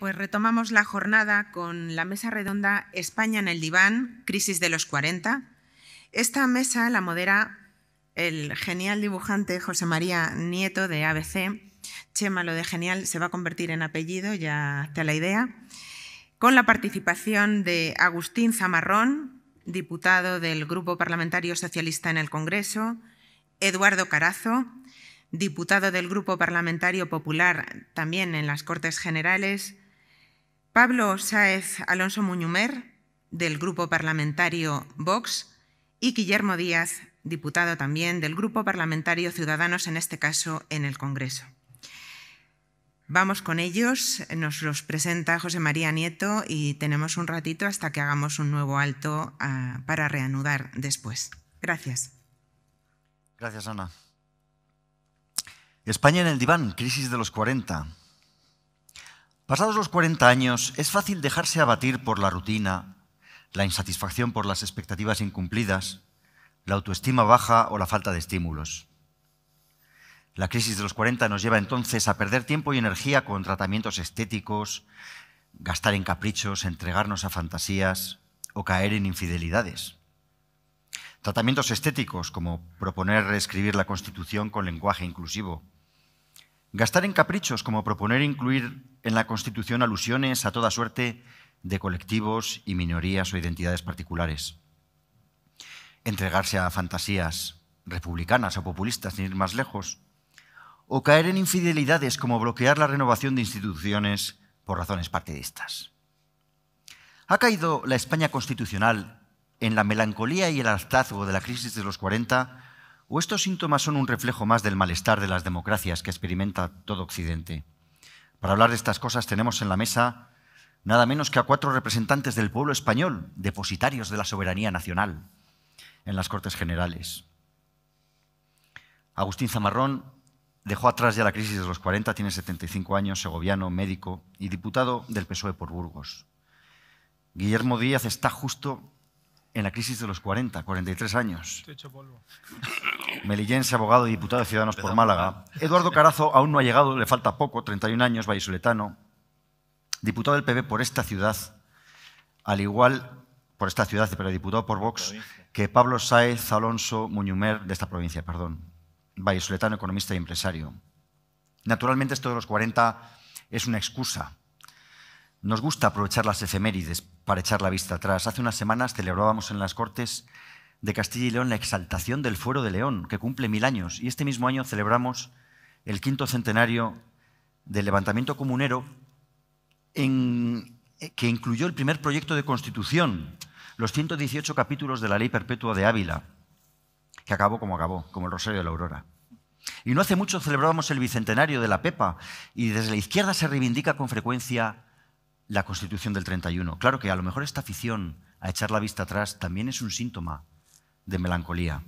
Pues retomamos la jornada con la mesa redonda España en el diván, crisis de los 40. Esta mesa la modera el genial dibujante José María Nieto de ABC. Chema, lo de genial se va a convertir en apellido, ya te la idea. Con la participación de Agustín Zamarrón, diputado del Grupo Parlamentario Socialista en el Congreso, Eduardo Carazo, diputado del Grupo Parlamentario Popular también en las Cortes Generales, Pablo Sáez Alonso Muñumer, del Grupo Parlamentario Vox, y Guillermo Díaz, diputado también del Grupo Parlamentario Ciudadanos, en este caso en el Congreso. Vamos con ellos, nos los presenta José María Nieto y tenemos un ratito hasta que hagamos un nuevo alto ah, para reanudar después. Gracias. Gracias, Ana. España en el diván, crisis de los 40. Pasados los 40 años, es fácil dejarse abatir por la rutina, la insatisfacción por las expectativas incumplidas, la autoestima baja o la falta de estímulos. La crisis de los 40 nos lleva entonces a perder tiempo y energía con tratamientos estéticos, gastar en caprichos, entregarnos a fantasías o caer en infidelidades. Tratamientos estéticos como proponer reescribir la Constitución con lenguaje inclusivo Gastar en caprichos, como proponer incluir en la Constitución alusiones a toda suerte de colectivos y minorías o identidades particulares. Entregarse a fantasías republicanas o populistas, sin ir más lejos. O caer en infidelidades como bloquear la renovación de instituciones por razones partidistas. ¿Ha caído la España constitucional en la melancolía y el hartazgo de la crisis de los 40 ¿O estos síntomas son un reflejo más del malestar de las democracias que experimenta todo Occidente? Para hablar de estas cosas tenemos en la mesa nada menos que a cuatro representantes del pueblo español, depositarios de la soberanía nacional en las Cortes Generales. Agustín Zamarrón dejó atrás ya la crisis de los 40, tiene 75 años, segoviano, médico y diputado del PSOE por Burgos. Guillermo Díaz está justo en la crisis de los 40, 43 años. Melillense, abogado y diputado de Ciudadanos por Málaga. Eduardo Carazo aún no ha llegado, le falta poco, 31 años, vallisoletano. Diputado del PP por esta ciudad, al igual por esta ciudad, pero diputado por Vox, que Pablo Sáez Alonso Muñumer, de esta provincia, perdón. Vallisoletano, economista y empresario. Naturalmente, esto de los 40 es una excusa nos gusta aprovechar las efemérides para echar la vista atrás. Hace unas semanas celebrábamos en las Cortes de Castilla y León la exaltación del Fuero de León, que cumple mil años, y este mismo año celebramos el quinto centenario del levantamiento comunero eh, que incluyó el primer proyecto de constitución, los 118 capítulos de la Ley Perpetua de Ávila, que acabó como acabó, como el Rosario de la Aurora. Y no hace mucho celebrábamos el bicentenario de la Pepa, y desde la izquierda se reivindica con frecuencia la Constitución del 31. Claro que a lo mejor esta afición a echar la vista atrás también es un síntoma de melancolía.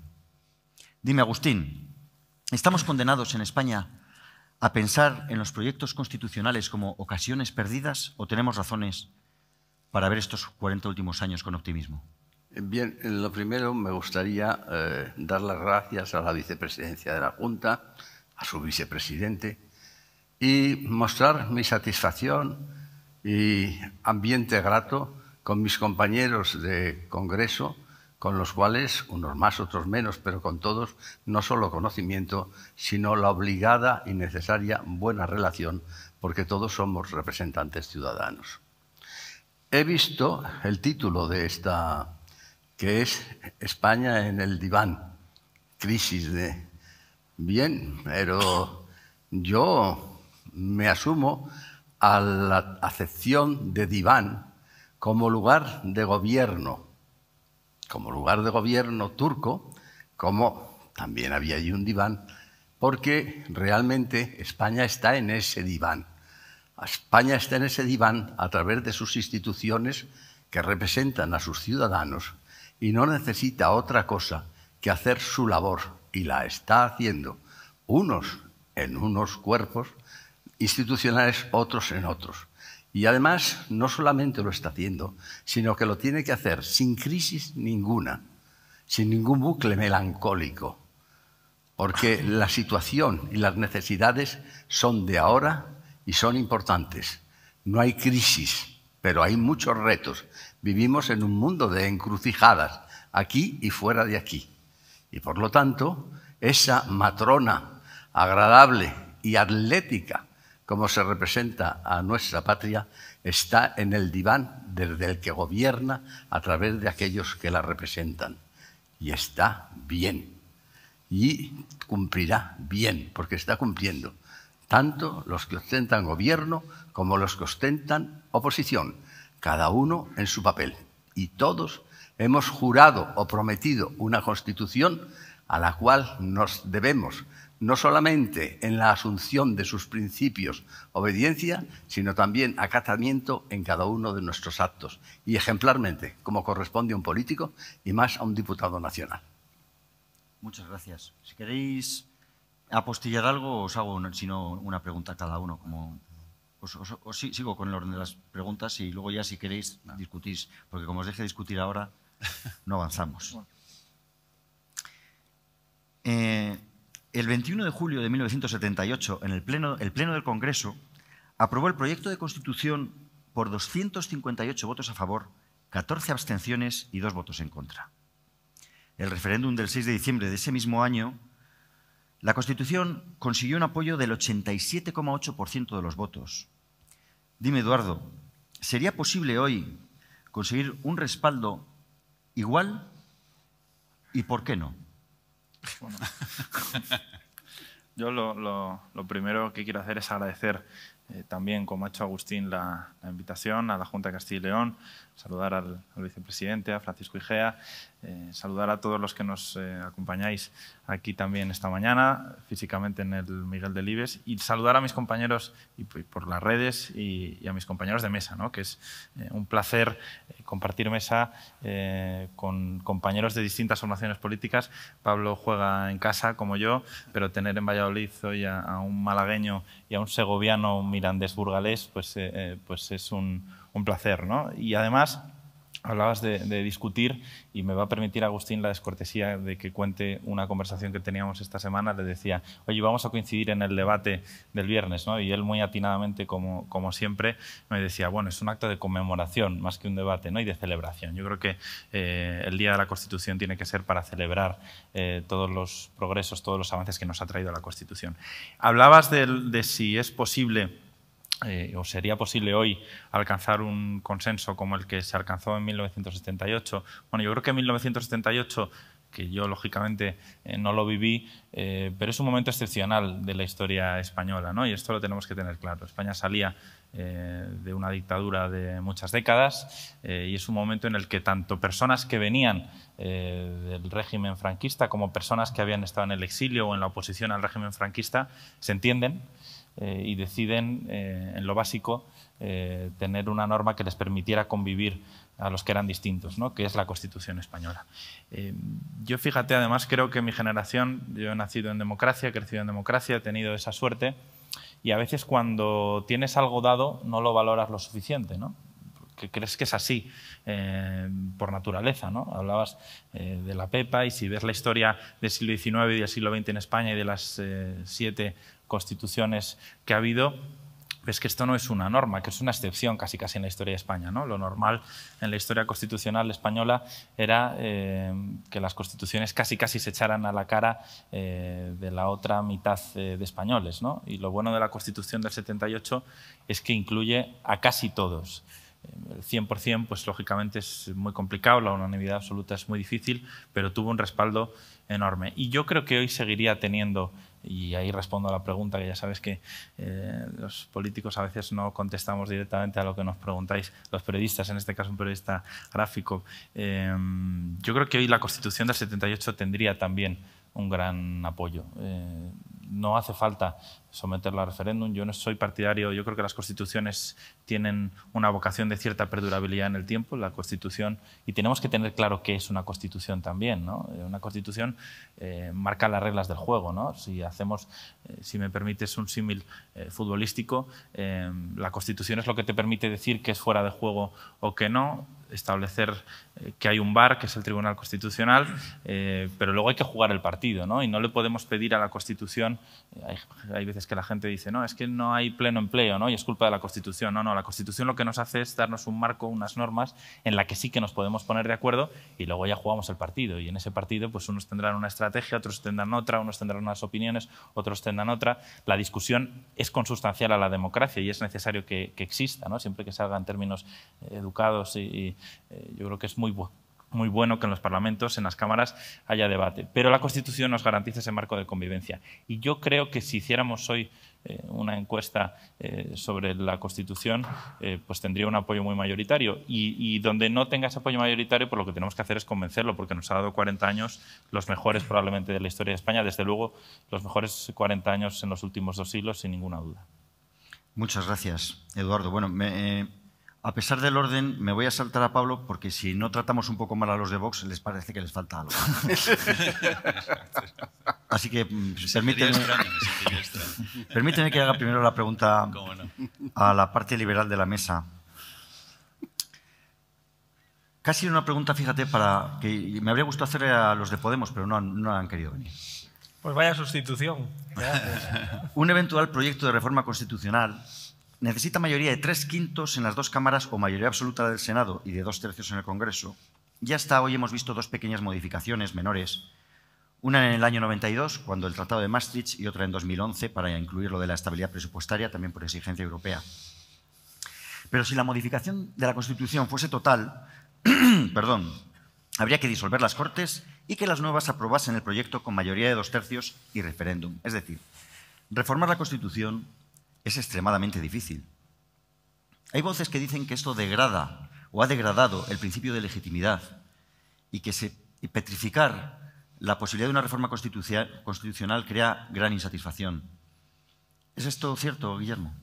Dime, Agustín, ¿estamos condenados en España a pensar en los proyectos constitucionales como ocasiones perdidas o tenemos razones para ver estos 40 últimos años con optimismo? Bien, lo primero me gustaría eh, dar las gracias a la vicepresidencia de la Junta, a su vicepresidente, y mostrar mi satisfacción y ambiente grato con mis compañeros de Congreso, con los cuales, unos más, otros menos, pero con todos, no solo conocimiento, sino la obligada y necesaria buena relación, porque todos somos representantes ciudadanos. He visto el título de esta, que es España en el diván, crisis de... Bien, pero yo me asumo a la acepción de diván como lugar de gobierno, como lugar de gobierno turco, como también había allí un diván, porque realmente España está en ese diván. España está en ese diván a través de sus instituciones que representan a sus ciudadanos y no necesita otra cosa que hacer su labor y la está haciendo, unos en unos cuerpos institucionales otros en otros. Y además no solamente lo está haciendo, sino que lo tiene que hacer sin crisis ninguna, sin ningún bucle melancólico, porque la situación y las necesidades son de ahora y son importantes. No hay crisis, pero hay muchos retos. Vivimos en un mundo de encrucijadas, aquí y fuera de aquí. Y por lo tanto, esa matrona agradable y atlética como se representa a nuestra patria, está en el diván desde el que gobierna a través de aquellos que la representan. Y está bien. Y cumplirá bien, porque está cumpliendo. Tanto los que ostentan gobierno como los que ostentan oposición, cada uno en su papel. Y todos hemos jurado o prometido una constitución a la cual nos debemos no solamente en la asunción de sus principios, obediencia, sino también acatamiento en cada uno de nuestros actos y ejemplarmente, como corresponde a un político y más a un diputado nacional. Muchas gracias. Si queréis apostillar algo, os hago, si una pregunta a cada uno. Como os, sigo con el orden de las preguntas y luego ya, si queréis, discutís, porque como os deje discutir ahora, no avanzamos. Eh, el 21 de julio de 1978, en el pleno, el pleno del Congreso, aprobó el proyecto de Constitución por 258 votos a favor, 14 abstenciones y dos votos en contra. El referéndum del 6 de diciembre de ese mismo año, la Constitución consiguió un apoyo del 87,8% de los votos. Dime, Eduardo, ¿sería posible hoy conseguir un respaldo igual y por qué no? Pues Yo lo, lo, primero que quiero hacer es agradecer eh, también, como ha hecho Agustín, la, la, invitación a la Junta de Castilla y León, saludar al, vicepresidente, a Francisco Igea, eh, saludar a todos los que nos eh, acompañáis aquí también esta mañana, físicamente en el Miguel de Libes, y saludar a mis compañeros y, por las redes y, a mis compañeros de mesa, ¿no? que es eh, un placer compartir mesa con compañeros de distintas formaciones políticas. Pablo juega en casa, como yo, pero tener en Valladolid hoy a, un malagueño y a un segoviano mirandés burgalés, pues, pues es un un placer. ¿no? Y además, hablabas de, discutir y me va a permitir Agustín la descortesía de que cuente una conversación que teníamos esta semana. Le decía, oye, vamos a coincidir en el debate del viernes, ¿no? Y él muy atinadamente, como, como siempre, me decía, bueno, es un acto de conmemoración más que un debate, ¿no? Y de celebración. Yo creo que eh, el Día de la Constitución tiene que ser para celebrar eh, todos los progresos, todos los avances que nos ha traído la Constitución. Hablabas de si es posible eh, o sería posible hoy alcanzar un consenso como el que se alcanzó en 1978. Bueno, yo creo que en 1978 que yo lógicamente eh, no lo viví, eh, pero es un momento excepcional de la historia española, ¿no? y esto lo tenemos que tener claro. España salía de una dictadura de muchas décadas y es un momento en el que tanto personas que venían del régimen franquista como personas que habían estado en el exilio o en la oposición al régimen franquista se entienden eh, y deciden, eh, en lo básico, eh, tener una norma que les permitiera convivir a los que eran distintos, ¿no? que es la Constitución española. yo, fíjate, además, creo que mi generación, yo he nacido en democracia, he crecido en democracia, he tenido esa suerte, y a veces cuando tienes algo dado no lo valoras lo suficiente, ¿no? que crees que es así por naturaleza. ¿no? Hablabas de la PEPA y si ves la historia del siglo XIX y del siglo XX en España y de las siete constituciones que ha habido, es que esto no es una norma, que es una excepción casi casi en la historia de España. ¿no? Lo normal en la historia constitucional española era eh, que las constituciones casi casi se echaran a la cara eh, de la otra mitad eh, de españoles. Y lo bueno de la constitución del 78 es que incluye a casi todos. El 100%, pues lógicamente es muy complicado, la unanimidad absoluta es muy difícil, pero tuvo un respaldo enorme. Y yo creo que hoy seguiría teniendo y ahí respondo a la pregunta, que ya sabes que eh, los políticos a veces no contestamos directamente a lo que nos preguntáis, los periodistas, en este caso un periodista gráfico. Eh, yo creo que hoy la Constitución del 78 tendría también un gran apoyo. Eh, no hace falta someterlo a referéndum. Yo no soy partidario, yo creo que las constituciones tienen una vocación de cierta perdurabilidad en el tiempo, la constitución, y tenemos que tener claro qué es una constitución también. ¿no? Eh, una constitución eh, marca las reglas del juego. ¿no? Si hacemos, si me permites un símil futbolístico, la constitución es lo que te permite decir que es fuera de juego o que no, establecer eh, que hay un bar, que es el Tribunal Constitucional, eh, pero luego hay que jugar el partido, ¿no? Y no le podemos pedir a la Constitución, eh, hay, veces que la gente dice, no, es que no hay pleno empleo, ¿no? Y es culpa de la Constitución. No, no, la Constitución lo que nos hace es darnos un marco, unas normas en la que sí que nos podemos poner de acuerdo y luego ya jugamos el partido. Y en ese partido, pues unos tendrán una estrategia, otros tendrán otra, unos tendrán unas opiniones, otros tendrán otra. La discusión es consustancial a la democracia y es necesario que, exista, ¿no? Siempre que en términos educados y eh, yo creo que es muy bueno muy bueno que en los parlamentos, en las cámaras, haya debate. Pero la Constitución nos garantiza ese marco de convivencia. Y yo creo que si hiciéramos hoy eh, una encuesta eh, sobre la Constitución, pues tendría un apoyo muy mayoritario. Y, y, donde no tenga ese apoyo mayoritario, pues lo que tenemos que hacer es convencerlo, porque nos ha dado 40 años, los mejores probablemente de la historia de España, desde luego los mejores 40 años en los últimos dos siglos, sin ninguna duda. Muchas gracias, Eduardo. Bueno, me, a pesar del orden, me voy a saltar a Pablo porque si no tratamos un poco mal a los de Vox, les parece que les falta algo. Así que mm, permíteme, que haga primero la pregunta a la parte liberal de la mesa. Casi una pregunta, fíjate, para que me habría gustado hacerle a los de Podemos, pero no, no han querido venir. Pues vaya sustitución. un eventual proyecto de reforma constitucional necesita mayoría de tres quintos en las dos cámaras o mayoría absoluta del Senado y de dos tercios en el Congreso. Ya hasta hoy hemos visto dos pequeñas modificaciones menores, una en el año 92, cuando el Tratado de Maastricht, y otra en 2011, para incluir lo de la estabilidad presupuestaria, también por exigencia europea. Pero si la modificación de la Constitución fuese total, perdón, habría que disolver las Cortes y que las nuevas aprobasen el proyecto con mayoría de dos tercios y referéndum. Es decir, reformar la Constitución es extremadamente difícil. Hay voces que dicen que esto degrada o ha degradado el principio de legitimidad y que se, petrificar la posibilidad de una reforma constitucional, constitucional crea gran insatisfacción. ¿Es esto cierto, Guillermo?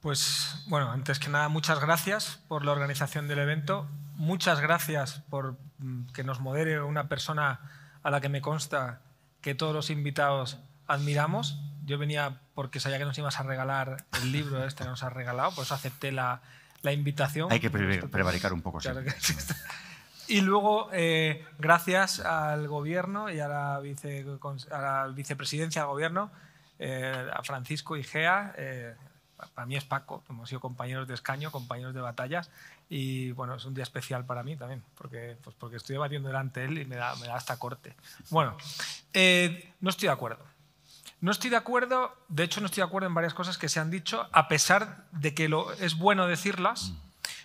Pues bueno, antes que nada, muchas gracias por la organización del evento. Muchas gracias por mm, que nos modere una persona a la que me consta que todos los invitados admiramos yo venía porque sabía que nos ibas a regalar el libro este que nos has regalado, por eso acepté la, invitación. Hay que pues, prevaricar un poco, sí. Y luego, eh, gracias al gobierno y a la, vicepresidencia del gobierno, eh, a Francisco Igea, Gea, eh, para mí es Paco, hemos sido compañeros de escaño, compañeros de batallas y bueno, es un día especial para mí también, porque, pues porque estoy debatiendo delante de él y me da, me da hasta corte. Bueno, no estoy de acuerdo. No estoy de acuerdo, de hecho no estoy de acuerdo en varias cosas que se han dicho, a pesar de que es bueno decirlas.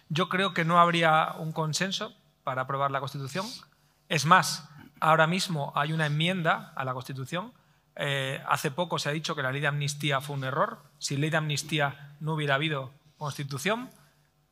Yo creo que no habría un consenso para aprobar la Constitución. Es más, ahora mismo hay una enmienda a la Constitución. Eh, hace poco se ha dicho que la ley de amnistía fue un error. Sin ley de amnistía no hubiera habido Constitución.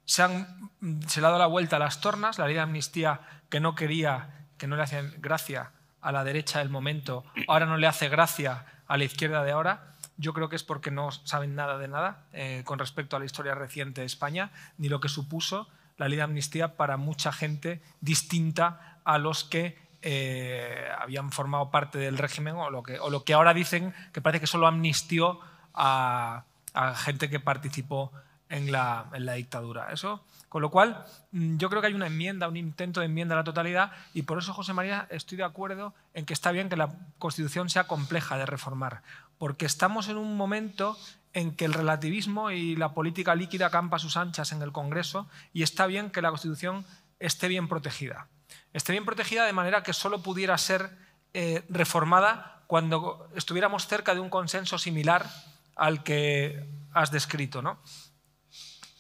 Se, le ha dado la vuelta a las tornas. La ley de amnistía que no quería, que no le hacía gracia a la derecha del momento, ahora no le hace gracia a la izquierda de ahora, yo creo que es porque no saben nada de nada eh, con respecto a la historia reciente de España, ni lo que supuso la ley de amnistía para mucha gente distinta a los que eh, habían formado parte del régimen o lo, que, o lo que ahora dicen que parece que solo amnistió a, a gente que participó en la, en la dictadura. Eso con lo cual, mm, yo creo que hay una enmienda, un intento de enmienda a la totalidad y por eso, José María, estoy de acuerdo en que está bien que la Constitución sea compleja de reformar, porque estamos en un momento en que el relativismo y la política líquida campa sus anchas en el Congreso y está bien que la Constitución esté bien protegida. Esté bien protegida de manera que solo pudiera ser eh, reformada cuando estuviéramos cerca de un consenso similar al que has descrito. ¿no?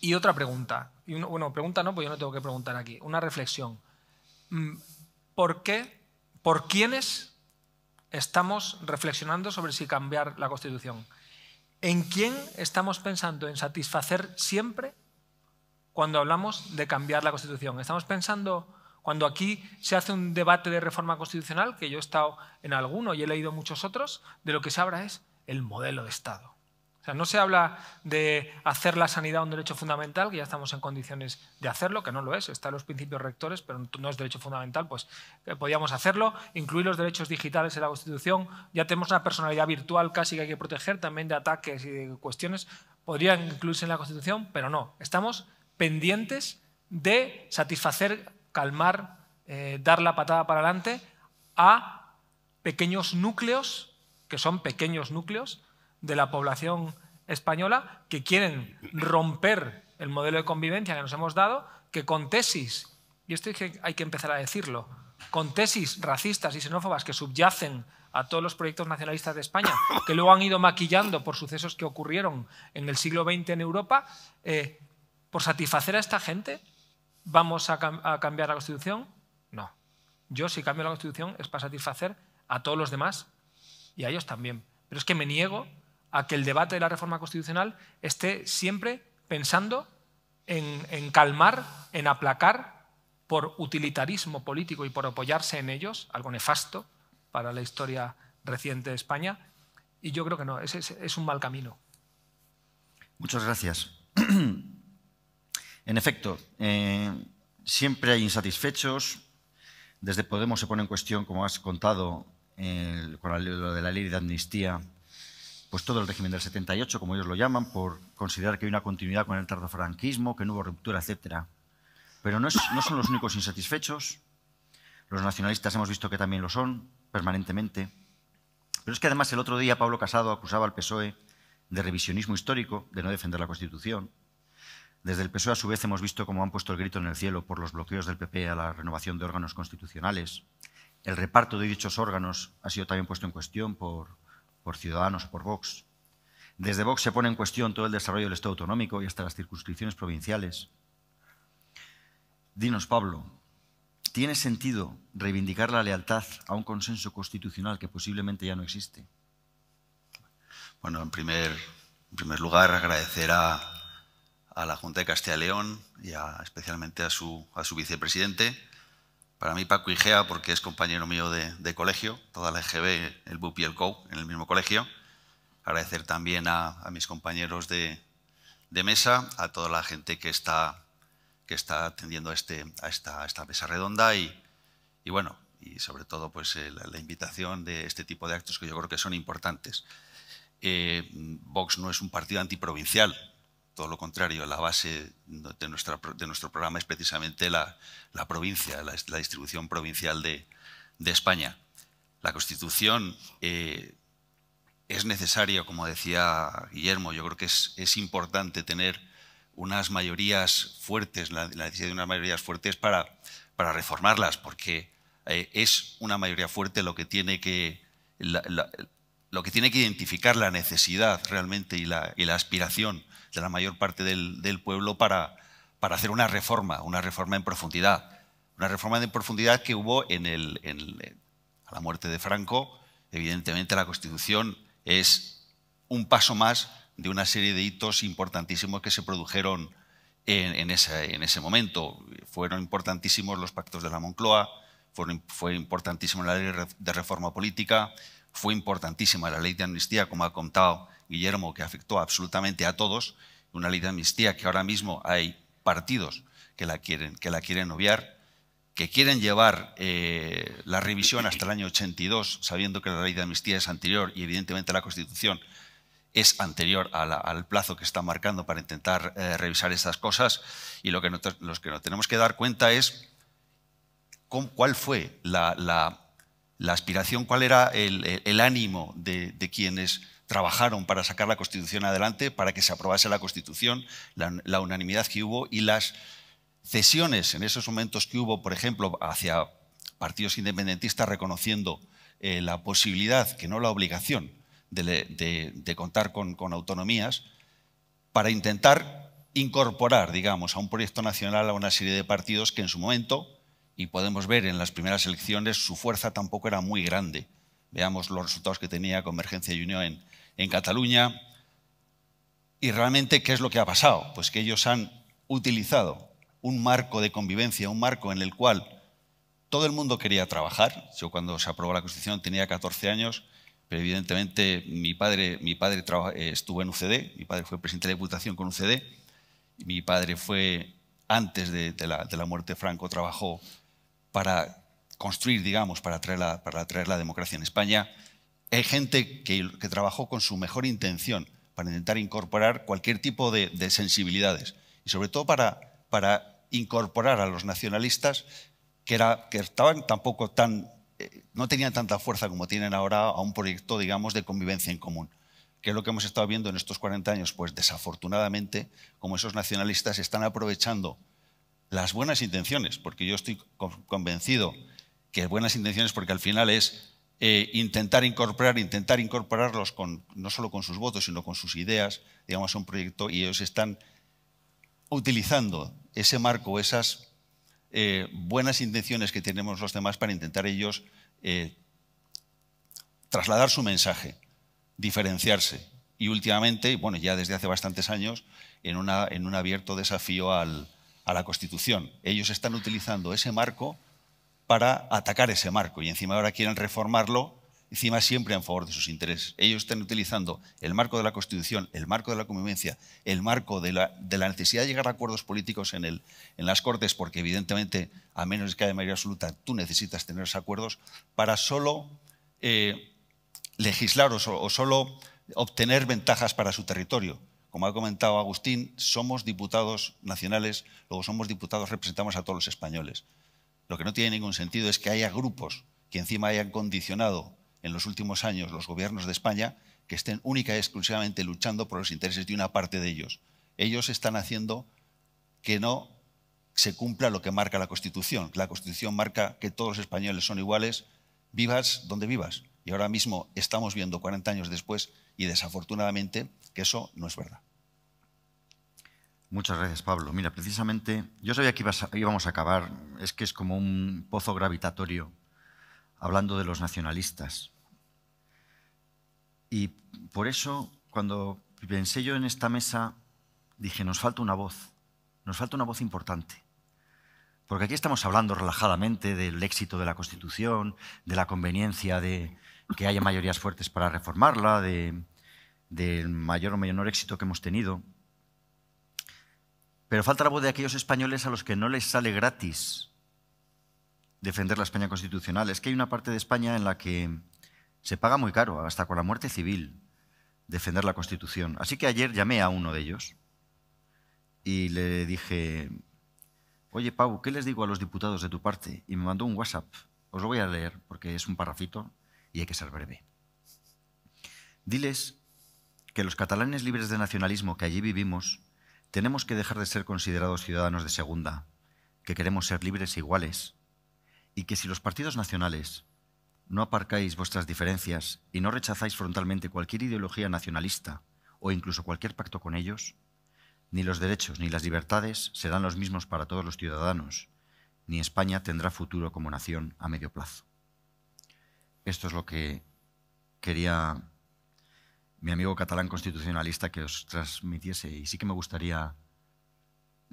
Y otra pregunta, bueno, pregunta no, pues yo no tengo que preguntar aquí, una reflexión. Mm, ¿Por qué, por quiénes estamos reflexionando sobre si cambiar la Constitución? ¿En quién estamos pensando en satisfacer siempre cuando hablamos de cambiar la Constitución? Estamos pensando cuando aquí se hace un debate de reforma constitucional, que yo he estado en alguno y he leído muchos otros, de lo que se habla es el modelo de Estado. O sea, no se habla de hacer la sanidad un derecho fundamental, que ya estamos en condiciones de hacerlo, que no lo es, están los principios rectores, pero no es derecho fundamental, pues eh, podíamos hacerlo, incluir los derechos digitales en la Constitución, ya tenemos una personalidad virtual casi que hay que proteger, también de ataques y de cuestiones, podrían incluirse en la Constitución, pero no, estamos pendientes de satisfacer, calmar, eh, dar la patada para adelante a pequeños núcleos, que son pequeños núcleos, de la población española que quieren romper el modelo de convivencia que nos hemos dado, que con tesis, y esto hay que empezar a decirlo, con tesis racistas y xenófobas que subyacen a todos los proyectos nacionalistas de España, que luego han ido maquillando por sucesos que ocurrieron en el siglo XX en Europa, eh, por satisfacer a esta gente, ¿vamos a, a cambiar la Constitución? No. Yo si cambio la Constitución es para satisfacer a todos los demás y a ellos también. Pero es que me niego a que el debate de la reforma constitucional esté siempre pensando en, calmar, en aplacar por utilitarismo político y por apoyarse en ellos, algo nefasto para la historia reciente de España. Y yo creo que no, es, es, un mal camino. Muchas gracias. en efecto, eh, siempre hay insatisfechos. Desde Podemos se pone en cuestión, como has contado, con lo de la ley de amnistía pues todo el régimen del 78, como ellos lo llaman, por considerar que hay una continuidad con el tardofranquismo, que no hubo ruptura, etc. Pero no, no, son los únicos insatisfechos. Los nacionalistas hemos visto que también lo son, permanentemente. Pero es que además el otro día Pablo Casado acusaba al PSOE de revisionismo histórico, de no defender la Constitución. Desde el PSOE a su vez hemos visto cómo han puesto el grito en el cielo por los bloqueos del PP a la renovación de órganos constitucionales. El reparto de dichos órganos ha sido también puesto en cuestión por por Ciudadanos, por Vox. Desde Vox se pone en cuestión todo el desarrollo del Estado autonómico y hasta las circunscripciones provinciales. Dinos, Pablo, ¿tiene sentido reivindicar la lealtad a un consenso constitucional que posiblemente ya no existe? Bueno, en primer, lugar, agradecer a, la Junta de Castilla y León y especialmente a su, a su vicepresidente para mí Paco Igea, porque es compañero mío de, colegio, toda la EGB, el BUP y el COU, en el mismo colegio. Agradecer también a, mis compañeros de, mesa, a toda la gente que está, que está atendiendo a, este, a, esta, mesa redonda y, bueno, y sobre todo pues eh, la, invitación de este tipo de actos que yo creo que son importantes. Eh, Vox no es un partido antiprovincial, todo lo contrario, la base de, nuestra, de nuestro programa es precisamente la, provincia, la, distribución provincial de, España. La Constitución eh, es necesaria, como decía Guillermo, yo creo que es, importante tener unas mayorías fuertes, la, necesidad de unas mayorías fuertes para, reformarlas, porque eh, es una mayoría fuerte lo que tiene que... lo que tiene que identificar la necesidad realmente y la aspiración de la mayor parte del, pueblo para, para, hacer una reforma, una reforma en profundidad. Una reforma en profundidad que hubo en el, eh, a la muerte de Franco. Evidentemente la Constitución es un paso más de una serie de hitos importantísimos que se produjeron en, ese, en ese momento. Fueron importantísimos los pactos de la Moncloa, fue importantísima la ley de reforma política, fue importantísima la ley de amnistía, como ha contado Guillermo, que afectó absolutamente a todos, una ley de amnistía que ahora mismo hay partidos que la quieren, que la quieren obviar, que quieren llevar eh, la revisión hasta el año 82, sabiendo que la ley de amnistía es anterior y evidentemente la Constitución es anterior al plazo que está marcando para intentar eh, revisar estas cosas. Y lo que nos, los que tenemos que dar cuenta es cuál fue la, aspiración, cuál era el, ánimo de quienes trabajaron para sacar la Constitución adelante, para que se aprobase la Constitución, la, unanimidad que hubo y las cesiones en esos momentos que hubo, por ejemplo, hacia partidos independentistas reconociendo eh, la posibilidad, que no la obligación, de, contar con, con, autonomías, para intentar incorporar, digamos, a un proyecto nacional a una serie de partidos que en su momento, y podemos ver en las primeras elecciones, su fuerza tampoco era muy grande. Veamos los resultados que tenía Convergencia y Unión en, en Cataluña. Y realmente, ¿qué es lo que ha pasado? Pues que ellos han utilizado un marco de convivencia, un marco en el cual todo el mundo quería trabajar. Yo cuando se aprobó la Constitución tenía 14 años, pero evidentemente mi padre, mi padre eh, estuvo en UCD, mi padre fue presidente de Diputación con UCD, mi padre fue, antes de, la, muerte de Franco, trabajó para construir, digamos, para para traer la democracia en España hay gente que, trabajó con su mejor intención para intentar incorporar cualquier tipo de, sensibilidades y sobre todo para, incorporar a los nacionalistas que, estaban tampoco tan, eh, no tenían tanta fuerza como tienen ahora a un proyecto, digamos, de convivencia en común que es lo que hemos estado viendo en estos 40 años, pues desafortunadamente, como esos nacionalistas están aprovechando las buenas intenciones, porque yo estoy convencido que buenas intenciones, porque al final es eh, intentar incorporar, intentar incorporarlos con, no solo con sus votos, sino con sus ideas, digamos, a un proyecto y ellos están utilizando ese marco, esas eh, buenas intenciones que tenemos los demás para intentar ellos eh, trasladar su mensaje, diferenciarse. Y últimamente, bueno, ya desde hace bastantes años, en, un abierto desafío a la Constitución. Ellos están utilizando ese marco para atacar ese marco y encima ahora quieren reformarlo, encima siempre en favor de sus intereses. Ellos están utilizando el marco de la Constitución, el marco de la convivencia, el marco de la, necesidad de llegar a acuerdos políticos en, las Cortes, porque evidentemente, a menos que haya mayoría absoluta, tú necesitas tener esos acuerdos para solo eh, legislar o, o solo obtener ventajas para su territorio como ha comentado Agustín, somos diputados nacionales, luego somos diputados, representamos a todos los españoles. Lo que no tiene ningún sentido es que haya grupos que encima hayan condicionado en los últimos años los gobiernos de España que estén única y exclusivamente luchando por los intereses de una parte de ellos. Ellos están haciendo que no se cumpla lo que marca la Constitución. La Constitución marca que todos los españoles son iguales, vivas donde vivas. Y ahora mismo estamos viendo, 40 años después, y desafortunadamente, que eso no es verdad. Muchas gracias, Pablo. Mira, precisamente yo sabía que íbamos a acabar, es que es como un pozo gravitatorio hablando de los nacionalistas. Y por eso, cuando pensé yo en esta mesa, dije, nos falta una voz, nos falta una voz importante. Porque aquí estamos hablando relajadamente del éxito de la Constitución, de la conveniencia de que haya mayorías fuertes para reformarla, de, del mayor o menor éxito que hemos tenido. Pero falta la voz de aquellos españoles a los que no les sale gratis defender la España constitucional. Es que hay una parte de España en la que se paga muy caro, hasta con la muerte civil, defender la Constitución. Así que ayer llamé a uno de ellos y le dije, oye Pau, ¿qué les digo a los diputados de tu parte? Y me mandó un WhatsApp. Os lo voy a leer porque es un parrafito y hay que ser breve. Diles que los catalanes libres de nacionalismo que allí vivimos tenemos que dejar de ser considerados ciudadanos de segunda, que queremos ser libres e iguales, y que si los partidos nacionales no aparcáis vuestras diferencias y no rechazáis frontalmente cualquier ideología nacionalista o incluso cualquier pacto con ellos, ni los derechos ni las libertades serán los mismos para todos los ciudadanos, ni España tendrá futuro como nación a medio plazo. Esto es lo que quería mi amigo catalán constitucionalista que os transmitiese. Y sí que me gustaría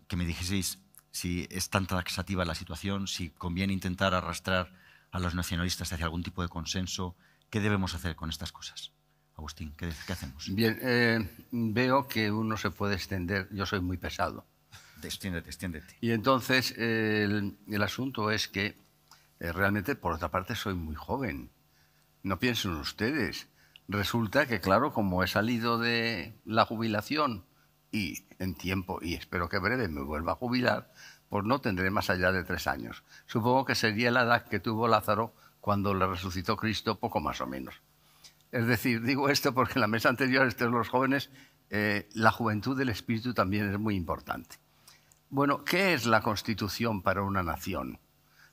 que me dijeseis si es tan taxativa la situación, si conviene intentar arrastrar a los nacionalistas hacia algún tipo de consenso. ¿Qué debemos hacer con estas cosas? Agustín, ¿qué, hacemos? Bien, eh, veo que uno se puede extender. Yo soy muy pesado. Extiéndete, extiéndete. Y entonces el, asunto es que eh, realmente, por otra parte, soy muy joven. No piensen ustedes resulta que, claro, como he salido de la jubilación y en tiempo, y espero que breve me vuelva a jubilar, pues no tendré más allá de tres años. Supongo que sería la edad que tuvo Lázaro cuando le resucitó Cristo, poco más o menos. Es decir, digo esto porque en la mesa anterior, son los jóvenes, eh, la juventud del espíritu también es muy importante. Bueno, ¿qué es la constitución para una nación?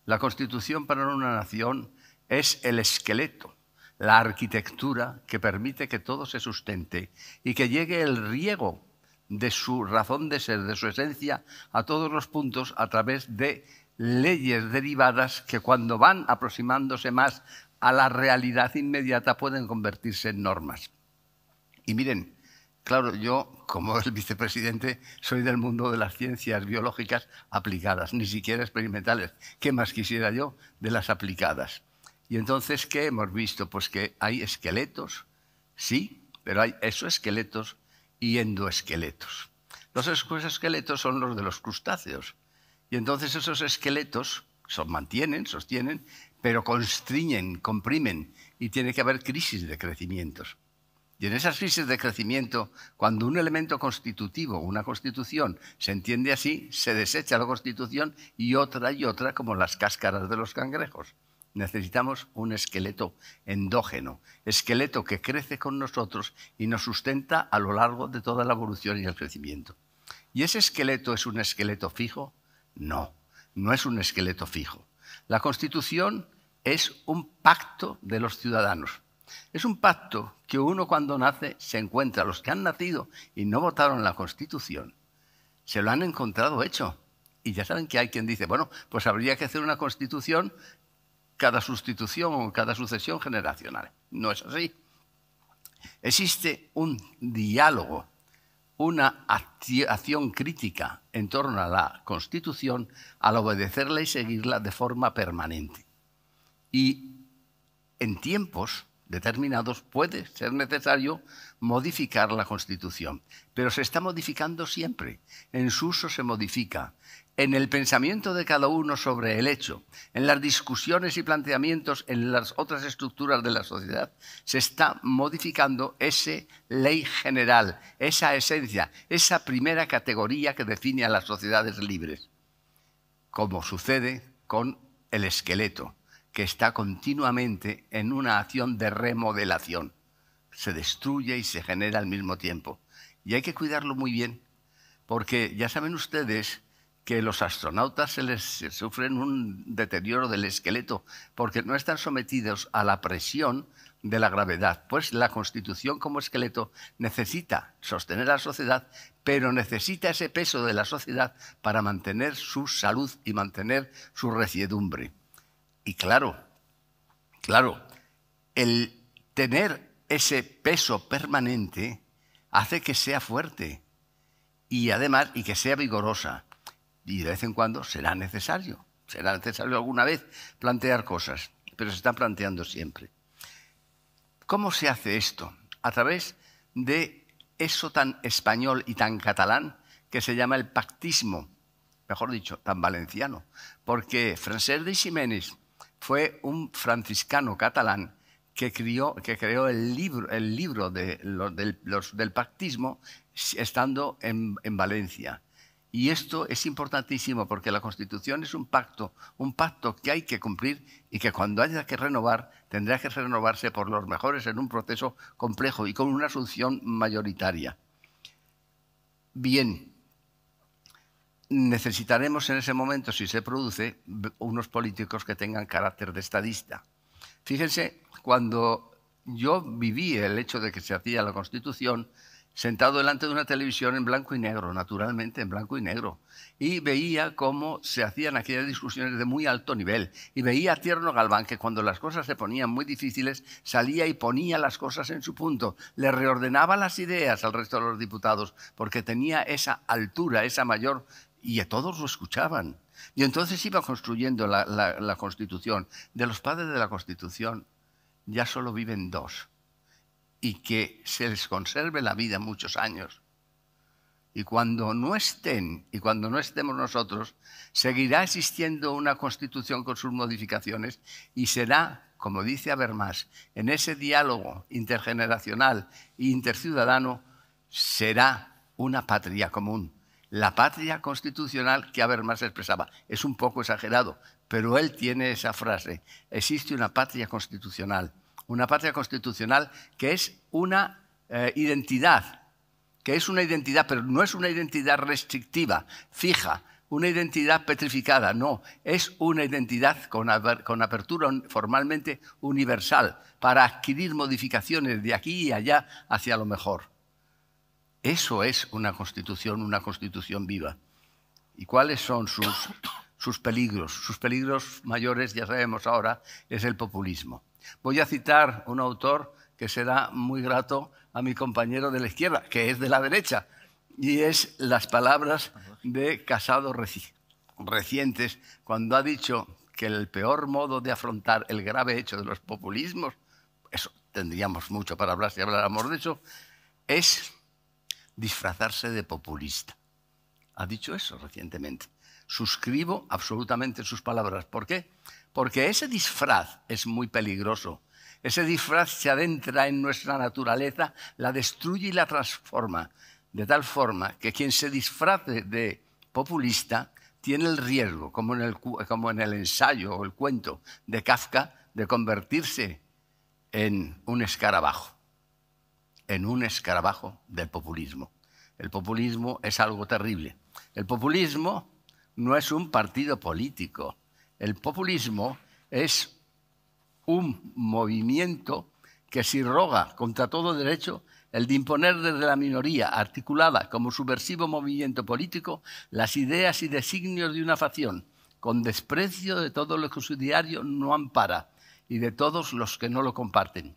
La constitución para una nación es el esqueleto la arquitectura que permite que todo se sustente y que llegue el riego de su razón de ser, de su esencia, a todos los puntos a través de leyes derivadas que cuando van aproximándose más a la realidad inmediata pueden convertirse en normas. Y miren, claro, yo como el vicepresidente soy del mundo de las ciencias biológicas aplicadas, ni siquiera experimentales. ¿Qué más quisiera yo de las aplicadas? Y entonces, ¿qué hemos visto? Pues que hay esqueletos, sí, pero hay exoesqueletos y endoesqueletos. Los esqueletos son los de los crustáceos. Y entonces esos esqueletos se mantienen, sostienen, pero constriñen, comprimen, y tiene que haber crisis de crecimientos. Y en esas crisis de crecimiento, cuando un elemento constitutivo, una constitución, se entiende así, se desecha la constitución y otra y otra, como las cáscaras de los cangrejos. Necesitamos un esqueleto endógeno, esqueleto que crece con nosotros y nos sustenta a lo largo de toda la evolución y el crecimiento. ¿Y ese esqueleto es un esqueleto fijo? No, no es un esqueleto fijo. La Constitución es un pacto de los ciudadanos. Es un pacto que uno cuando nace se encuentra. Los que han nacido y no votaron la Constitución se lo han encontrado hecho. Y ya saben que hay quien dice, bueno, pues habría que hacer una Constitución cada sustitución o cada sucesión generacional. No es así. Existe un diálogo, una acción crítica en torno a la Constitución al obedecerla y seguirla de forma permanente. Y en tiempos determinados puede ser necesario modificar la Constitución, pero se está modificando siempre. En su uso se modifica, en el pensamiento de cada uno sobre el hecho, en las discusiones y planteamientos en las otras estructuras de la sociedad, se está modificando esa ley general, esa esencia, esa primera categoría que define a las sociedades libres, como sucede con el esqueleto, que está continuamente en una acción de remodelación. Se destruye y se genera al mismo tiempo. Y hay que cuidarlo muy bien, porque ya saben ustedes, que los astronautas se les sufren un deterioro del esqueleto porque no están sometidos a la presión de la gravedad, pues la constitución como esqueleto necesita sostener a la sociedad, pero necesita ese peso de la sociedad para mantener su salud y mantener su reciedumbre. Y claro, claro, el tener ese peso permanente hace que sea fuerte y además y que sea vigorosa y de vez en cuando será necesario, será necesario alguna vez plantear cosas, pero se están planteando siempre. ¿Cómo se hace esto? A través de eso tan español y tan catalán que se llama el pactismo, mejor dicho, tan valenciano, porque Francesc de Ximénez fue un franciscano catalán que, crió, que creó el libro, el libro de, del, pactismo estando en, en Valencia y esto es importantísimo porque la Constitución es un pacto, un pacto que hay que cumplir y que cuando haya que renovar, tendrá que renovarse por los mejores en un proceso complejo y con una asunción mayoritaria. Bien, necesitaremos en ese momento, si se produce, unos políticos que tengan carácter de estadista. Fíjense, cuando yo viví el hecho de que se hacía la Constitución, sentado delante de una televisión en blanco y negro, naturalmente en blanco y negro, y veía cómo se hacían aquellas discusiones de muy alto nivel, y veía a Tierno Galván que cuando las cosas se ponían muy difíciles salía y ponía las cosas en su punto, le reordenaba las ideas al resto de los diputados, porque tenía esa altura, esa mayor, y a todos lo escuchaban. Y entonces iba construyendo la, la Constitución. De los padres de la Constitución ya solo viven dos y que se les conserve la vida muchos años. Y cuando no estén, y cuando no estemos nosotros, seguirá existiendo una constitución con sus modificaciones y será, como dice Habermas, en ese diálogo intergeneracional e interciudadano, será una patria común. La patria constitucional que Habermas expresaba. Es un poco exagerado, pero él tiene esa frase. Existe una patria constitucional una patria constitucional que es una eh, identidad, que es una identidad, pero no es una identidad restrictiva, fija, una identidad petrificada, no, es una identidad con, apertura formalmente universal para adquirir modificaciones de aquí y allá hacia lo mejor. Eso es una constitución, una constitución viva. ¿Y cuáles son sus, sus peligros? Sus peligros mayores, ya sabemos ahora, es el populismo. Voy a citar un autor que será muy grato a mi compañero de la izquierda, que es de la derecha, y es las palabras de Casado recientes, cuando ha dicho que el peor modo de afrontar el grave hecho de los populismos, eso tendríamos mucho para hablar si habláramos de eso, es disfrazarse de populista. Ha dicho eso recientemente. Suscribo absolutamente sus palabras. ¿Por qué? Porque ese disfraz es muy peligroso. Ese disfraz se adentra en nuestra naturaleza, la destruye y la transforma. De tal forma que quien se disfrace de populista tiene el riesgo, como en el, como en el ensayo o el cuento de Kafka, de convertirse en un escarabajo, en un escarabajo del populismo. El populismo es algo terrible. El populismo no es un partido político, el populismo es un movimiento que se roga contra todo derecho el de imponer desde la minoría, articulada como subversivo movimiento político, las ideas y designios de una facción, con desprecio de todo lo que su diario no ampara y de todos los que no lo comparten.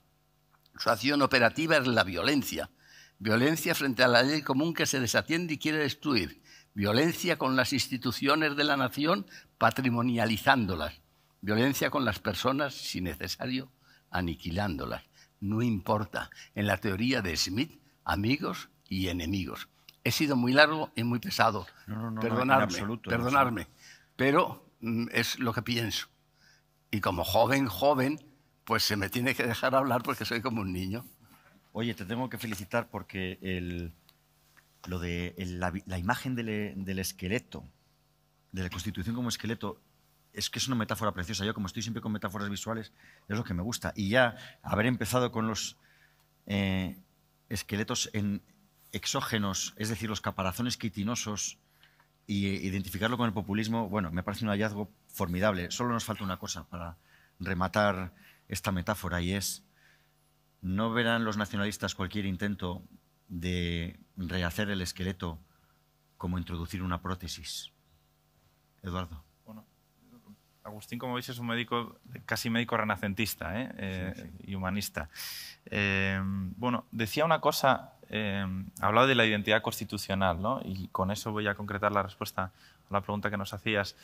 Su acción operativa es la violencia, violencia frente a la ley común que se desatiende y quiere destruir, violencia con las instituciones de la nación patrimonializándolas, violencia con las personas, si necesario, aniquilándolas. No importa, en la teoría de Smith, amigos y enemigos. He sido muy largo y muy pesado, no, no, perdonarme, perdonarme, pero mm, es lo que pienso. Y como joven, joven, pues se me tiene que dejar hablar porque soy como un niño. Oye, te tengo que felicitar porque el, lo de la, imagen del, esqueleto, de la constitución como esqueleto, es que es una metáfora preciosa. Yo, como estoy siempre con metáforas visuales, es lo que me gusta. Y ya haber empezado con los eh, esqueletos exógenos, es decir, los caparazones quitinosos, y identificarlo con el populismo, bueno, me parece un hallazgo formidable. Solo nos falta una cosa para rematar esta metáfora y es, no verán los nacionalistas cualquier intento de rehacer el esqueleto como introducir una prótesis. Eduardo. Bueno, Agustín, como veis, es un médico casi médico renacentista ¿eh? Eh, y humanista. Eh, bueno, decía una cosa, hablaba de la identidad constitucional, ¿no? y con eso voy a concretar la respuesta a la pregunta que nos hacías,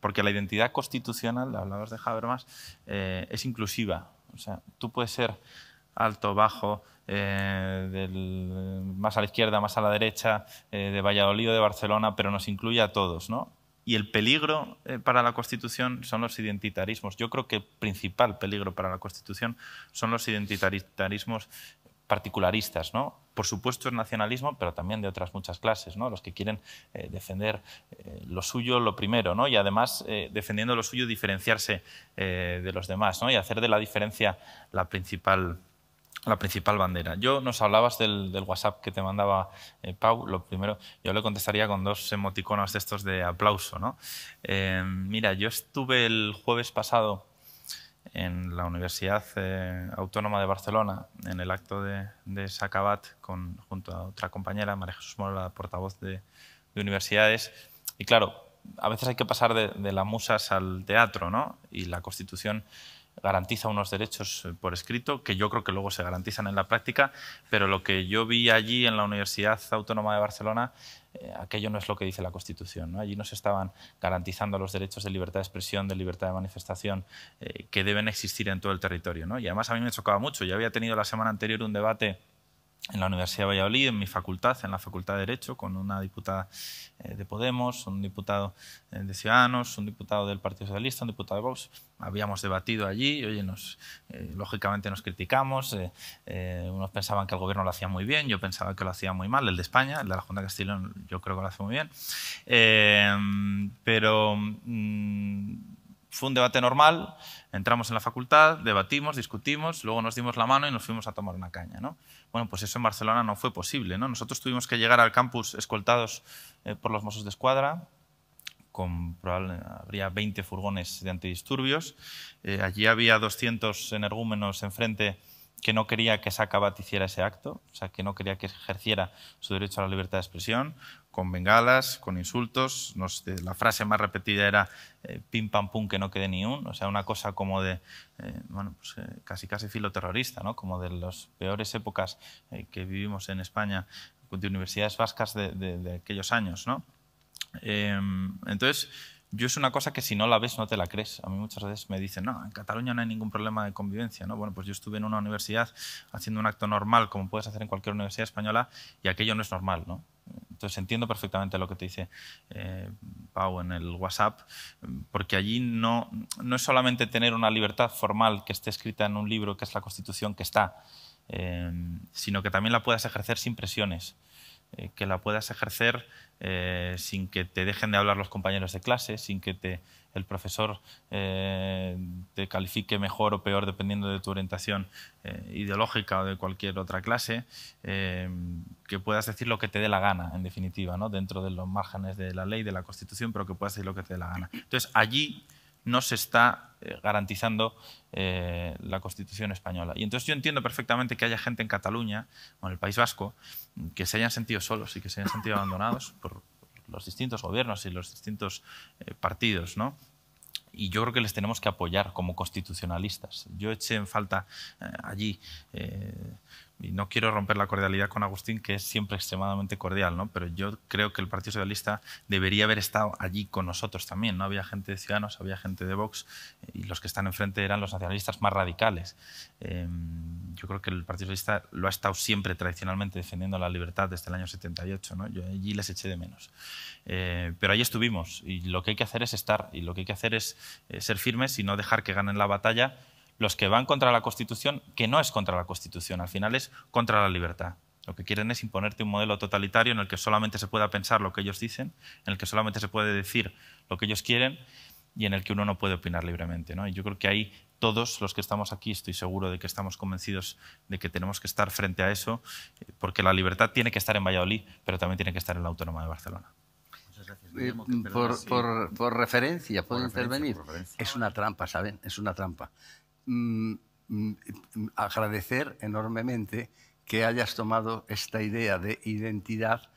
porque la identidad constitucional, hablabas de Habermas, es inclusiva. O sea, tú puedes ser alto, bajo, eh, más a la izquierda, más a la derecha, eh, de Valladolid o de Barcelona, pero nos incluye a todos. ¿no? Y el peligro eh, para la Constitución son los identitarismos. Yo creo que el principal peligro para la Constitución son los identitarismos particularistas, ¿no? Por supuesto es nacionalismo, pero también de otras muchas clases, ¿no? Los que quieren defender lo suyo lo primero, ¿no? Y además, defendiendo lo suyo, diferenciarse de los demás, ¿no? Y hacer de la diferencia la principal la principal bandera. Yo nos hablabas del, WhatsApp que te mandaba eh, Pau. Lo primero, yo le contestaría con dos emoticonos de estos de aplauso. ¿no? Em, mira, yo estuve el jueves pasado en la Universidad eh, Autónoma de Barcelona, en el acto de, de Sacabat, con, junto a otra compañera, María Jesús Moro, la portavoz de, universidades. Y claro, a veces hay que pasar de, de las musas al teatro, ¿no? Y la Constitución garantiza unos derechos eh, por escrito que yo creo que luego se garantizan en la práctica, pero lo que yo vi allí en la Universidad Autónoma de Barcelona, eh, aquello no es lo que dice la Constitución. ¿no? Allí no se estaban garantizando los derechos de libertad de expresión, de libertad de manifestación, eh, que deben existir en todo el territorio. ¿no? Y además a mí me chocaba mucho. Yo había tenido la semana anterior un debate en la Universidad de Valladolid, en mi facultad, en la Facultad de Derecho, con una diputada eh, de Podemos, un diputado eh, de Ciudadanos, un diputado del Partido Socialista, un diputado de Vox. Habíamos debatido allí, y, nos, eh, lógicamente nos criticamos, unos pensaban que el gobierno lo hacía muy bien, yo pensaba que lo hacía muy mal, el de España, el de la Junta de Castilla yo creo que lo hace muy bien, pero... Mm, fue un debate normal, entramos en la facultad, debatimos, discutimos, luego nos dimos la mano y nos fuimos a tomar una caña. ¿no? Bueno, pues eso en Barcelona no fue posible. ¿no? Nosotros tuvimos que llegar al campus escoltados eh, por los Mossos de Escuadra, con probablemente habría 20 furgones de antidisturbios. Eh, allí había 200 energúmenos enfrente que no quería que Sacabat hiciera ese acto, o sea, que no quería que ejerciera su derecho a la libertad de expresión con bengalas, con insultos. Eh, la frase más repetida era eh, pim pam pum que no quede ni un. O sea, una cosa como de, eh, bueno, pues, casi casi filoterrorista, ¿no? Como de las peores épocas que vivimos en España, de universidades vascas de, de aquellos años, ¿no? Em, entonces, yo es una cosa que si no la ves no te la crees. A mí muchas veces me dicen, no, en Cataluña no hay ningún problema de convivencia. Bueno, pues yo estuve en una universidad haciendo un acto normal, como puedes hacer en cualquier universidad española, y aquello no es normal. ¿no? Entonces entiendo perfectamente lo que te dice eh, Pau en el WhatsApp, porque allí no, no es solamente tener una libertad formal que esté escrita en un libro, que es la Constitución que está, eh, sino que también la puedas ejercer sin presiones. Eh, que la puedas ejercer eh, sin que te dejen de hablar los compañeros de clase, sin que te, el profesor eh, te califique mejor o peor dependiendo de tu orientación ideológica o de cualquier otra clase, que puedas decir lo que te dé la gana, en definitiva, ¿no? dentro de los márgenes de la ley, de la Constitución, pero que puedas decir lo que te dé la gana. Entonces, allí no se está eh, garantizando eh, la Constitución española. Y entonces yo entiendo perfectamente que haya gente en Cataluña o en el País Vasco mm, que se hayan sentido solos y que se hayan sentido abandonados por los distintos gobiernos y los distintos eh, partidos, Y yo creo que les tenemos que apoyar como constitucionalistas. Yo eché en falta allí y no quiero romper la cordialidad con Agustín, que es siempre extremadamente cordial, ¿no? pero yo creo que el Partido Socialista debería haber estado allí con nosotros también. No había gente de Ciudadanos, había gente de Vox, y los que están enfrente eran los nacionalistas más radicales. Em, yo creo que el Partido Socialista lo ha estado siempre tradicionalmente defendiendo la libertad desde el año 78. ¿no? Yo allí les eché de menos. Eh, pero ahí estuvimos, y lo que hay que hacer es estar, y lo que hay que hacer es eh, ser firmes y no dejar que ganen la batalla los que van contra la Constitución, que no es contra la Constitución, al final es contra la libertad. Lo que quieren es imponerte un modelo totalitario en el que solamente se pueda pensar lo que ellos dicen, en el que solamente se puede decir lo que ellos quieren y en el que uno no puede opinar libremente. Y yo creo que ahí todos los que estamos aquí, estoy seguro de que estamos convencidos de que tenemos que estar frente a eso, eh, porque la libertad tiene que estar en Valladolid, pero también tiene que estar en la Autónoma de Barcelona. Eh, por, por, referencia, puedo intervenir. Es una trampa, ¿saben? Es una trampa. Mm, mm, mm, agradecer enormemente que hayas tomado esta idea de identidad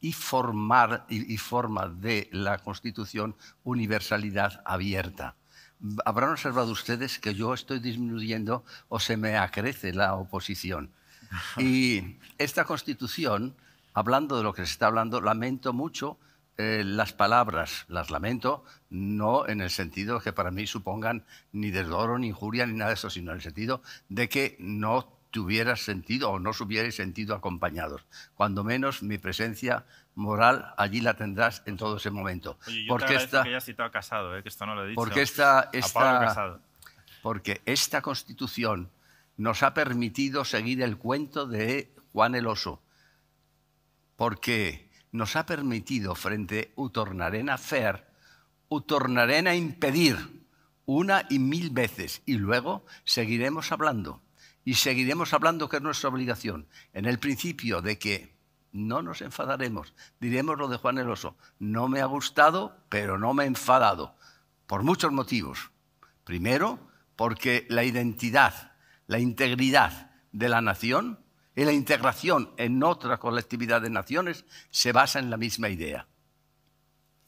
y formar y, forma de la Constitución universalidad abierta. Habrán observado ustedes que yo estoy disminuyendo o se me acrece la oposición. Y esta Constitución, hablando de lo que se está hablando, lamento mucho eh, las palabras, las lamento, no en el sentido que para mí supongan ni desdoro, ni injuria, ni nada de eso, sino en el sentido de que no tuvieras sentido o no os hubierais sentido acompañados. Cuando menos mi presencia moral allí la tendrás en todo ese momento. porque esta, Porque esta, porque esta Constitución nos ha permitido seguir el cuento de Juan el Oso. Porque nos ha permitido frente u hacer, u tornaren impedir una y mil veces y luego seguiremos hablando y seguiremos hablando que es nuestra obligación en el principio de que no nos enfadaremos, diremos lo de Juan el no me ha gustado pero no me he enfadado por muchos motivos. Primero, porque la identidad, la integridad de la nación y la integración en otra colectividad de naciones se basa en la misma idea.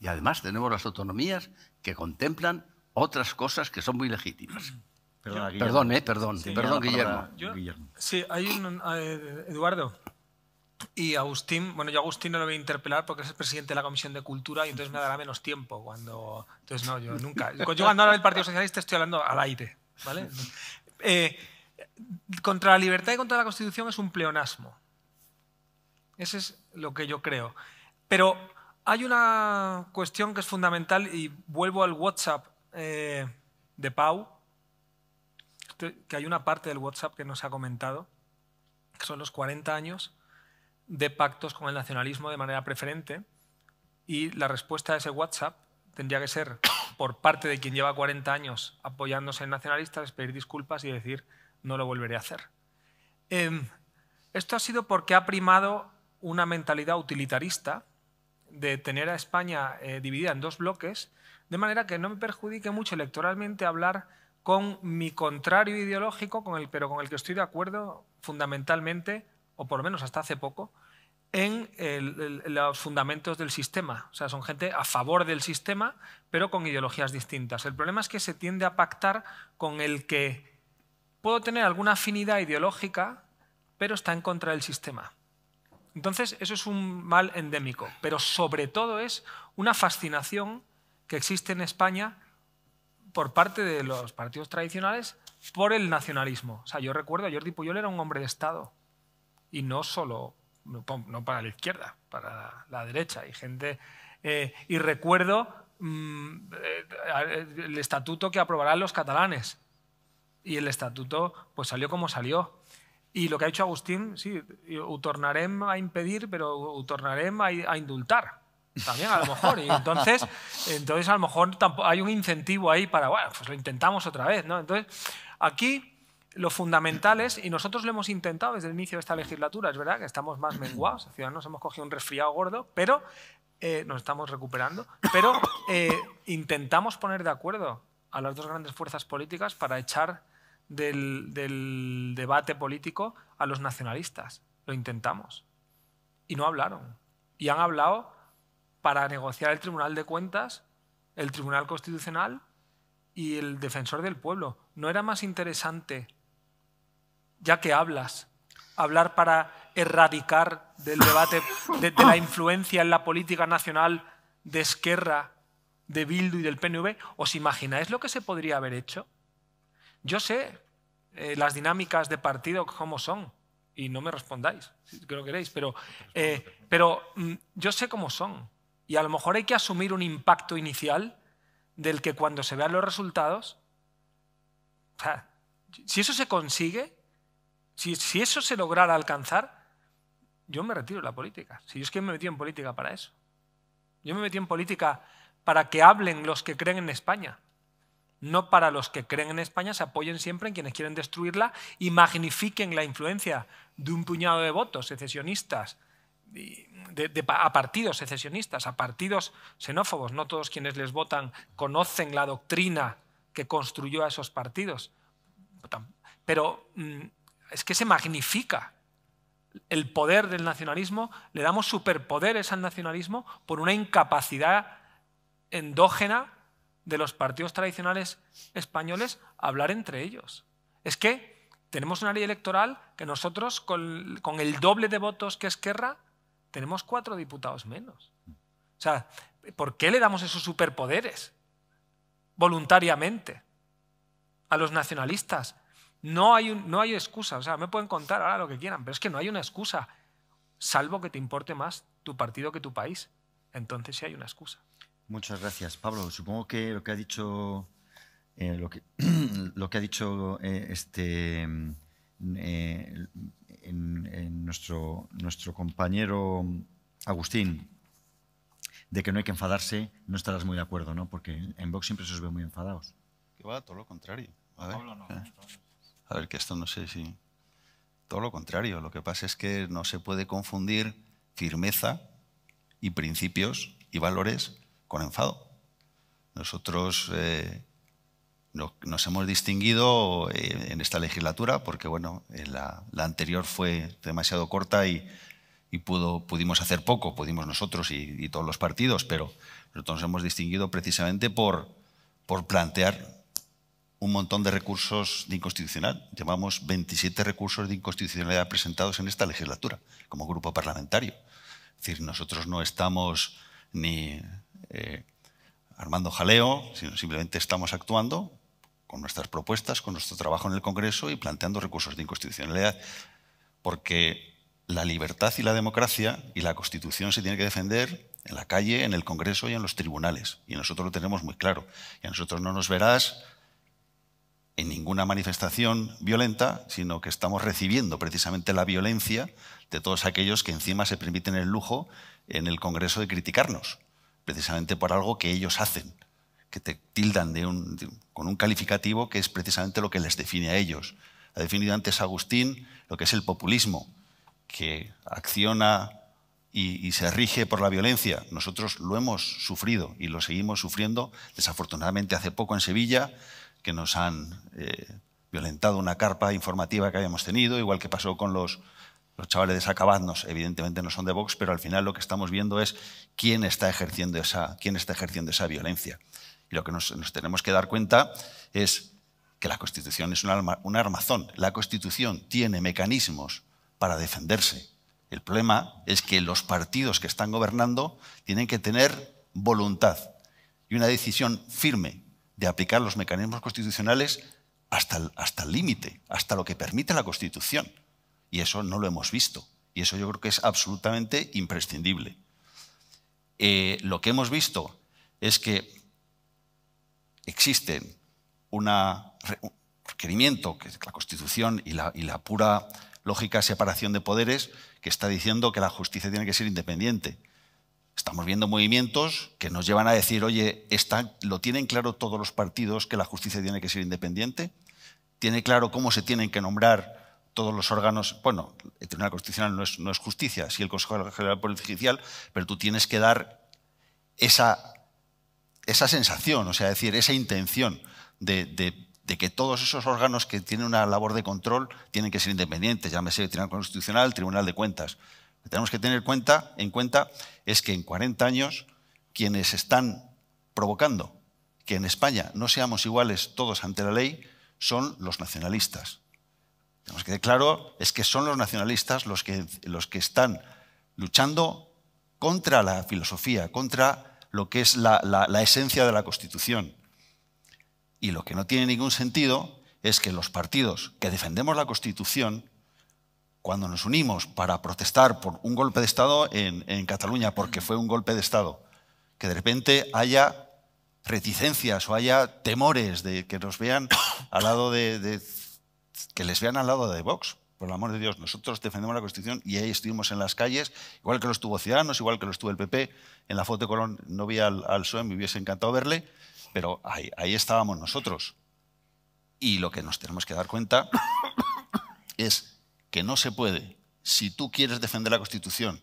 Y además tenemos las autonomías que contemplan otras cosas que son muy legítimas. Perdón, eh, perdón, perdón, Guillermo. sí, hay un eh, Eduardo y Agustín. Bueno, yo a Agustín no lo voy a interpelar porque es el presidente de la Comisión de Cultura y entonces me dará menos tiempo cuando. Entonces no, yo nunca. Yo cuando hablo del Partido Socialista estoy hablando al aire, ¿vale? Eh, contra la libertad y contra la Constitución es un pleonasmo. Ese es lo que yo creo. Pero hay una cuestión que es fundamental y vuelvo al WhatsApp eh, de Pau, que hay una parte del WhatsApp que nos ha comentado, que son los 40 años de pactos con el nacionalismo de manera preferente y la respuesta a ese WhatsApp tendría que ser por parte de quien lleva 40 años apoyándose en nacionalistas, pedir disculpas y decir no lo volveré a hacer. Em, esto ha sido porque ha primado una mentalidad utilitarista de tener a España eh, dividida en dos bloques, de manera que no me perjudique mucho electoralmente hablar con mi contrario ideológico, con el, pero con el que estoy de acuerdo fundamentalmente, o por lo menos hasta hace poco, en los fundamentos del sistema. O sea, son gente a favor del sistema, pero con ideologías distintas. El problema es que se tiende a pactar con el que puedo tener alguna afinidad ideológica, pero está en contra del sistema. Entonces, eso es un mal endémico, pero sobre todo es una fascinación que existe en España por parte de los partidos tradicionales por el nacionalismo. O sea, yo recuerdo, Jordi Puyol era un hombre de Estado y no solo, no para la izquierda, para la derecha. Y, gente, eh, y recuerdo mm, eh, el estatuto que aprobarán los catalanes y el estatuto pues salió como salió. Y lo que ha dicho Agustín, sí, utornarem a impedir, pero utornarem a, indultar también a lo mejor. Y entonces, entonces a lo mejor hay un incentivo ahí para, bueno, pues lo intentamos otra vez, ¿no? Entonces, aquí lo fundamental es, y nosotros lo hemos intentado desde el inicio de esta legislatura, es verdad que estamos más menguados, ciudadanos hemos cogido un resfriado gordo, pero eh, nos estamos recuperando, pero eh, intentamos poner de acuerdo a las dos grandes fuerzas políticas para echar del, debate político a los nacionalistas. Lo intentamos. Y no hablaron. Y han hablado para negociar el Tribunal de Cuentas, el Tribunal Constitucional y el Defensor del Pueblo. ¿No era más interesante, ya que hablas, hablar para erradicar del debate de, de, la influencia en la política nacional de Esquerra, de Bildu y del PNV? ¿Os imagináis lo que se podría haber hecho? Yo sé eh, las dinámicas de partido cómo son, y no me respondáis, si que lo queréis, pero, eh, pero mm, yo sé cómo son. Y a lo mejor hay que asumir un impacto inicial del que cuando se vean los resultados, si eso se consigue, si, si, eso se lograra alcanzar, yo me retiro de la política. Si yo es que me metí en política para eso. Yo me metí en política para que hablen los que creen en España no para los que creen en España, se apoyen siempre en quienes quieren destruirla y magnifiquen la influencia de un puñado de votos secesionistas a partidos secesionistas, a partidos xenófobos. No todos quienes les votan conocen la doctrina que construyó a esos partidos. Pero mm, es que se magnifica el poder del nacionalismo, le damos superpoderes al nacionalismo por una incapacidad endógena de los partidos tradicionales españoles hablar entre ellos. Es que tenemos una ley electoral que nosotros, con, el doble de votos que Esquerra, tenemos cuatro diputados menos. O sea, ¿por qué le damos esos superpoderes voluntariamente a los nacionalistas? No hay, no hay excusa, o sea, me pueden contar ahora lo que quieran, pero es que no hay una excusa, salvo que te importe más tu partido que tu país. Entonces sí hay una excusa. Muchas gracias, Pablo. Supongo que lo que ha dicho eh, lo, que, ha dicho eh, este mm, eh, nuestro, nuestro compañero Agustín de que no hay que enfadarse, no estarás muy de acuerdo, ¿no? Porque en Vox siempre se os ve muy enfadados. Que va, todo lo contrario. A ver, ah. a ver, que esto no sé si... Todo lo contrario. Lo que pasa es que no se puede confundir firmeza y principios y valores con enfado. Nosotros eh, nos hemos distinguido eh, en esta legislatura porque bueno, eh, la, anterior fue demasiado corta y, pudo, pudimos hacer poco, pudimos nosotros y, todos los partidos, pero nosotros nos hemos distinguido precisamente por, por plantear un montón de recursos de inconstitucional. Llevamos 27 recursos de inconstitucionalidad presentados en esta legislatura como grupo parlamentario. Es decir, nosotros no estamos ni eh, armando jaleo, sino simplemente estamos actuando con nuestras propuestas, con nuestro trabajo en el Congreso y planteando recursos de inconstitucionalidad, porque la libertad y la democracia y la Constitución se tienen que defender en la calle, en el Congreso y en los tribunales. Y nosotros lo tenemos muy claro. Y a nosotros no nos verás en ninguna manifestación violenta, sino que estamos recibiendo precisamente la violencia de todos aquellos que encima se permiten el lujo en el Congreso de criticarnos precisamente por algo que ellos hacen, que te tildan con un calificativo que es precisamente lo que les define a ellos. Ha definido antes Agustín lo que es el populismo, que acciona y, se rige por la violencia. Nosotros lo hemos sufrido y lo seguimos sufriendo. Desafortunadamente hace poco en Sevilla, que nos han eh, violentado una carpa informativa que habíamos tenido, igual que pasó con los los chavales desacabados evidentemente no son de Vox, pero al final lo que estamos viendo es quién está ejerciendo esa, quién está ejerciendo esa violencia. Y lo que nos, tenemos que dar cuenta es que la Constitución es un, un armazón. La Constitución tiene mecanismos para defenderse. El problema es que los partidos que están gobernando tienen que tener voluntad y una decisión firme de aplicar los mecanismos constitucionales hasta el límite, hasta lo que permite la Constitución. Y eso no lo hemos visto. Y eso yo creo que es absolutamente imprescindible. Eh, lo que hemos visto es que existe un requerimiento, que es la Constitución y la, la pura lógica separación de poderes, que está diciendo que la justicia tiene que ser independiente. Estamos viendo movimientos que nos llevan a decir, oye, ¿lo tienen claro todos los partidos que la justicia tiene que ser independiente? ¿Tiene claro cómo se tienen que nombrar todos los órganos, bueno, el Tribunal Constitucional no es, justicia, sí el Consejo General Policial, Judicial, pero tú tienes que dar esa, esa sensación, o sea, decir, esa intención de, que todos esos órganos que tienen una labor de control tienen que ser independientes, llámese el Tribunal Constitucional, el Tribunal de Cuentas. Lo que tenemos que tener cuenta, en cuenta es que en 40 años quienes están provocando que en España no seamos iguales todos ante la ley son los nacionalistas tenemos que tener claro es que son los nacionalistas los que, los que están luchando contra la filosofía, contra lo que es la, la, esencia de la Constitución. Y lo que no tiene ningún sentido es que los partidos que defendemos la Constitución, cuando nos unimos para protestar por un golpe de Estado en, Cataluña, porque fue un golpe de Estado, que de repente haya reticencias o haya temores de que nos vean al lado de que les vean al lado de Vox. Por el amor de Dios, nosotros defendemos la Constitución y ahí estuvimos en las calles, igual que lo estuvo Ciudadanos, igual que lo estuvo el PP. En la foto de Colón no vi al, al me hubiese encantado verle, pero ahí, ahí estábamos nosotros. Y lo que nos tenemos que dar cuenta es que no se puede, si tú quieres defender la Constitución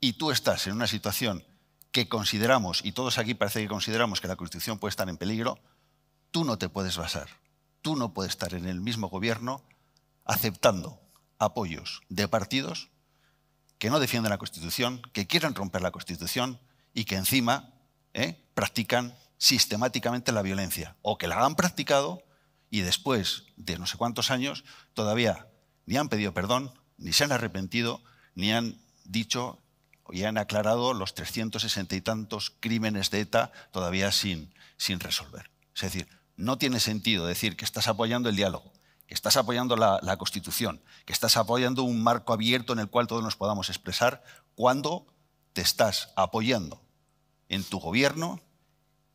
y tú estás en una situación que consideramos, y todos aquí parece que consideramos que la Constitución puede estar en peligro, tú no te puedes basar Tú no puedes estar en el mismo gobierno aceptando apoyos de partidos que no defienden la Constitución, que quieren romper la Constitución y que encima ¿eh? practican sistemáticamente la violencia, o que la han practicado y después de no sé cuántos años todavía ni han pedido perdón, ni se han arrepentido, ni han dicho y han aclarado los 360 y tantos crímenes de ETA todavía sin, sin resolver. Es decir, no tiene sentido decir que estás apoyando el diálogo, que estás apoyando la, Constitución, que estás apoyando un marco abierto en el cual todos nos podamos expresar, cuando te estás apoyando en tu gobierno,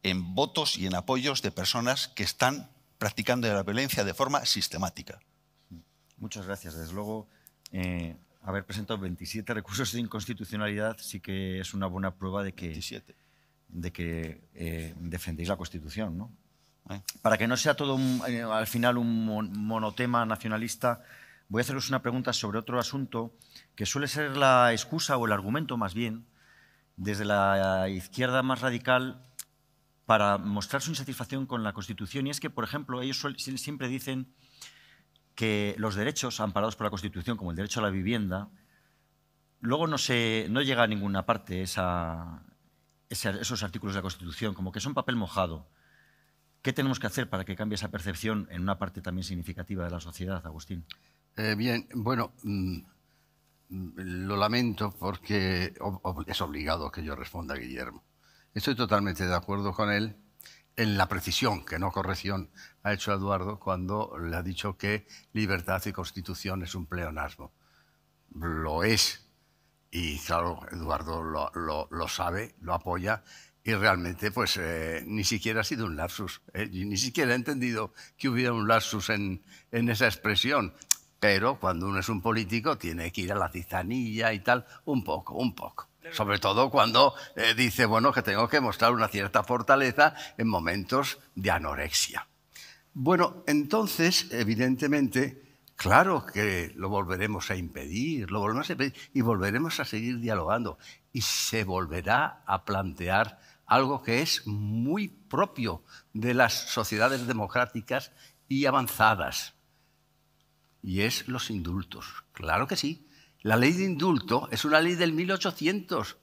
en votos y en apoyos de personas que están practicando la violencia de forma sistemática. Muchas gracias. Desde luego, eh, haber presentado 27 recursos de inconstitucionalidad sí que es una buena prueba de que, De que eh, defendéis la Constitución, ¿no? Para que no sea todo eh, al final un monotema nacionalista, voy a hacerles una pregunta sobre otro asunto que suele ser la excusa o el argumento más bien desde la izquierda más radical para mostrar su insatisfacción con la Constitución. Y es que, por ejemplo, ellos siempre dicen que los derechos amparados por la Constitución, como el derecho a la vivienda, luego no, se, llega a ninguna parte esos artículos de la Constitución, como que son papel mojado. ¿Qué tenemos que hacer para que cambie esa percepción en una parte también significativa de la sociedad, Agustín? Eh, bien, bueno, mm, lo lamento porque es obligado que yo responda, Guillermo. Estoy totalmente de acuerdo con él en la precisión, que no corrección, ha hecho Eduardo cuando le ha dicho que libertad y constitución es un pleonasmo. Lo es. Y claro, Eduardo lo, lo sabe, lo apoya y realmente, pues eh, ni siquiera ha sido un lapsus. ¿eh? ni siquiera he entendido que hubiera un lapsus en, esa expresión. Pero cuando uno es un político, tiene que ir a la tizanilla y tal, un poco, un poco. Sobre todo cuando eh, dice, bueno, que tengo que mostrar una cierta fortaleza en momentos de anorexia. Bueno, entonces, evidentemente, Claro que lo volveremos a impedir, lo volveremos a impedir y volveremos a seguir dialogando y se volverá a plantear algo que es muy propio de las sociedades democráticas y avanzadas, y es los indultos. Claro que sí. La ley de indulto es una ley del 1800.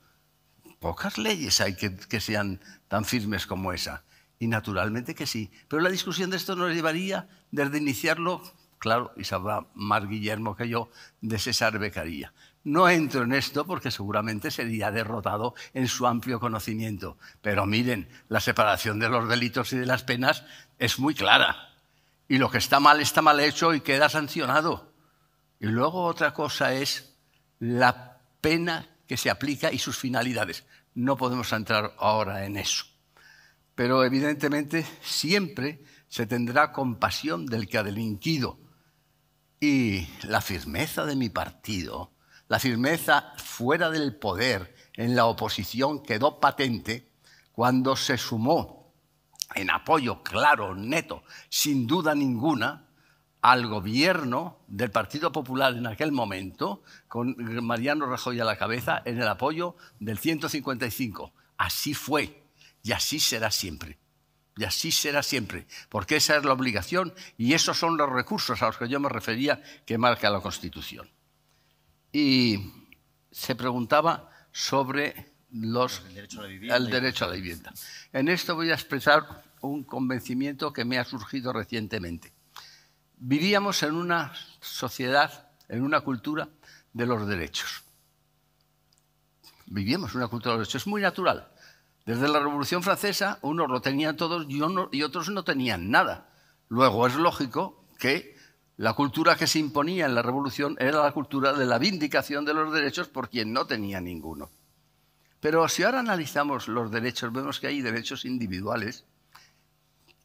Pocas leyes hay que, sean tan firmes como esa. Y naturalmente que sí. Pero la discusión de esto nos llevaría desde iniciarlo, claro, y sabrá más Guillermo que yo, de César Becaría. No entro en esto porque seguramente sería derrotado en su amplio conocimiento. Pero miren, la separación de los delitos y de las penas es muy clara. Y lo que está mal está mal hecho y queda sancionado. Y luego otra cosa es la pena que se aplica y sus finalidades. No podemos entrar ahora en eso. Pero evidentemente siempre se tendrá compasión del que ha delinquido. Y la firmeza de mi partido la firmeza fuera del poder en la oposición quedó patente cuando se sumó en apoyo claro, neto, sin duda ninguna, al gobierno del Partido Popular en aquel momento, con Mariano Rajoy a la cabeza, en el apoyo del 155. Así fue y así será siempre. Y así será siempre, porque esa es la obligación y esos son los recursos a los que yo me refería que marca la Constitución y se preguntaba sobre los, el derecho, a la vivienda, En esto voy a expresar un convencimiento que me ha surgido recientemente. Vivíamos en una sociedad, en una cultura de los derechos. Vivíamos en una cultura de los derechos, es muy natural. Desde la Revolución Francesa unos lo tenían todos y otros no tenían nada. Luego es lógico que la cultura que se imponía en la revolución era la cultura de la vindicación de los derechos por quien no tenía ninguno. Pero si ahora analizamos los derechos, vemos que hay derechos individuales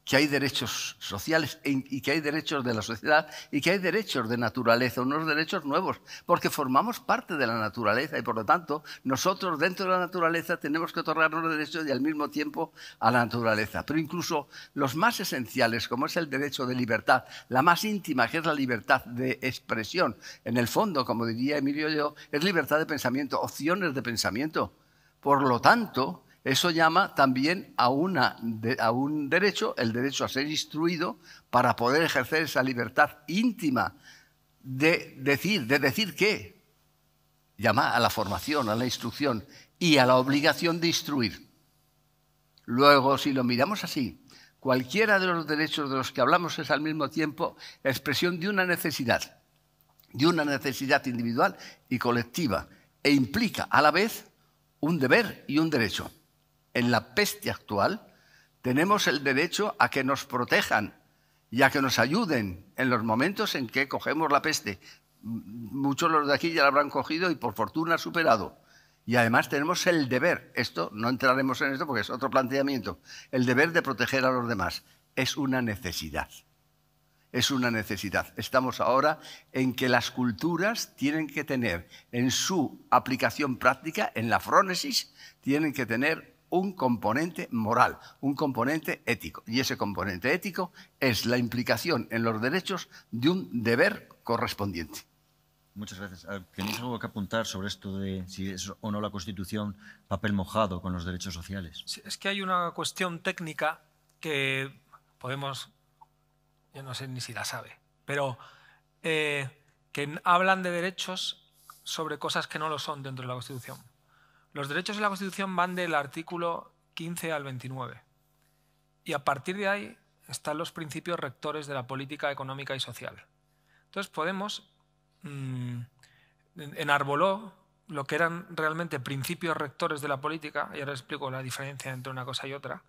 que hay derechos sociales y que hay derechos de la sociedad y que hay derechos de naturaleza, unos derechos nuevos, porque formamos parte de la naturaleza y por lo tanto nosotros dentro de la naturaleza tenemos que otorgarnos derechos y al mismo tiempo a la naturaleza. Pero incluso los más esenciales, como es el derecho de libertad, la más íntima, que es la libertad de expresión, en el fondo, como diría Emilio yo, es libertad de pensamiento, opciones de pensamiento. Por lo tanto, eso llama también a, un derecho, el derecho a ser instruido para poder ejercer esa libertad íntima de decir, de decir qué. Llama a la formación, a la instrucción y a la obligación de instruir. Luego, si lo miramos así, cualquiera de los derechos de los que hablamos es al mismo tiempo expresión de una necesidad, de una necesidad individual y colectiva, e implica a la vez un deber y un derecho en la peste actual, tenemos el derecho a que nos protejan y a que nos ayuden en los momentos en que cogemos la peste. Muchos de los de aquí ya la habrán cogido y por fortuna superado. Y además tenemos el deber, esto no entraremos en esto porque es otro planteamiento, el deber de proteger a los demás. Es una necesidad. Es una necesidad. Estamos ahora en que las culturas tienen que tener en su aplicación práctica, en la frónesis, tienen que tener un componente moral, un componente ético. Y ese componente ético es la implicación en los derechos de un deber correspondiente. Muchas gracias. Ah, ¿Tenéis algo que apuntar sobre esto de si es o no la Constitución papel mojado con los derechos sociales? es que hay una cuestión técnica que podemos, yo no sé ni si la sabe, pero eh, que hablan de derechos sobre cosas que no lo son dentro de la Constitución. Los derechos de la Constitución van del artículo 15 al 29. Y a partir de ahí están los principios rectores de la política económica y social. Entonces Podemos mm, enarboló lo que eran realmente principios rectores de la política, y ahora explico la diferencia entre una cosa y otra,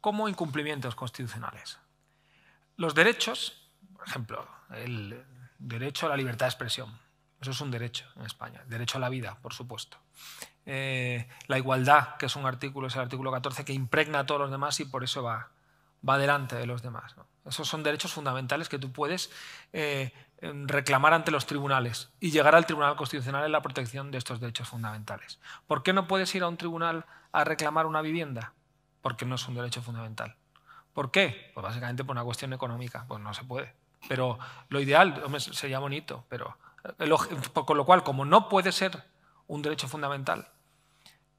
como incumplimientos constitucionales. Los derechos, por ejemplo, el derecho a la libertad de expresión, eso es un derecho en España. Derecho a la vida, por supuesto. Eh, la igualdad, que es un artículo, es el artículo 14, que impregna a todos los demás y por eso va, va delante de los demás. Esos son derechos fundamentales que tú puedes eh, em, reclamar ante los tribunales y llegar al Tribunal Constitucional en la protección de estos derechos fundamentales. ¿Por qué no puedes ir a un tribunal a reclamar una vivienda? Porque no es un derecho fundamental. ¿Por qué? Pues básicamente por una cuestión económica. Pues no se puede. Pero lo ideal, sería bonito, pero Con lo cual, como no puede ser un derecho fundamental,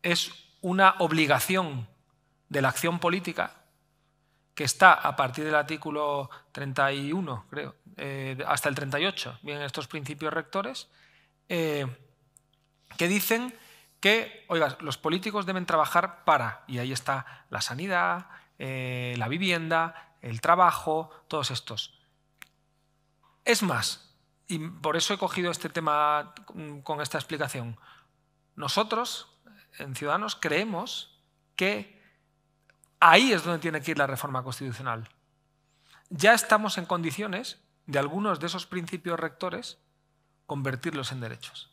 es una obligación de la acción política que está a partir del artículo 31, creo, eh, hasta el 38, bien, estos principios rectores, eh, que dicen que, oiga, los políticos deben trabajar para, y ahí está la sanidad, eh, la vivienda, el trabajo, todos estos. Es más, y por eso he cogido este tema con esta explicación. Nosotros, en Ciudadanos, creemos que ahí es donde tiene que ir la reforma constitucional. Ya estamos en condiciones de algunos de esos principios rectores convertirlos en derechos.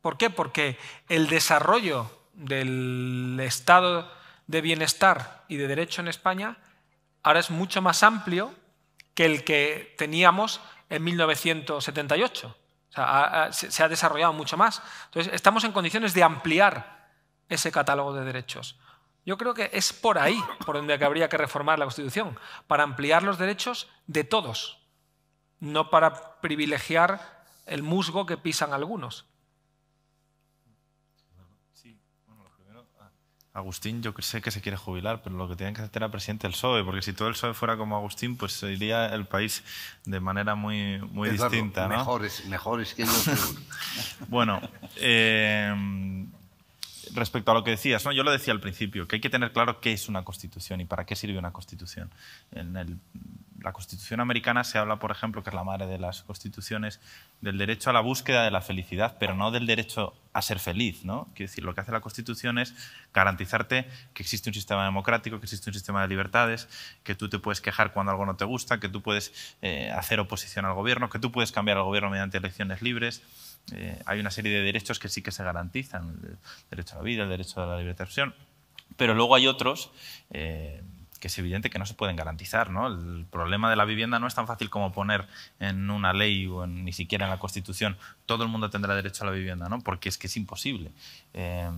¿Por qué? Porque el desarrollo del estado de bienestar y de derecho en España ahora es mucho más amplio que el que teníamos en 1978. O sea, se ha desarrollado mucho más. Entonces, estamos en condiciones de ampliar ese catálogo de derechos. Yo creo que es por ahí por donde habría que reformar la Constitución, para ampliar los derechos de todos, no para privilegiar el musgo que pisan algunos. Agustín yo sé que se quiere jubilar, pero lo que tienen que hacer era presidente del PSOE, porque si todo el PSOE fuera como Agustín, pues iría el país de manera muy, distinta. ¿no? Mejores, mejores que yo. bueno, eh, respecto a lo que decías, yo lo decía al principio, que hay que tener claro qué es una constitución y para qué sirve una constitución. En la constitución americana se habla, por ejemplo, que es la madre de las constituciones, del derecho a la búsqueda de la felicidad, pero no del derecho a ser feliz. ¿no? decir, lo que hace la constitución es garantizarte que existe un sistema democrático, que existe un sistema de libertades, que tú te puedes quejar cuando algo no te gusta, que tú puedes eh, hacer oposición al gobierno, que tú puedes cambiar al gobierno mediante elecciones libres eh, hay una serie de derechos que sí que se garantizan, el derecho a la vida, el derecho a la libertad de expresión, pero luego hay otros eh, que es evidente que no se pueden garantizar. ¿no? El problema de la vivienda no es tan fácil como poner en una ley o ni siquiera en la Constitución todo el mundo tendrá derecho a la vivienda, ¿no? porque es que es imposible. Eh,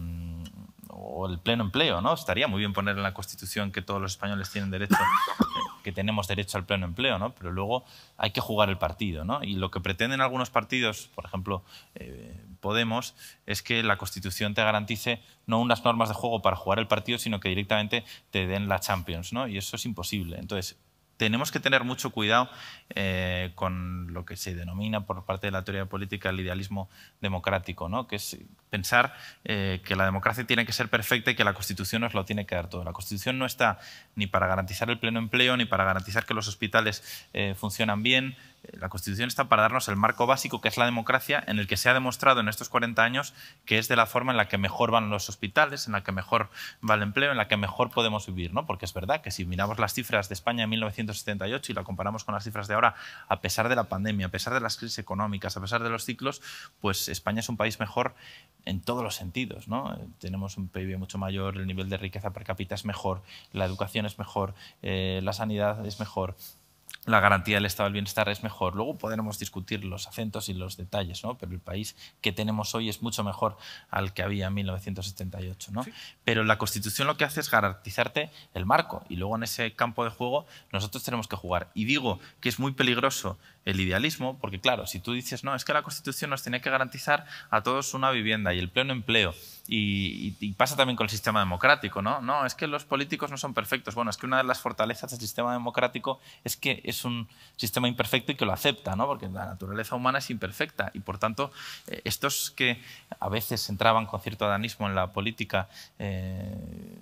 o el pleno empleo, ¿no? Estaría muy bien poner en la Constitución que todos los españoles tienen derecho, que tenemos derecho al pleno empleo, ¿no? Pero luego hay que jugar el partido, ¿no? Y lo que pretenden algunos partidos, por ejemplo eh, Podemos, es que la Constitución te garantice no unas normas de juego para jugar el partido, sino que directamente te den la Champions, ¿no? Y eso es imposible. Entonces, tenemos que tener mucho cuidado eh, con lo que se denomina por parte de la teoría política el idealismo democrático, ¿no? que es pensar eh, que la democracia tiene que ser perfecta y que la Constitución nos lo tiene que dar todo. La Constitución no está ni para garantizar el pleno empleo, ni para garantizar que los hospitales eh, funcionan bien, la Constitución está para darnos el marco básico que es la democracia, en el que se ha demostrado en estos 40 años que es de la forma en la que mejor van los hospitales, en la que mejor va el empleo, en la que mejor podemos vivir, ¿no? Porque es verdad que si miramos las cifras de España en 1978 y la comparamos con las cifras de ahora, a pesar de la pandemia, a pesar de las crisis económicas, a pesar de los ciclos, pues España es un país mejor en todos los sentidos, ¿no? Tenemos un PIB mucho mayor, el nivel de riqueza per cápita es mejor, la educación es mejor, eh, la sanidad es mejor, la garantía del estado del bienestar es mejor. Luego podremos discutir los acentos y los detalles, ¿no? pero el país que tenemos hoy es mucho mejor al que había en 1978. ¿no? Pero la Constitución lo que hace es garantizarte el marco y luego en ese campo de juego nosotros tenemos que jugar. Y digo que es muy peligroso el idealismo, porque claro, si tú dices, no, es que la Constitución nos tiene que garantizar a todos una vivienda y el pleno empleo, y, pasa también con el sistema democrático, ¿no? No, es que los políticos no son perfectos. Bueno, es que una de las fortalezas del sistema democrático es que es un sistema imperfecto y que lo acepta, ¿no? Porque la naturaleza humana es imperfecta y, por tanto, eh, estos que a veces entraban con cierto adanismo en la política... Eh,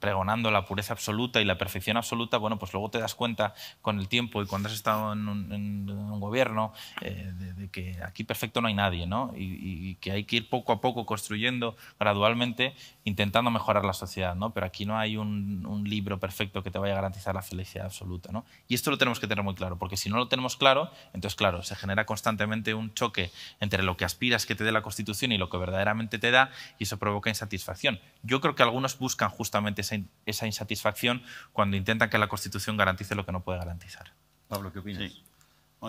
pregonando la pureza absoluta y la perfección absoluta, bueno, pues luego te das cuenta con el tiempo y cuando has estado en un, gobierno eh, de, que aquí perfecto no hay nadie, ¿no? Y, que hay que ir poco a poco construyendo gradualmente, intentando mejorar la sociedad, ¿no? Pero aquí no hay un, un libro perfecto que te vaya a garantizar la felicidad absoluta, ¿no? Y esto lo tenemos que tener muy claro, porque si no lo tenemos claro, entonces, claro, se genera constantemente un choque entre lo que aspiras que te dé la Constitución y lo que verdaderamente te da, y eso provoca insatisfacción. Yo creo que algunos buscan justamente esa, insatisfacción cuando intentan que la Constitución garantice lo que no puede garantizar. Pablo, ¿qué opinas? Sí.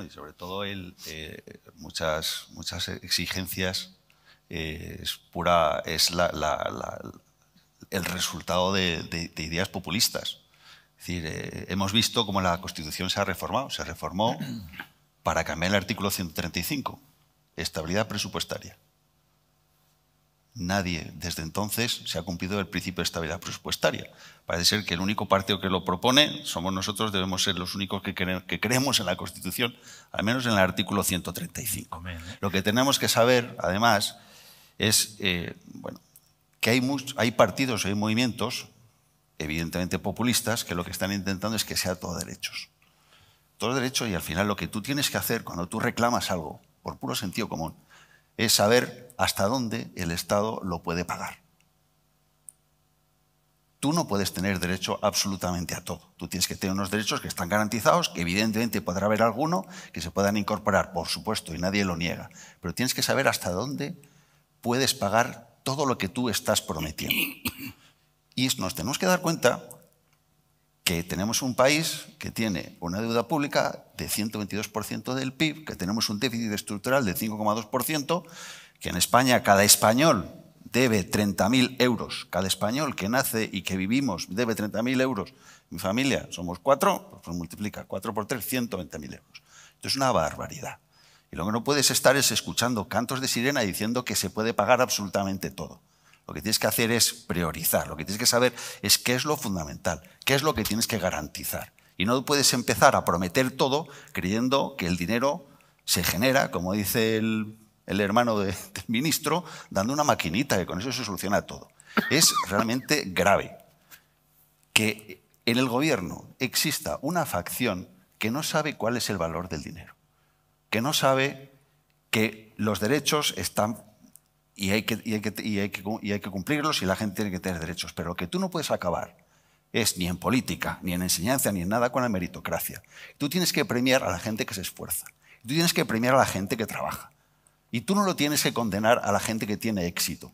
y sobre todo el, eh, muchas, muchas exigencias eh, es pura es la, el resultado de, ideas populistas. Es decir, eh, hemos visto cómo la Constitución se ha reformado. Se reformó para cambiar el artículo 135, estabilidad presupuestaria. Nadie desde entonces se ha cumplido el principio de estabilidad presupuestaria. Parece ser que el único partido que lo propone somos nosotros, debemos ser los únicos que, creemos en la Constitución, al menos en el artículo 135. ¿eh? Lo que tenemos que saber, además, es eh, bueno, que hay, hay partidos, hay movimientos, evidentemente populistas, que lo que están intentando es que sea todo derechos. Todo derecho y al final lo que tú tienes que hacer cuando tú reclamas algo, por puro sentido común, es saber hasta dónde el Estado lo puede pagar. Tú no puedes tener derecho absolutamente a todo. Tú tienes que tener unos derechos que están garantizados, que evidentemente podrá haber alguno que se puedan incorporar, por supuesto, y nadie lo niega. Pero tienes que saber hasta dónde puedes pagar todo lo que tú estás prometiendo. Y nos tenemos que dar cuenta que tenemos un país que tiene una deuda pública de 122% del PIB, que tenemos un déficit estructural de 5,2%, que en España cada español debe 30.000 euros, cada español que nace y que vivimos debe 30.000 euros, mi familia somos cuatro, pues, pues multiplica cuatro por tres, 120.000 euros. Esto es una barbaridad. Y lo que no puedes estar es escuchando cantos de sirena diciendo que se puede pagar absolutamente todo. Lo que tienes que hacer es priorizar, lo que tienes que saber es qué es lo fundamental, qué es lo que tienes que garantizar. Y no puedes empezar a prometer todo creyendo que el dinero se genera, como dice el el hermano del ministro, dando una maquinita que con eso se soluciona todo. Es realmente grave que en el gobierno exista una facción que no sabe cuál es el valor del dinero, que no sabe que los derechos están y hay que, cumplirlos y la gente tiene que tener derechos, pero lo que tú no puedes acabar es ni en política, ni en enseñanza, ni en nada con la meritocracia. Tú tienes que premiar a la gente que se esfuerza. Tú tienes que premiar a la gente que trabaja. Y tú no lo tienes que condenar a la gente que tiene éxito.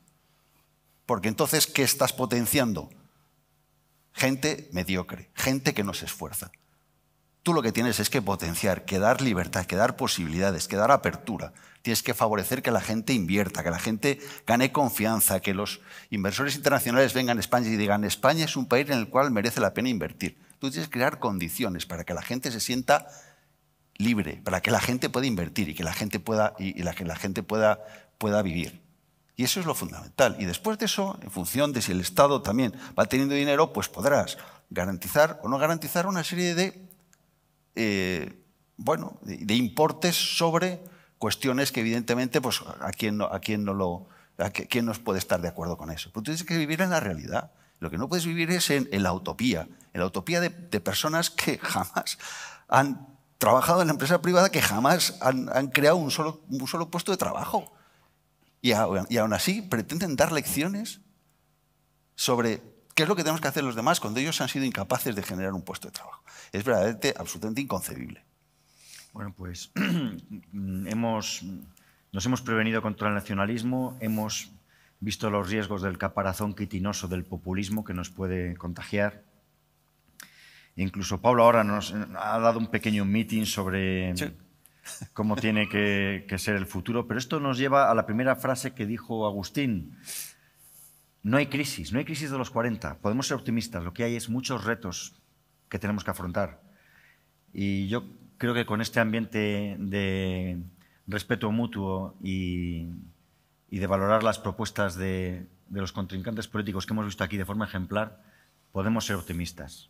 Porque entonces, ¿qué estás potenciando? Gente mediocre, gente que no se esfuerza. Tú lo que tienes es que potenciar, que dar libertad, que dar posibilidades, que dar apertura. Tienes que favorecer que la gente invierta, que la gente gane confianza, que los inversores internacionales vengan a España y digan, España es un país en el cual merece la pena invertir. Tú tienes que crear condiciones para que la gente se sienta libre, para que la gente pueda invertir y que la gente pueda, y, que la gente pueda, pueda vivir. Y eso es lo fundamental. Y después de eso, en función de si el Estado también va teniendo dinero, pues podrás garantizar o no garantizar una serie de, eh, bueno, de, importes sobre cuestiones que evidentemente pues, a quién no, a no lo... A nos puede estar de acuerdo con eso? Pero tienes que vivir en la realidad. Lo que no puedes vivir es en, la utopía, en la utopía de personas que jamás han trabajado en la empresa privada que jamás han, creado un solo, puesto de trabajo. Y, aún así pretenden dar lecciones sobre qué es lo que tenemos que hacer los demás cuando ellos han sido incapaces de generar un puesto de trabajo. Es verdaderamente absolutamente inconcebible. Bueno, pues hemos, nos hemos prevenido contra el nacionalismo, hemos visto los riesgos del caparazón quitinoso del populismo que nos puede contagiar Incluso Pablo ahora nos eh, ha dado un pequeño meeting sobre cómo tiene que, ser el futuro, pero esto nos lleva a la primera frase que dijo Agustín. No hay crisis, no hay crisis de los 40. Podemos ser optimistas, lo que hay es muchos retos que tenemos que afrontar. Y yo creo que con este ambiente de respeto mutuo y, de valorar las propuestas de, de los contrincantes políticos que hemos visto aquí de forma ejemplar, podemos ser optimistas.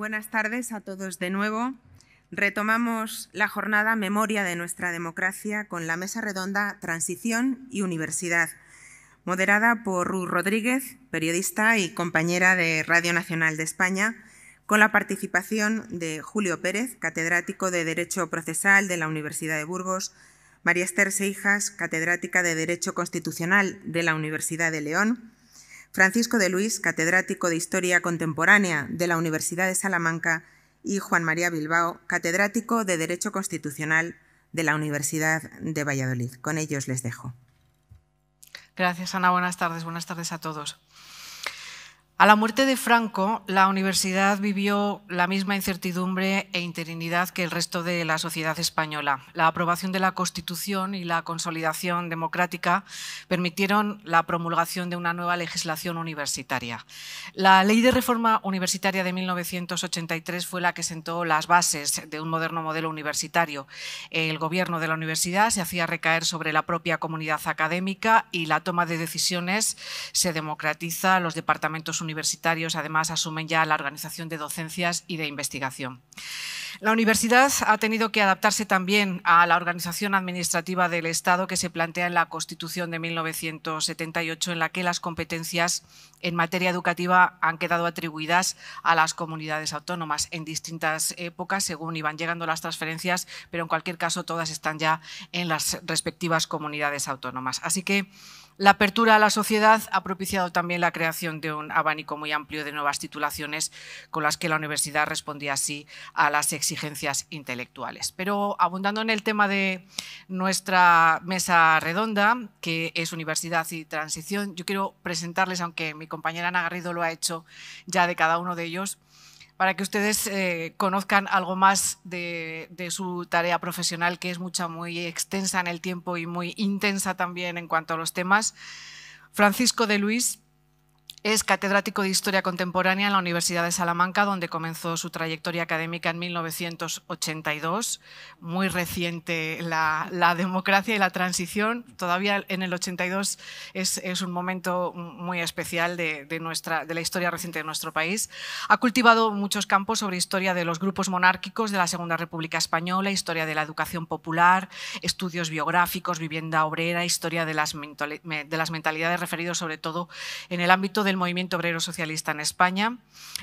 buenas tardes a todos de nuevo. Retomamos la jornada Memoria de nuestra democracia con la mesa redonda Transición y Universidad, moderada por Ruth Rodríguez, periodista y compañera de Radio Nacional de España, con la participación de Julio Pérez, catedrático de Derecho Procesal de la Universidad de Burgos, María Esther Seijas, catedrática de Derecho Constitucional de la Universidad de León, Francisco de Luis, catedrático de Historia Contemporánea de la Universidad de Salamanca, y Juan María Bilbao, catedrático de Derecho Constitucional de la Universidad de Valladolid. Con ellos les dejo. Gracias, Ana. Buenas tardes. Buenas tardes a todos. A la muerte de Franco, la universidad vivió la misma incertidumbre e interinidad que el resto de la sociedad española. La aprobación de la Constitución y la consolidación democrática permitieron la promulgación de una nueva legislación universitaria. La Ley de Reforma Universitaria de 1983 fue la que sentó las bases de un moderno modelo universitario. El gobierno de la universidad se hacía recaer sobre la propia comunidad académica y la toma de decisiones se democratiza, los departamentos universitarios universitarios además asumen ya la organización de docencias y de investigación. La universidad ha tenido que adaptarse también a la organización administrativa del Estado que se plantea en la Constitución de 1978, en la que las competencias en materia educativa han quedado atribuidas a las comunidades autónomas en distintas épocas, según iban llegando las transferencias, pero en cualquier caso todas están ya en las respectivas comunidades autónomas. Así que la apertura a la sociedad ha propiciado también la creación de un abanico muy amplio de nuevas titulaciones con las que la universidad respondía así a las exigencias intelectuales. Pero abundando en el tema de nuestra mesa redonda, que es Universidad y Transición, yo quiero presentarles, aunque mi compañera Ana Garrido lo ha hecho ya de cada uno de ellos, para que ustedes eh, conozcan algo más de, de, su tarea profesional, que es mucha, muy extensa en el tiempo y muy intensa también en cuanto a los temas. Francisco de Luis es catedrático de Historia Contemporánea en la Universidad de Salamanca, donde comenzó su trayectoria académica en 1982. Muy reciente la, democracia y la transición. Todavía en el 82 es, un momento muy especial de, nuestra, de la historia reciente de nuestro país. Ha cultivado muchos campos sobre historia de los grupos monárquicos de la Segunda República Española, historia de la educación popular, estudios biográficos, vivienda obrera, historia de las, de las mentalidades referidos sobre todo en el ámbito de el movimiento obrero socialista en España.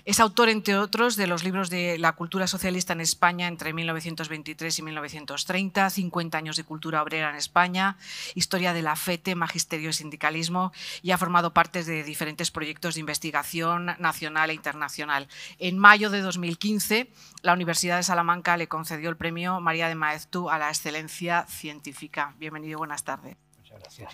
Es autor, entre otros, de los libros de la cultura socialista en España entre 1923 y 1930, 50 años de cultura obrera en España, historia de la FETE, magisterio y sindicalismo, y ha formado parte de diferentes proyectos de investigación nacional e internacional. En mayo de 2015, la Universidad de Salamanca le concedió el premio María de Maeztu a la excelencia científica. Bienvenido, buenas tardes. Muchas gracias.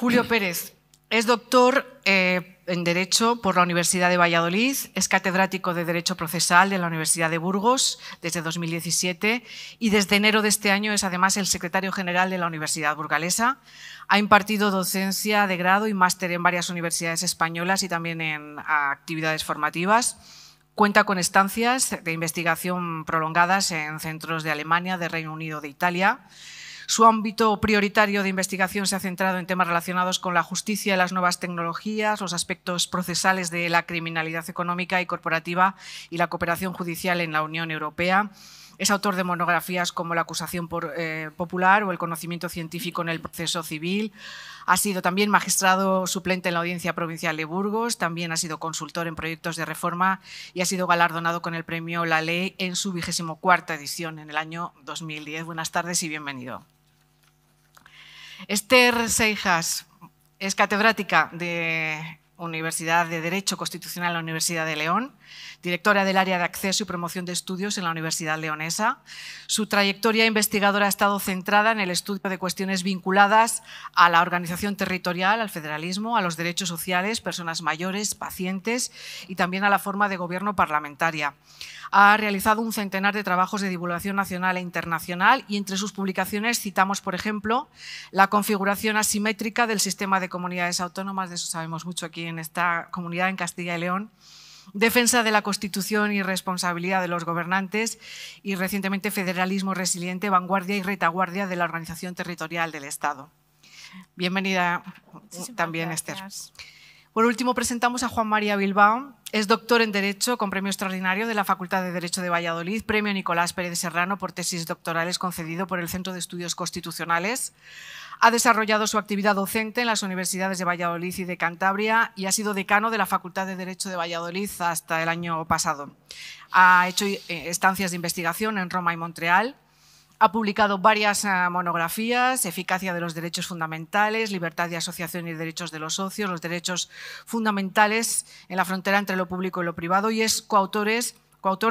Julio Pérez, es doctor eh, en Derecho por la Universidad de Valladolid, es catedrático de Derecho Procesal de la Universidad de Burgos desde 2017 y desde enero de este año es además el secretario general de la Universidad Burgalesa. Ha impartido docencia de grado y máster en varias universidades españolas y también en actividades formativas. Cuenta con estancias de investigación prolongadas en centros de Alemania, de Reino Unido, de Italia. Su ámbito prioritario de investigación se ha centrado en temas relacionados con la justicia las nuevas tecnologías, los aspectos procesales de la criminalidad económica y corporativa y la cooperación judicial en la Unión Europea. Es autor de monografías como La acusación eh, popular o El conocimiento científico en el proceso civil. Ha sido también magistrado suplente en la Audiencia Provincial de Burgos, también ha sido consultor en proyectos de reforma y ha sido galardonado con el premio La Ley en su vigésimo cuarta edición en el año 2010. Buenas tardes y bienvenido. Esther Seijas es catedrática de Universidad de Derecho Constitucional de la Universidad de León directora del área de acceso y promoción de estudios en la Universidad Leonesa. Su trayectoria investigadora ha estado centrada en el estudio de cuestiones vinculadas a la organización territorial, al federalismo, a los derechos sociales, personas mayores, pacientes y también a la forma de gobierno parlamentaria. Ha realizado un centenar de trabajos de divulgación nacional e internacional y entre sus publicaciones citamos, por ejemplo, la configuración asimétrica del sistema de comunidades autónomas, de eso sabemos mucho aquí en esta comunidad, en Castilla y León, defensa de la Constitución y responsabilidad de los gobernantes y recientemente federalismo resiliente, vanguardia y retaguardia de la organización territorial del Estado. Bienvenida también, Esther. Por último, presentamos a Juan María Bilbao. Es doctor en Derecho con premio extraordinario de la Facultad de Derecho de Valladolid, premio Nicolás Pérez Serrano por tesis doctorales concedido por el Centro de Estudios Constitucionales. Ha desarrollado su actividad docente en las universidades de Valladolid y de Cantabria y ha sido decano de la Facultad de Derecho de Valladolid hasta el año pasado. Ha hecho eh, estancias de investigación en Roma y Montreal ha publicado varias eh, monografías, Eficacia de los Derechos Fundamentales, Libertad de Asociación y Derechos de los Socios, los derechos fundamentales en la frontera entre lo público y lo privado y es coautor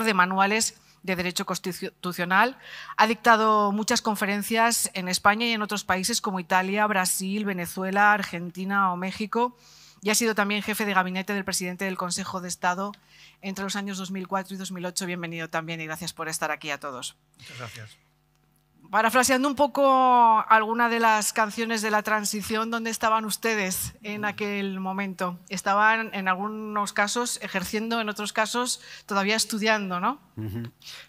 de manuales de Derecho Constitucional. Ha dictado muchas conferencias en España y en otros países como Italia, Brasil, Venezuela, Argentina o México y ha sido también jefe de gabinete del presidente del Consejo de Estado entre los años 2004 y 2008. Bienvenido también y gracias por estar aquí a todos. Muchas gracias parafraseando un poco alguna de las canciones de la transición, ¿dónde estaban ustedes en aquel momento? Estaban en algunos casos ejerciendo, en otros casos todavía estudiando, ¿no?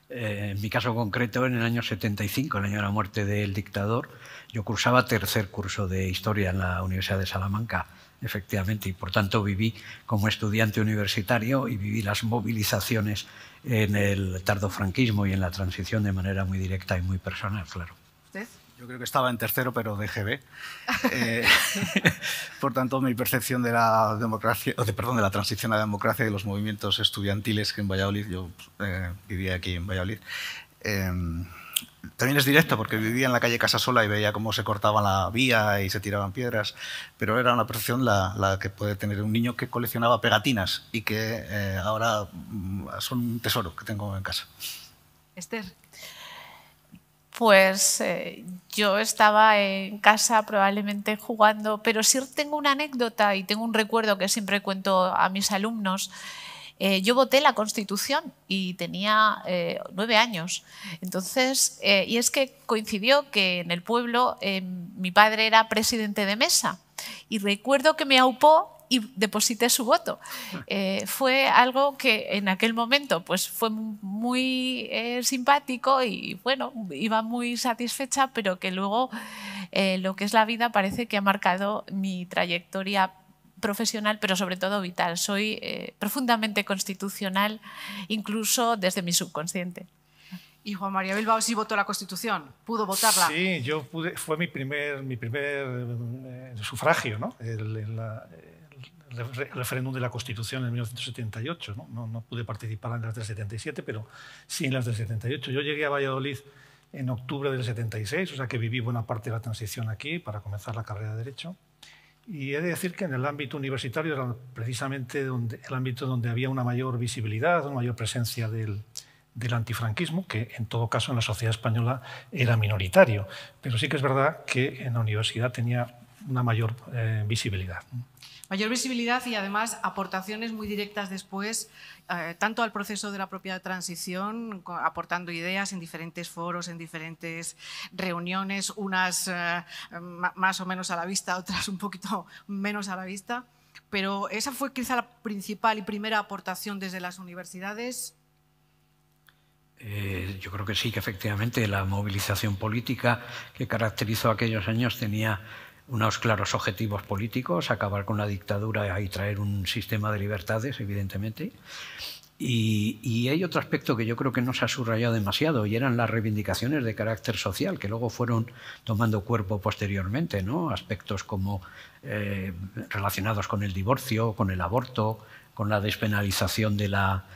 Eh, en mi caso concreto, en el año 75, el año de la muerte del dictador, yo cursaba tercer curso de historia en la Universidad de Salamanca efectivamente, y por tanto viví como estudiante universitario y viví las movilizaciones en el tardofranquismo y en la transición de manera muy directa y muy personal, claro. ¿Usted? Yo creo que estaba en tercero, pero de GB. Eh, por tanto, mi percepción de la democracia, de, perdón, de la transición a la democracia y de los movimientos estudiantiles que en Valladolid, yo eh, vivía aquí en Valladolid, em, también es directo porque vivía en la calle casa sola y veía cómo se cortaba la vía y se tiraban piedras, pero era una percepción la, que puede tener un niño que coleccionaba pegatinas y que eh, ahora mm, son un tesoro que tengo en casa. Esther. Pues eh, yo estaba en casa probablemente jugando, pero sí tengo una anécdota y tengo un recuerdo que siempre cuento a mis alumnos. Eh, yo voté la Constitución y tenía eh, nueve años. Entonces, eh, y es que coincidió que en el pueblo mi padre era presidente de mesa y recuerdo que me aupó y deposité su voto. fue algo que en aquel momento pues, fue muy simpático y bueno, iba muy satisfecha, pero que luego lo que es la vida parece que ha marcado mi trayectoria profesional, pero sobre todo vital. Soy eh, profundamente constitucional, incluso desde mi subconsciente. Y Juan María Bilbao sí votó la Constitución, pudo votarla. Sí, yo pude, fue mi primer, mi primer eh, sufragio, ¿no? El, referéndum de la Constitución en 1978. ¿no? No, ¿no? pude participar en las del 77, pero sí en las del 78. Yo llegué a Valladolid en octubre del 76, o sea que viví buena parte de la transición aquí para comenzar la carrera de Derecho. Y he de decir que en el ámbito universitario era precisamente donde, el ámbito donde había una mayor visibilidad, una mayor presencia del, del antifranquismo, que en todo caso en la sociedad española era minoritario, pero sí que es verdad que en la universidad tenía una mayor eh, visibilidad. Mayor visibilidad y además aportaciones muy directas después, eh, tanto al proceso de la propia transición, aportando ideas en diferentes foros, en diferentes reuniones, unas eh, más o menos a la vista, otras un poquito menos a la vista. Pero esa fue quizá la principal y primera aportación desde las universidades eh, yo creo que sí, que efectivamente la movilización política que caracterizó aquellos años tenía unos claros objetivos políticos, acabar con la dictadura y traer un sistema de libertades, evidentemente. Y, hay otro aspecto que yo creo que no se ha subrayado demasiado, y eran las reivindicaciones de carácter social, que luego fueron tomando cuerpo posteriormente, ¿no? Aspectos como eh, relacionados con el divorcio, con el aborto, con la despenalización de la,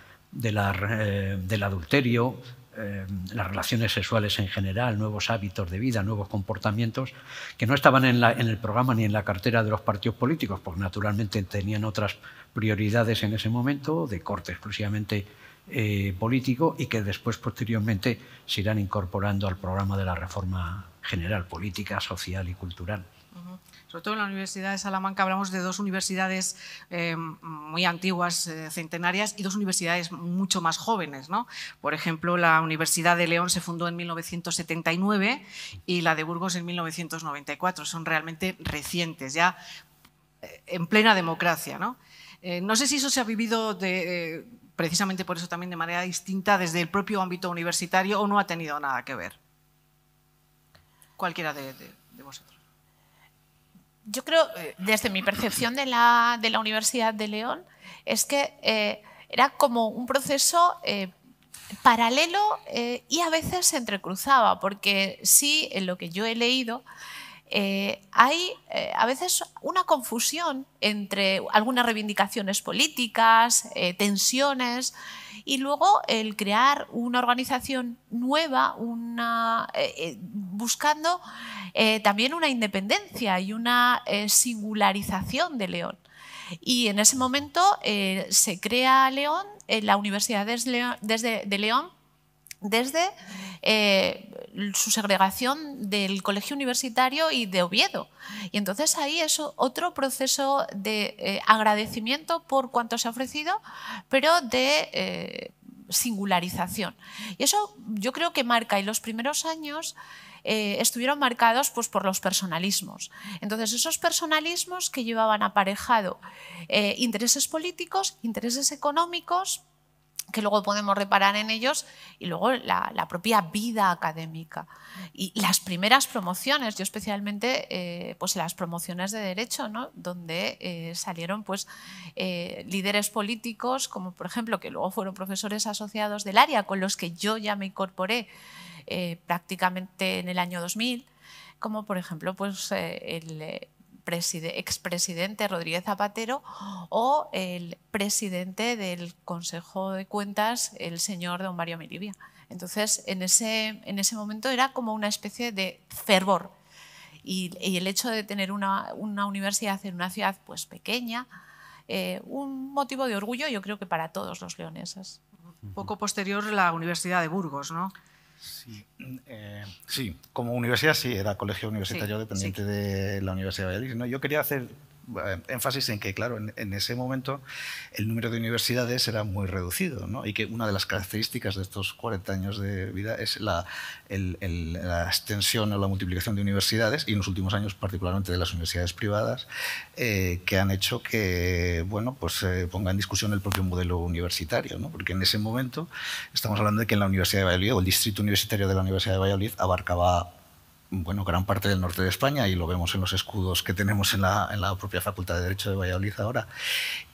eh, del adulterio, eh, las relaciones sexuales en general, nuevos hábitos de vida, nuevos comportamientos, que no estaban en, el programa ni en la cartera de los partidos políticos, porque naturalmente tenían otras prioridades en ese momento, de corte exclusivamente eh, político, y que después, posteriormente, se irán incorporando al programa de la reforma general, política, social y cultural sobre todo en la Universidad de Salamanca hablamos de dos universidades eh, muy antiguas, eh, centenarias, y dos universidades mucho más jóvenes. Por ejemplo, la Universidad de León se fundó en 1979 y la de Burgos en 1994. Son realmente recientes, ya eh, en plena democracia. No, sé si eso se ha vivido de, precisamente por eso también de manera distinta desde el propio ámbito universitario o no ha tenido nada que ver. Cualquiera de yo creo, eh, desde mi percepción de la, Universidad de León, es que eh, era como un proceso eh, paralelo y a veces se entrecruzaba, porque sí, en lo que yo he leído, hay a veces una confusión entre algunas reivindicaciones políticas, tensiones, y luego el crear una organización nueva, eh, eh, buscando eh, también una independencia y una singularización de León. Y en ese momento se crea León, la Universidad de León desde eh, su segregación del colegio universitario y de Oviedo. Y entonces ahí es otro proceso de eh, agradecimiento por cuanto se ha ofrecido, pero de eh, singularización. Y eso yo creo que marca, y los primeros años estuvieron marcados pues, por los personalismos. Entonces esos personalismos que llevaban aparejado intereses políticos, intereses económicos, que luego podemos reparar en ellos, y luego la, propia vida académica. Y, las primeras promociones, yo especialmente, eh, pues las promociones de Derecho, ¿no? donde eh, salieron pues, eh, líderes políticos, como por ejemplo, que luego fueron profesores asociados del área, con los que yo ya me incorporé prácticamente en el año 2000, como por ejemplo pues, el expresidente Rodríguez Zapatero o el presidente del Consejo de Cuentas, el señor don Mario Miribia. Entonces, en ese, en ese momento era como una especie de fervor. Y, el hecho de tener una, universidad en una ciudad pues, pequeña, eh, un motivo de orgullo yo creo que para todos los leoneses. Poco posterior la Universidad de Burgos, ¿no? Mm, eh, sí, como universidad sí, era colegio universitario dependiente de la Universidad de Valladolid. ¿no? Yo quería hacer eh, énfasis en que, claro, en, ese momento el número de universidades era muy reducido y que una de las características de estos 40 años de vida es la, la extensión o la multiplicación de universidades y en los últimos años particularmente de las universidades privadas eh, que han hecho que bueno, pues, eh, ponga en discusión el propio modelo universitario, porque en ese momento estamos hablando de que en la Universidad de Valladolid o el distrito universitario de la Universidad de Valladolid abarcaba bueno, gran parte del norte de España y lo vemos en los escudos que tenemos en la, propia Facultad de Derecho de Valladolid ahora.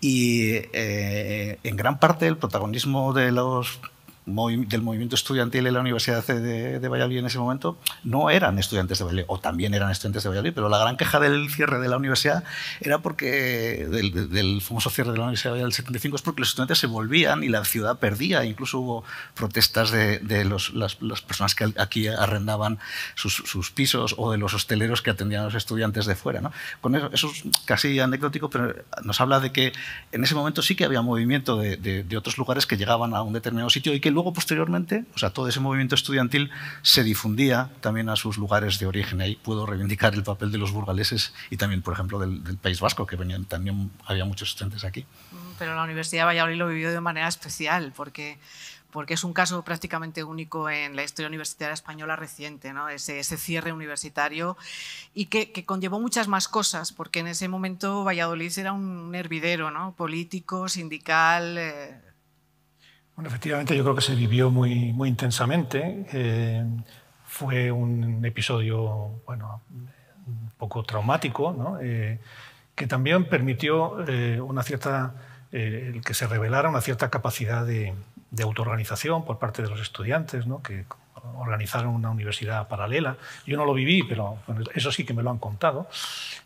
Y eh, en gran parte el protagonismo de los del movimiento estudiantil en la Universidad de, Valladolid en ese momento no eran estudiantes de Valladolid, o también eran estudiantes de Valladolid, pero la gran queja del cierre de la universidad era porque, del, famoso cierre de la Universidad del 75, es porque los estudiantes se volvían y la ciudad perdía. Incluso hubo protestas de, de los, las, personas que aquí arrendaban sus, sus, pisos o de los hosteleros que atendían a los estudiantes de fuera. ¿no? Con eso, eso, es casi anecdótico, pero nos habla de que en ese momento sí que había movimiento de, de otros lugares que llegaban a un determinado sitio y que luego posteriormente, o sea, todo ese movimiento estudiantil se difundía también a sus lugares de origen. Ahí puedo reivindicar el papel de los burgaleses y también, por ejemplo, del, País Vasco, que también había muchos estudiantes aquí. Mm, pero la Universidad de Valladolid lo vivió de manera especial, porque porque es un caso prácticamente único en la historia universitaria española reciente, ¿no? ese, ese, cierre universitario y que, que, conllevó muchas más cosas, porque en ese momento Valladolid era un hervidero ¿no? político, sindical, eh, efectivamente yo creo que se vivió muy, muy intensamente. Eh, fue un episodio, bueno, un poco traumático, eh, que también permitió eh, una cierta, el que se revelara una cierta capacidad de, autoorganización por parte de los estudiantes, ¿no? organizaron una universidad paralela. Yo no lo viví, pero eso sí que me lo han contado.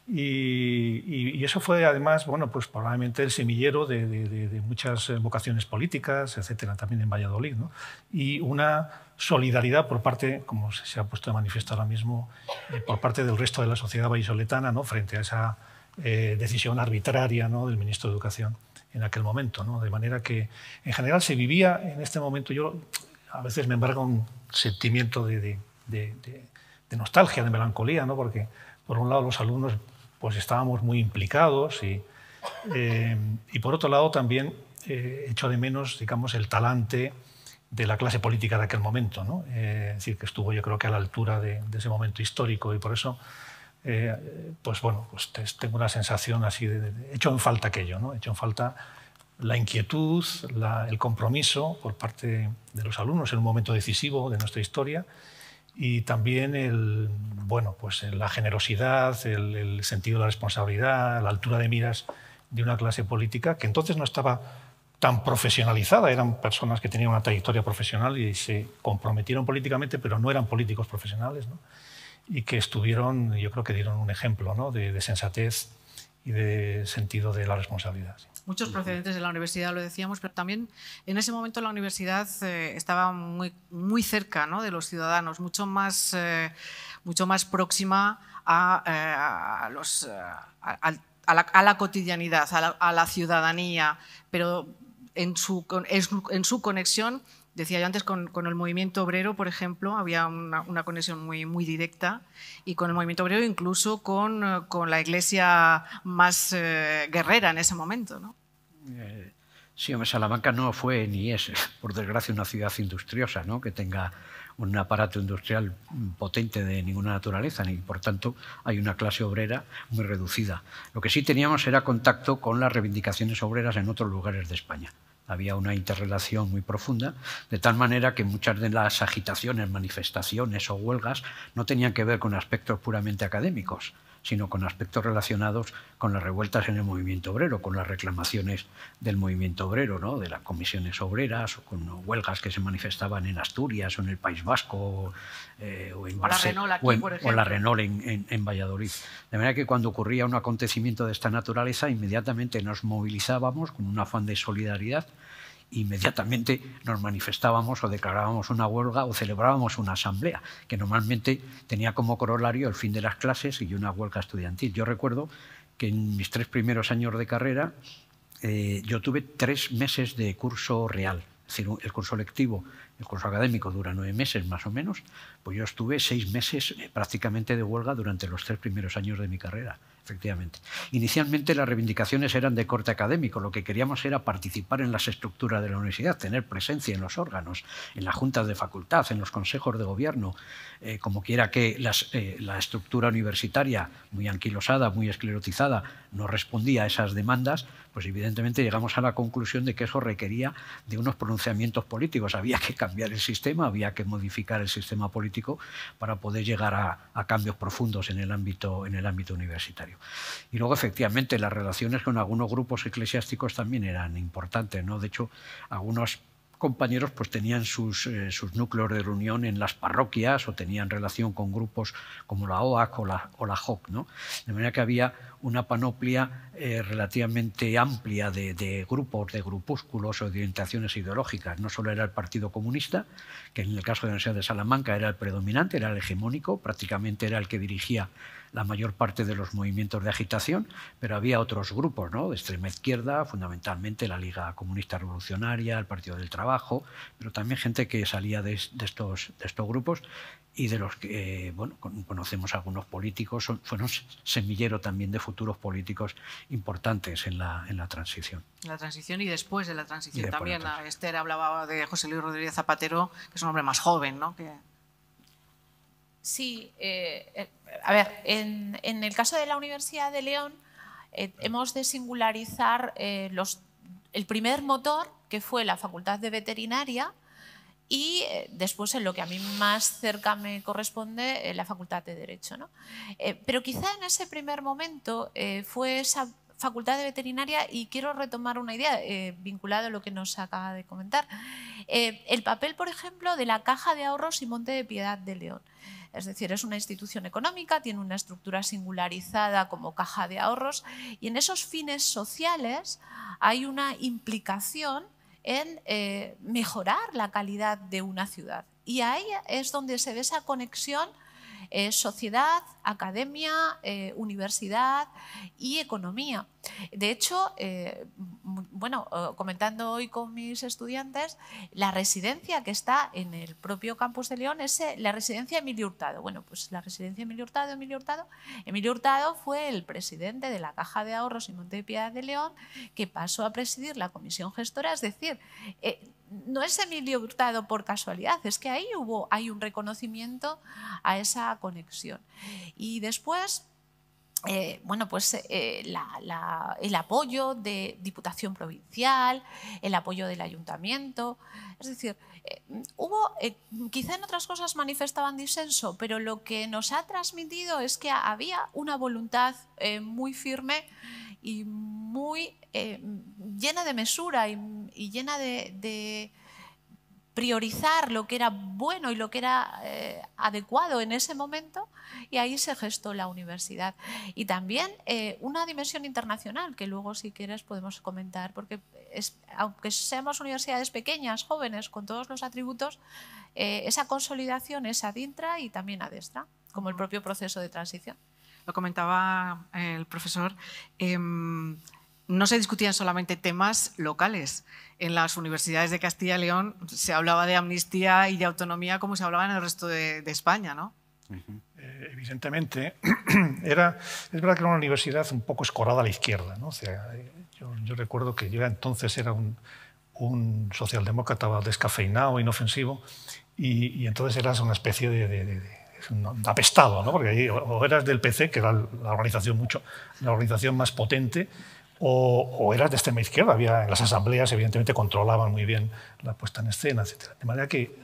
Y, eso fue además, bueno, pues probablemente el semillero de, muchas eh, vocaciones políticas, etcétera, también en Valladolid, ¿no? Y una solidaridad por parte, como se ha puesto de manifiesto ahora mismo, eh, por parte del resto de la sociedad vallisoletana, ¿no? Frente a esa eh, decisión arbitraria ¿no? del ministro de Educación en aquel momento, ¿no? De manera que, en general, se vivía en este momento, yo a veces me embargo un sentimiento de, nostalgia, de melancolía, ¿no? porque por un lado los alumnos pues estábamos muy implicados y, eh, por otro lado también eh, echo de menos digamos, el talante de la clase política de aquel momento, ¿no? Eh, decir, que estuvo yo creo que a la altura de, ese momento histórico y por eso pues bueno, pues, tengo una sensación así de, hecho en falta aquello, ¿no? hecho en falta la inquietud, el compromiso por parte de los alumnos en un momento decisivo de nuestra historia y también el, bueno, pues la generosidad, el, sentido de la responsabilidad, la altura de miras de una clase política que entonces no estaba tan profesionalizada, eran personas que tenían una trayectoria profesional y se comprometieron políticamente, pero no eran políticos profesionales, y que estuvieron, yo creo que dieron un ejemplo de, sensatez y de sentido de la responsabilidad muchos procedentes de la universidad, lo decíamos, pero también en ese momento la universidad eh, estaba muy, muy cerca de los ciudadanos, mucho más, eh, mucho más próxima a, eh, los, a, la, cotidianidad, a la, ciudadanía, pero en su conexión Decía yo antes, con, el movimiento obrero, por ejemplo, había una, conexión muy, muy directa y con el movimiento obrero incluso con, la iglesia más eh, guerrera en ese momento. ¿no? Eh, sí, Salamanca no fue ni es, por desgracia, una ciudad industriosa, ¿no? que tenga un aparato industrial potente de ninguna naturaleza ni por tanto hay una clase obrera muy reducida. Lo que sí teníamos era contacto con las reivindicaciones obreras en otros lugares de España había una interrelación muy profunda, de tal manera que muchas de las agitaciones, manifestaciones o huelgas no tenían que ver con aspectos puramente académicos, sino con aspectos relacionados con las revueltas en el movimiento obrero, con las reclamaciones del movimiento obrero, ¿no? de las comisiones obreras, o con huelgas que se manifestaban en Asturias o en el País Vasco, eh, o en Barcelona, o, o, la Renault en Valladolid. De manera que cuando ocurría un acontecimiento de esta naturaleza, inmediatamente nos movilizábamos con un afán de solidaridad inmediatamente nos manifestábamos o declarábamos una huelga o celebrábamos una asamblea, que normalmente tenía como corolario el fin de las clases y una huelga estudiantil. Yo recuerdo que en mis tres primeros años de carrera eh, yo tuve tres meses de curso real, es decir, el curso lectivo, el curso académico dura nueve meses más o menos, pues yo estuve seis meses eh, prácticamente de huelga durante los tres primeros años de mi carrera efectivamente. Inicialmente las reivindicaciones eran de corte académico, lo que queríamos era participar en las estructuras de la universidad, tener presencia en los órganos, en las juntas de facultad, en los consejos de gobierno, eh, como quiera que eh, la estructura universitaria, muy anquilosada, muy esclerotizada, no respondía a esas demandas, pues evidentemente llegamos a la conclusión de que eso requería de unos pronunciamientos políticos. Había que cambiar el sistema, había que modificar el sistema político para poder llegar a, cambios profundos en el, ámbito, en el ámbito universitario. Y luego, efectivamente, las relaciones con algunos grupos eclesiásticos también eran importantes. ¿no? De hecho, algunos compañeros pues tenían eh, sus, núcleos de reunión en las parroquias o tenían relación con grupos como la OAC o la, JOC. De manera que había una panoplia eh, relativamente amplia de, de, grupos, de grupúsculos o de orientaciones ideológicas. No solo era el Partido Comunista, que en el caso de la Universidad de Salamanca era el predominante, era el hegemónico, prácticamente era el que dirigía la mayor parte de los movimientos de agitación, pero había otros grupos, ¿no? de extrema izquierda, fundamentalmente la Liga Comunista Revolucionaria, el Partido del Trabajo, pero también gente que salía de, estos, de estos grupos y de los que eh, bueno, conocemos algunos políticos, fueron semillero también de futuros políticos importantes en la, en la transición. La transición y después de la transición también. Esther hablaba de José Luis Rodríguez Zapatero, que es un hombre más joven, ¿no? Sí, eh, eh, a ver, en, el caso de la Universidad de León eh, hemos de singularizar el primer motor, que fue la Facultad de Veterinaria, y después en lo que a mí más cerca me corresponde, la Facultad de Derecho. pero quizá en ese primer momento fue esa Facultad de Veterinaria y quiero retomar una idea eh, vinculada a lo que nos acaba de comentar. el papel, por ejemplo, de la Caja de Ahorros y Monte de Piedad de León. Es decir, es una institución económica, tiene una estructura singularizada como caja de ahorros y en esos fines sociales hay una implicación en eh, mejorar la calidad de una ciudad. Y ahí es donde se ve esa conexión eh, sociedad, academia, eh, universidad y economía. De hecho, eh, bueno, comentando hoy con mis estudiantes, la residencia que está en el propio campus de León es la residencia Emilio Hurtado. Bueno, pues la residencia Emilio Hurtado, Emilio Hurtado, Emilio Hurtado fue el presidente de la Caja de Ahorros y Monte de Piedad de León que pasó a presidir la comisión gestora, es decir, no es Emilio Hurtado por casualidad, es que ahí hubo, hay un reconocimiento a esa conexión. Y después, eh, bueno, pues eh, el apoyo de Diputación Provincial, el apoyo del Ayuntamiento, es decir, eh, hubo, quizá en otras cosas manifestaban disenso, pero lo que nos ha transmitido es que había una voluntad muy firme y muy llena de mesura y y llena de, priorizar lo que era bueno y lo que era eh, adecuado en ese momento y ahí se gestó la universidad. Y también eh, una dimensión internacional que luego si quieres podemos comentar, porque es, aunque seamos universidades pequeñas, jóvenes, con todos los atributos, eh, esa consolidación es adintra y también adestra, como el propio proceso de transición. Lo comentaba el profesor em, no se discutían solamente temas locales. En las universidades de Castilla y León se hablaba de amnistía y de autonomía como se hablaba en el resto de, España, ¿no? Eh, evidentemente, era, es verdad que era una universidad un poco escorada a la izquierda. ¿no? yo, recuerdo que yo entonces era un, socialdemócrata descafeinado, inofensivo, y, entonces eras una especie de, de, apestado, porque ahí o eras del PC, que era la organización, mucho, la organización más potente, o, eras de extrema izquierda. Había, en las asambleas, evidentemente, controlaban muy bien la puesta en escena, etc. De manera que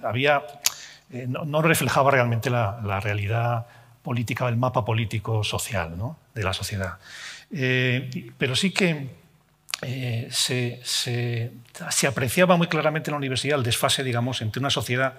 eh, no, reflejaba realmente la, realidad política, el mapa político social de la sociedad. Eh, pero sí que eh, se, se, apreciaba muy claramente en la universidad el desfase, digamos, entre una sociedad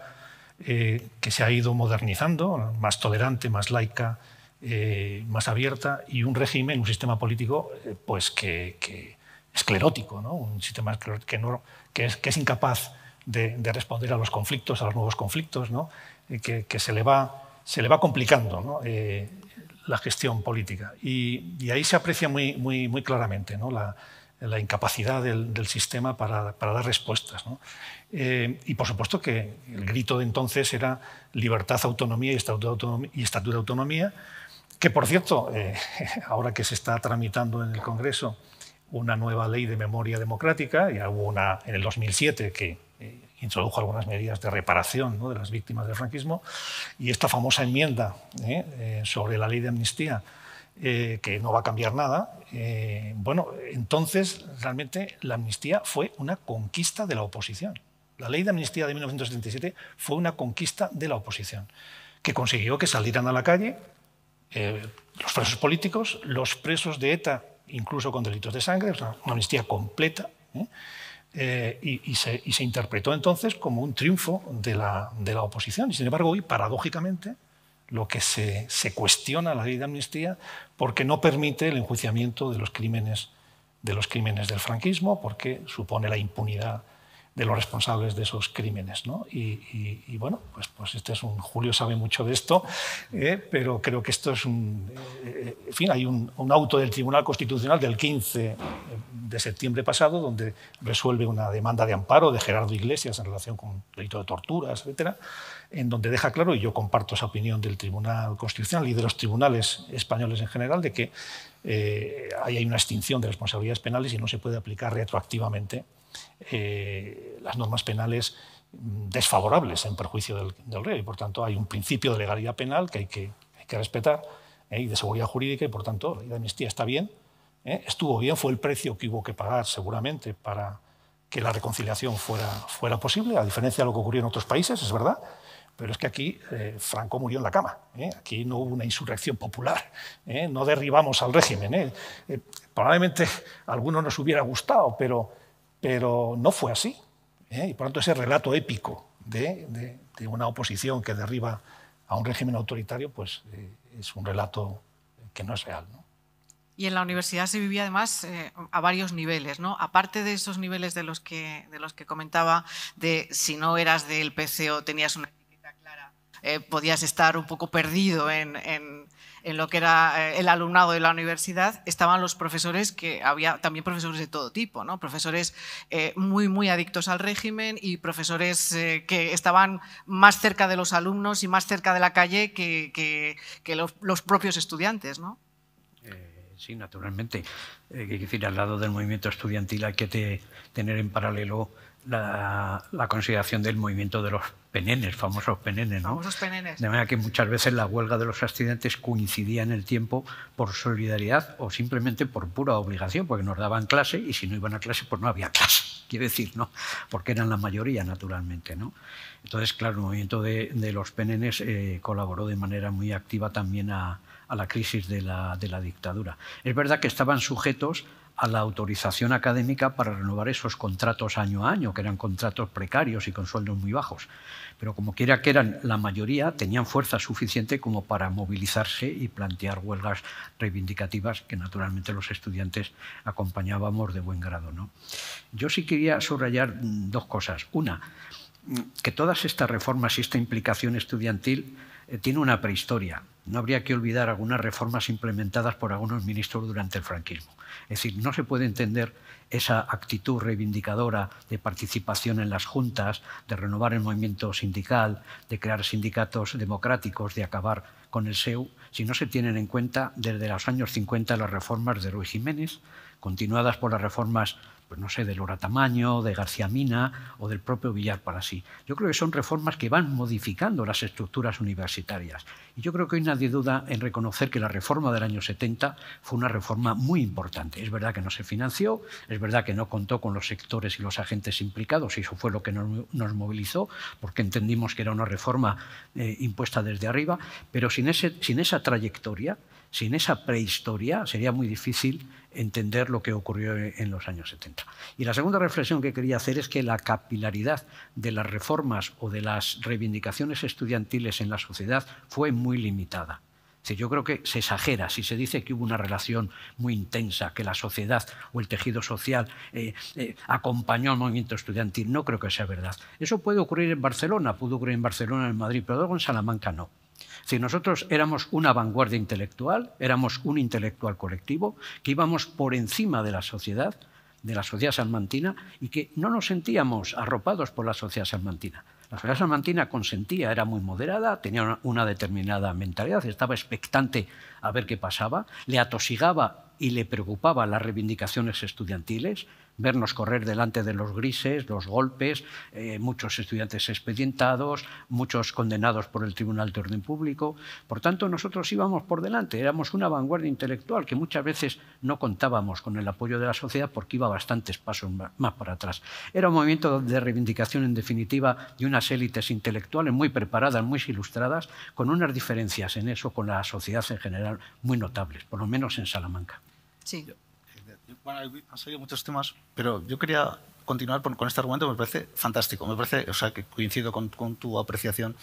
que se ha ido modernizando, más tolerante, más laica, eh, más abierta y un régimen, un sistema político eh, pues que, esclerótico, ¿no? un sistema que, es, incapaz de, responder a los conflictos, a los nuevos conflictos, ¿no? Eh, que, se, le va, se le va complicando la gestión política. Y, ahí se aprecia muy, muy, muy claramente la, incapacidad del, sistema para, dar respuestas. y por supuesto que el grito de entonces era libertad, autonomía y estatuto autonomía, y estatuto de autonomía que, por cierto, eh, ahora que se está tramitando en el Congreso una nueva ley de memoria democrática, y hubo una en el 2007 que eh, introdujo algunas medidas de reparación de las víctimas del franquismo, y esta famosa enmienda ¿eh? sobre la ley de amnistía, que no va a cambiar nada, bueno, entonces realmente la amnistía fue una conquista de la oposición. La ley de amnistía de 1977 fue una conquista de la oposición, que consiguió que salieran a la calle eh, los presos políticos, los presos de ETA, incluso con delitos de sangre, una amnistía completa. ¿eh? Eh, y, se, interpretó entonces como un triunfo de la, oposición. Y sin embargo, hoy, paradójicamente, lo que se, se, cuestiona la ley de amnistía porque no permite el enjuiciamiento de los crímenes, de los crímenes del franquismo, porque supone la impunidad de los responsables de esos crímenes. ¿no? Y, bueno, pues, pues este es un, Julio sabe mucho de esto, ¿eh? pero creo que esto es un, eh, en fin, hay un, auto del Tribunal Constitucional del 15 de septiembre pasado donde resuelve una demanda de amparo de Gerardo Iglesias en relación con delito de torturas, etcétera, en donde deja claro, y yo comparto esa opinión del Tribunal Constitucional y de los tribunales españoles en general, de que eh, hay una extinción de responsabilidades penales y no se puede aplicar retroactivamente eh, las normas penales desfavorables en perjuicio del, del, rey. Por tanto, hay un principio de legalidad penal que hay que, respetar ¿eh? y de seguridad jurídica y, por tanto, la amnistía está bien, eh, estuvo bien, fue el precio que hubo que pagar seguramente para que la reconciliación fuera, fuera posible, a diferencia de lo que ocurrió en otros países, es verdad, pero es que aquí eh, Franco murió en la cama, ¿eh? aquí no hubo una insurrección popular, ¿eh? no derribamos al régimen. Probablemente a algunos nos hubiera gustado, pero pero no fue así. ¿eh? Y por tanto, ese relato épico de, una oposición que derriba a un régimen autoritario, pues eh, es un relato que no es real. ¿no? Y en la universidad se vivía además eh, a varios niveles, ¿no? Aparte de esos niveles de los que, de los que comentaba, de si no eras del PCO, tenías una etiqueta clara, podías estar un poco perdido en, en lo que era eh, el alumnado de la universidad, estaban los profesores que había también profesores de todo tipo, ¿no? profesores eh, muy, muy adictos al régimen y profesores eh, que estaban más cerca de los alumnos y más cerca de la calle que, los, propios estudiantes. ¿no? Eh, sí, naturalmente. decir, al lado del movimiento estudiantil hay que tener en paralelo la, consideración del movimiento de los penenes, famosos penenes. ¿no? Famosos penenes. De manera que muchas veces la huelga de los accidentes coincidía en el tiempo por solidaridad o simplemente por pura obligación, porque nos daban clase y si no iban a clase, pues no había clase. Quiere decir, ¿no? Porque eran la mayoría, naturalmente, ¿no? Entonces, claro, el movimiento de, los penenes eh, colaboró de manera muy activa también a, la crisis de la dictadura. Es verdad que estaban sujetos a la autorización académica para renovar esos contratos año a año, que eran contratos precarios y con sueldos muy bajos. Pero como quiera que eran, la mayoría tenían fuerza suficiente como para movilizarse y plantear huelgas reivindicativas que naturalmente los estudiantes acompañábamos de buen grado. ¿no? Yo sí quería subrayar mm, dos cosas. Una, mm, que todas estas reformas y esta implicación estudiantil eh, tiene una prehistoria. No habría que olvidar algunas reformas implementadas por algunos ministros durante el franquismo. Es decir, no se puede entender esa actitud reivindicadora de participación en las juntas, de renovar el movimiento sindical, de crear sindicatos democráticos, de acabar con el SEU, si no se tienen en cuenta desde los años 50 las reformas de Ruiz Jiménez, continuadas por las reformas pues no sé, de Lora Tamaño, de García Mina o del propio Villar para sí. Yo creo que son reformas que van modificando las estructuras universitarias. Y yo creo que hoy nadie duda en reconocer que la reforma del año 70 fue una reforma muy importante. Es verdad que no se financió, es verdad que no contó con los sectores y los agentes implicados, y eso fue lo que nos, movilizó, porque entendimos que era una reforma eh, impuesta desde arriba, pero sin, sin esa trayectoria, sin esa prehistoria, sería muy difícil entender lo que ocurrió en los años 70. Y la segunda reflexión que quería hacer es que la capilaridad de las reformas o de las reivindicaciones estudiantiles en la sociedad fue muy limitada. yo creo que se exagera si se dice que hubo una relación muy intensa, que la sociedad o el tejido social eh, eh, acompañó al movimiento estudiantil. No creo que sea verdad. Eso puede ocurrir en Barcelona, pudo ocurrir en Barcelona, en Madrid, pero luego en Salamanca no. Si nosotros éramos una vanguardia intelectual, éramos un intelectual colectivo, que íbamos por encima de la sociedad, de la sociedad salmantina, y que no nos sentíamos arropados por la sociedad salmantina. La sociedad salmantina consentía, era muy moderada, tenía una determinada mentalidad, estaba expectante a ver qué pasaba, le atosigaba y le preocupaba las reivindicaciones estudiantiles, vernos correr delante de los grises, los golpes, eh, muchos estudiantes expedientados, muchos condenados por el Tribunal de Orden Público. Por tanto, nosotros íbamos por delante, éramos una vanguardia intelectual que muchas veces no contábamos con el apoyo de la sociedad porque iba bastantes pasos más para atrás. Era un movimiento de reivindicación, en definitiva, de unas élites intelectuales muy preparadas, muy ilustradas, con unas diferencias en eso con la sociedad en general muy notables, por lo menos en Salamanca. Sí. Bueno, han salido muchos temas, pero yo quería continuar con este argumento, me parece fantástico, me parece, o sea, que coincido con, tu apreciación,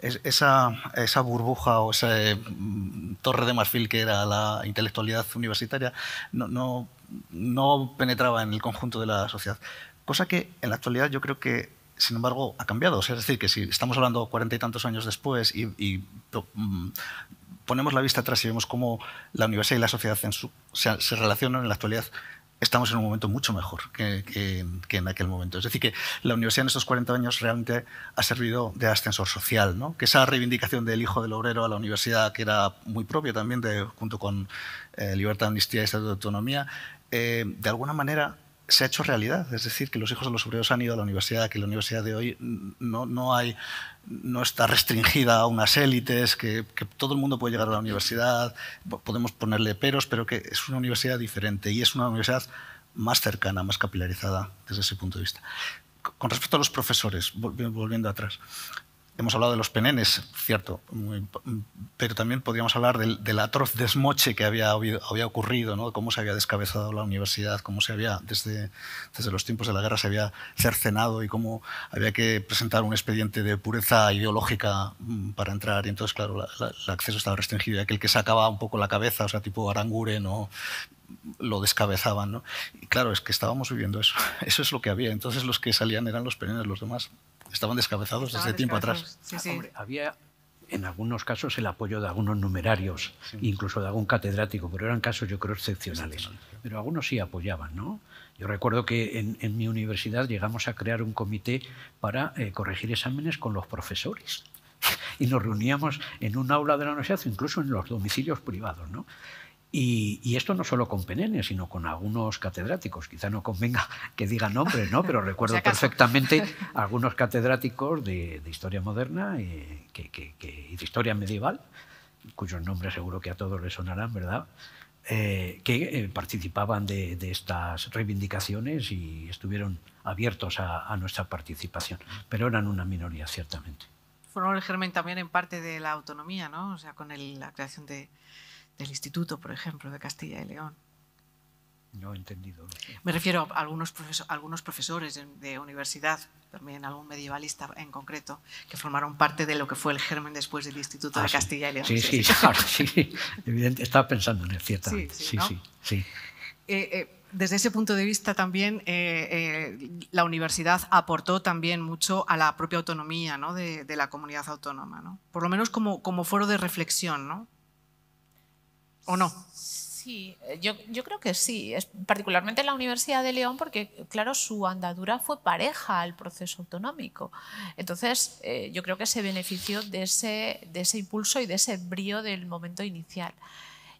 esa, esa burbuja o esa mm, torre de marfil que era la intelectualidad universitaria no, no, no penetraba en el conjunto de la sociedad, cosa que en la actualidad yo creo que sin embargo, ha cambiado. O sea, es decir, que si estamos hablando cuarenta y tantos años después y, y mm, ponemos la vista atrás y vemos cómo la universidad y la sociedad se, relacionan en la actualidad, estamos en un momento mucho mejor que, en aquel momento. Es decir, que la universidad en estos 40 años realmente ha servido de ascensor social, ¿no? que esa reivindicación del hijo del obrero a la universidad, que era muy propia también, de, junto con eh, Libertad, Amnistía y Estado de Autonomía, eh, de alguna manera se ha hecho realidad. Es decir, que los hijos de los obreros han ido a la universidad, que la universidad de hoy no, no hay no está restringida a unas élites, que, todo el mundo puede llegar a la universidad, podemos ponerle peros, pero que es una universidad diferente y es una universidad más cercana, más capilarizada desde ese punto de vista. Con respecto a los profesores, volviendo atrás, Hemos hablado de los penenes, cierto, mm, pero también podríamos hablar del, atroz desmoche que había, había ocurrido, ¿no? cómo se había descabezado la universidad, cómo se había, desde, desde los tiempos de la guerra, se había cercenado y cómo había que presentar un expediente de pureza ideológica mm, para entrar. Y entonces, claro, el acceso estaba restringido y aquel que sacaba un poco la cabeza, o sea, tipo Aranguren o lo descabezaban. ¿no? Y claro, es que estábamos viviendo eso. Eso es lo que había. Entonces los que salían eran los penenes, los demás Estaban descabezados desde tiempo atrás. Ah, había en algunos casos el apoyo de algunos numerarios, incluso de algún catedrático, pero eran casos yo creo excepcionales. Pero algunos sí apoyaban, ¿no? Yo recuerdo que en, mi universidad llegamos a crear un comité para eh, corregir exámenes con los profesores y nos reuníamos en un aula de la universidad, incluso en los domicilios privados, ¿no? Y, esto no solo con Penene, sino con algunos catedráticos. Quizá no convenga que diga nombres, ¿no? pero recuerdo perfectamente algunos catedráticos de, historia moderna eh, que, y de historia medieval, cuyos nombres seguro que a todos les sonarán, ¿verdad? Eh, que eh, participaban de, estas reivindicaciones y estuvieron abiertos a, nuestra participación, pero eran una minoría, ciertamente. Fueron el germen también en parte de la autonomía, ¿no? O sea, con la creación de, del Instituto, por ejemplo, de Castilla y León. No he entendido. Me refiero a algunos, profesores de, universidad, también algún medievalista en concreto, que formaron parte de lo que fue el germen después del Instituto ah, de Castilla y León. Sí, sí, claro, sí. estaba pensando en el ciertamente. Sí, sí, sí. Eh, eh, desde ese punto de vista también eh, la universidad aportó también mucho a la propia autonomía de, la comunidad autónoma, ¿no? por lo menos como, como foro de reflexión, ¿no? ¿O no? Sí, eh, yo, creo que sí, es, particularmente en la Universidad de León, porque, claro, su andadura fue pareja al proceso autonómico. Entonces, eh, yo creo que se benefició de ese, de ese impulso y de ese brío del momento inicial.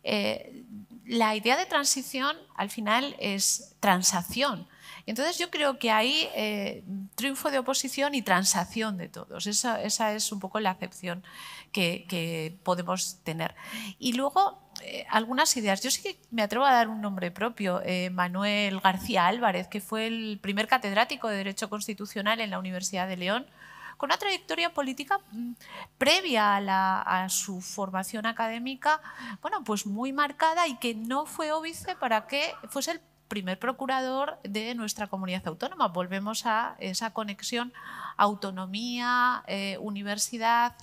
Eh, la idea de transición al final es transacción. Entonces yo creo que hay triunfo de oposición y transacción de todos. Esa, es un poco la acepción que, que podemos tener. Y luego eh, algunas ideas. Yo sí que me atrevo a dar un nombre propio, eh, Manuel García Álvarez, que fue el primer catedrático de Derecho Constitucional en la Universidad de León, con una trayectoria política mm, previa a, su formación académica, bueno, pues muy marcada y que no fue óbice para que fuese el primer procurador de nuestra comunidad autónoma. Volvemos a esa conexión autonomía, eh, universidad,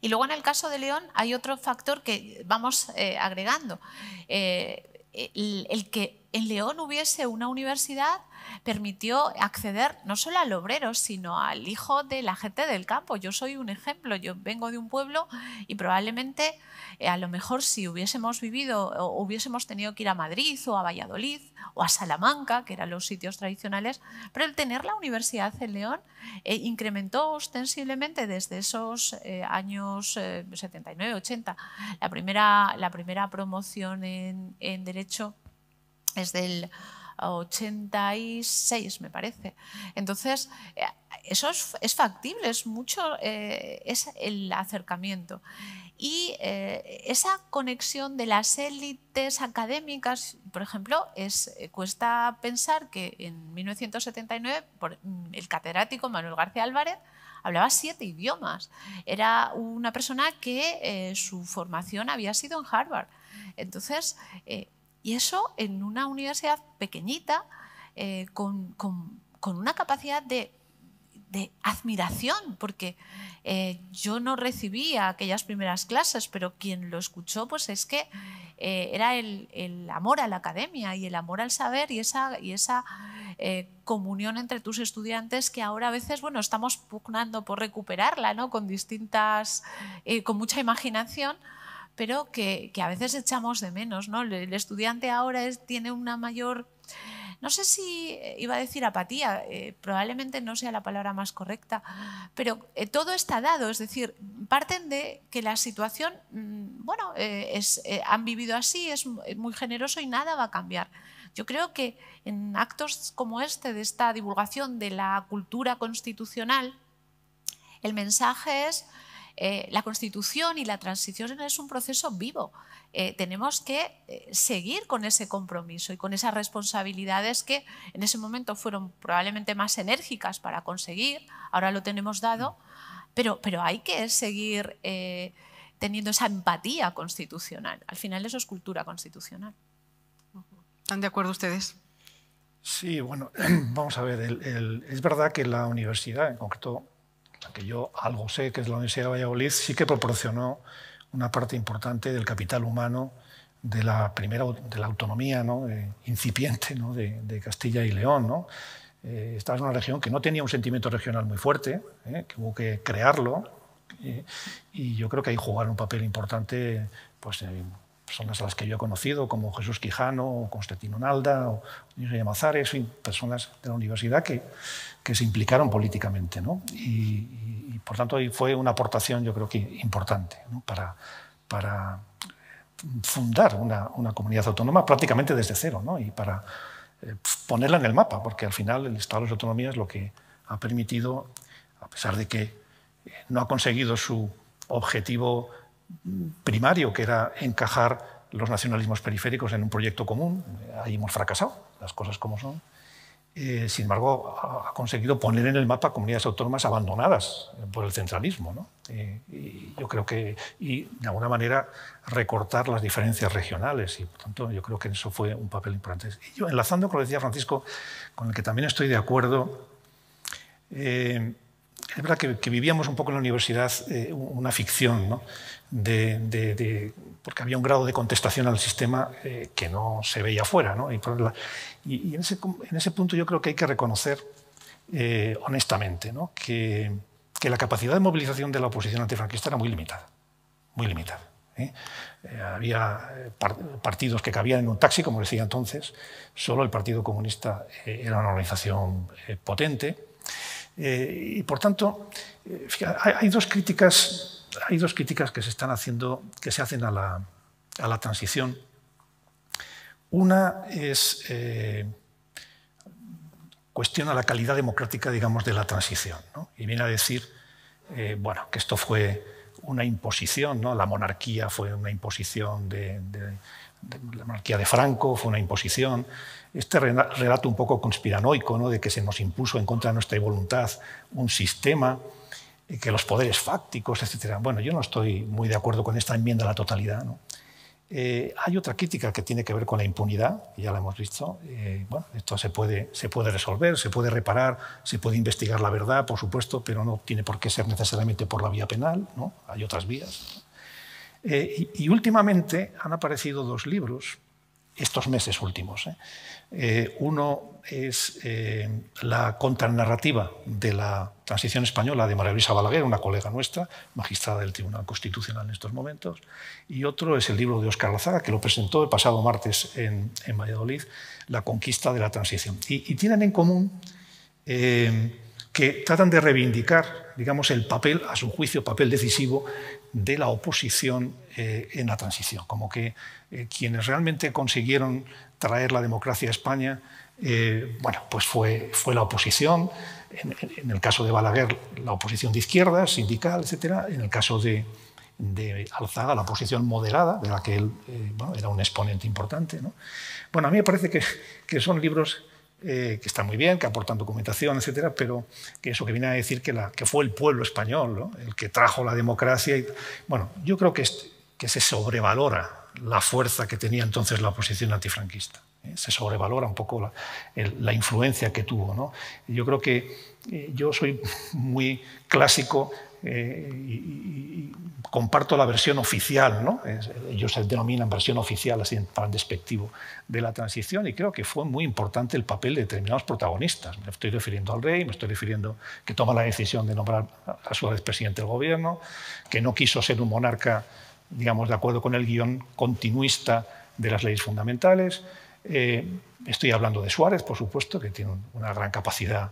y luego en el caso de León hay otro factor que vamos eh, agregando. Eh, el, que en León hubiese una universidad permitió acceder no solo al obrero, sino al hijo de la gente del campo. Yo soy un ejemplo, yo vengo de un pueblo y probablemente eh, a lo mejor si hubiésemos vivido o hubiésemos tenido que ir a Madrid o a Valladolid o a Salamanca, que eran los sitios tradicionales, pero el tener la universidad en León eh, incrementó ostensiblemente desde esos eh, años 79, 80, la primera, la primera promoción en, en Derecho es del 86, me parece. Entonces, eh, eso es, factible, es mucho eh, es el acercamiento. Y eh, esa conexión de las élites académicas, por ejemplo, es, cuesta pensar que en 1979 mm, el catedrático Manuel García Álvarez hablaba siete idiomas. Era una persona que su formación había sido en Harvard. Entonces, y eso en una universidad pequeñita, eh, con, una capacidad de, admiración, porque eh, yo no recibía aquellas primeras clases, pero quien lo escuchó, pues es que eh, era el, amor a la academia y el amor al saber y esa, comunión entre tus estudiantes que ahora a veces estamos pugnando por recuperarla con distintas, con mucha imaginación, pero que, a veces echamos de menos. ¿no? El, estudiante ahora es, tiene una mayor no sé si eh, iba a decir apatía, eh, probablemente no sea la palabra más correcta, pero eh, todo está dado, es decir, parten de que la situación, mm, bueno, es, han vivido así, es muy generoso y nada va a cambiar. Yo creo que en actos como este, de esta divulgación de la cultura constitucional, el mensaje es eh, la constitución y la transición es un proceso vivo. Eh, tenemos que eh, seguir con ese compromiso y con esas responsabilidades que en ese momento fueron probablemente más enérgicas para conseguir, ahora lo tenemos dado, mm. pero, pero hay que seguir teniendo esa empatía constitucional. Al final eso es cultura constitucional. ¿Están de acuerdo ustedes? Sí, bueno, vamos a ver, es verdad que la universidad, en concreto que yo algo sé, que es la Universidad de Valladolid, sí que proporcionó una parte importante del capital humano de la primera de la autonomía incipiente de, Castilla y León. ¿no? Eh, esta es una región que no tenía un sentimiento regional muy fuerte, ¿eh? que hubo que crearlo, ¿eh? y yo creo que ahí jugaron un papel importante pues, personas a las que yo he conocido, como Jesús Quijano, o Constantino Nalda, o Miguel Mazares, en personas de la universidad que, que se implicaron políticamente. ¿no? Y, por tanto, fue una aportación, yo creo que importante, para, para fundar una, una, comunidad autónoma prácticamente desde cero ¿no? y para eh, ponerla en el mapa, porque al final el Estado de las Autonomías lo que ha permitido, a pesar de que no ha conseguido su objetivo primario, que era encajar los nacionalismos periféricos en un proyecto común. Ahí hemos fracasado, las cosas como son. Eh, sin embargo, ha conseguido poner en el mapa comunidades autónomas abandonadas por el centralismo. Eh, y yo creo que, y de alguna manera, recortar las diferencias regionales. Y por tanto, yo creo que eso fue un papel importante. Y yo, enlazando con lo que decía Francisco, con el que también estoy de acuerdo, eh, es verdad que, vivíamos un poco en la universidad eh, una ficción, ¿no? de, porque había un grado de contestación al sistema eh, que no se veía afuera. ¿no? Y, y en, ese, punto yo creo que hay que reconocer eh, honestamente que, la capacidad de movilización de la oposición antifranquista era muy limitada, muy limitada. había partidos que cabían en un taxi, como decía entonces, solo el Partido Comunista era una organización potente. Eh, y por tanto, eh, hay, dos críticas, hay dos críticas que se están haciendo, que se hacen a la, transición. Una es eh, cuestiona la calidad democrática, digamos, de la transición, y viene a decir, bueno, que esto fue una imposición, ¿no? la monarquía fue una imposición de la monarquía de Franco fue una imposición. Este relato un poco conspiranoico ¿no? de que se nos impuso en contra de nuestra voluntad un sistema, eh, que los poderes fácticos, etc. Bueno, yo no estoy muy de acuerdo con esta enmienda a la totalidad. Eh, hay otra crítica que tiene que ver con la impunidad, ya la hemos visto. Eh, bueno, esto se puede, se puede resolver, se puede reparar, se puede investigar la verdad, por supuesto, pero no tiene por qué ser necesariamente por la vía penal. ¿no? Hay otras vías. Eh, y, últimamente han aparecido dos libros, estos meses últimos. ¿eh? Eh, uno es la contranarrativa de la transición española de María Luisa Balaguer, una colega nuestra, magistrada del Tribunal Constitucional en estos momentos. Y otro es el libro de Óscar Lazaga, que lo presentó el pasado martes en, Valladolid, La conquista de la transición. Y, y tienen en común que tratan de reivindicar, digamos, el papel, a su juicio, papel decisivo de la oposición eh, en la transición, como que eh, quienes realmente consiguieron traer la democracia a España, eh, bueno, pues fue, fue la oposición, en, el caso de Balaguer la oposición de izquierda, sindical, etc., en el caso de, Alzaga la oposición moderada, de la que él era un exponente importante. Bueno, a mí me parece que, que son libros eh, que está muy bien, que aportan documentación, etcétera, pero que eso que viene a decir que, fue el pueblo español el que trajo la democracia. Y, bueno, yo creo que, se sobrevalora la fuerza que tenía entonces la oposición antifranquista. ¿eh? Se sobrevalora un poco la, influencia que tuvo. ¿no? Yo creo que eh, yo soy muy clásico eh, y, comparto la versión oficial, ellos se denominan versión oficial, así en plan despectivo, de la transición, y creo que fue muy importante el papel de determinados protagonistas. Me estoy refiriendo al rey, me estoy refiriendo que toma la decisión de nombrar a su vez presidente del gobierno, que no quiso ser un monarca, digamos, de acuerdo con el guión continuista de las leyes fundamentales. Eh, estoy hablando de Suárez, por supuesto, que tiene una gran capacidad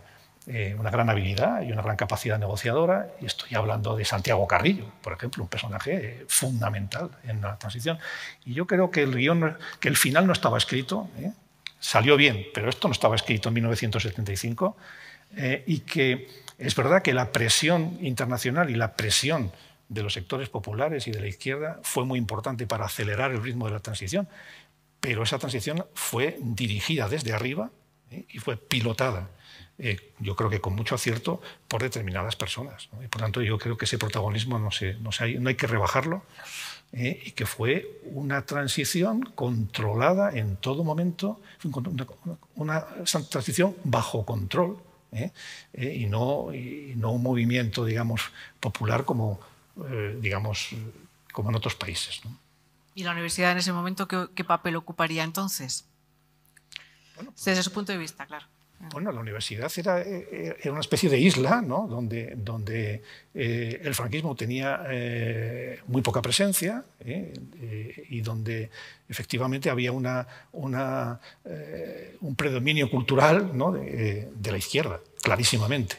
eh, una gran habilidad y una gran capacidad negociadora. Y estoy hablando de Santiago Carrillo, por ejemplo, un personaje eh, fundamental en la transición. Y yo creo que el guión, que el final no estaba escrito, ¿eh? salió bien, pero esto no estaba escrito en 1975, y que es verdad que la presión internacional y la presión de los sectores populares y de la izquierda fue muy importante para acelerar el ritmo de la transición, pero esa transición fue dirigida desde arriba y fue pilotada eh, yo creo que con mucho acierto, por determinadas personas. ¿no? Y por tanto, yo creo que ese protagonismo no, se, no, hay, no hay que rebajarlo ¿eh? y que fue una transición controlada en todo momento, una, transición bajo control ¿eh? y, no, no un movimiento, digamos, popular como, digamos, como en otros países. ¿Y la universidad en ese momento qué, papel ocuparía entonces? Desde pues, su punto de vista, claro. Ah. Bueno, la universidad eh, eh, era, una especie de isla donde, eh, el franquismo tenía muy poca presencia y donde efectivamente había una, un predominio cultural de, la izquierda, clarísimamente.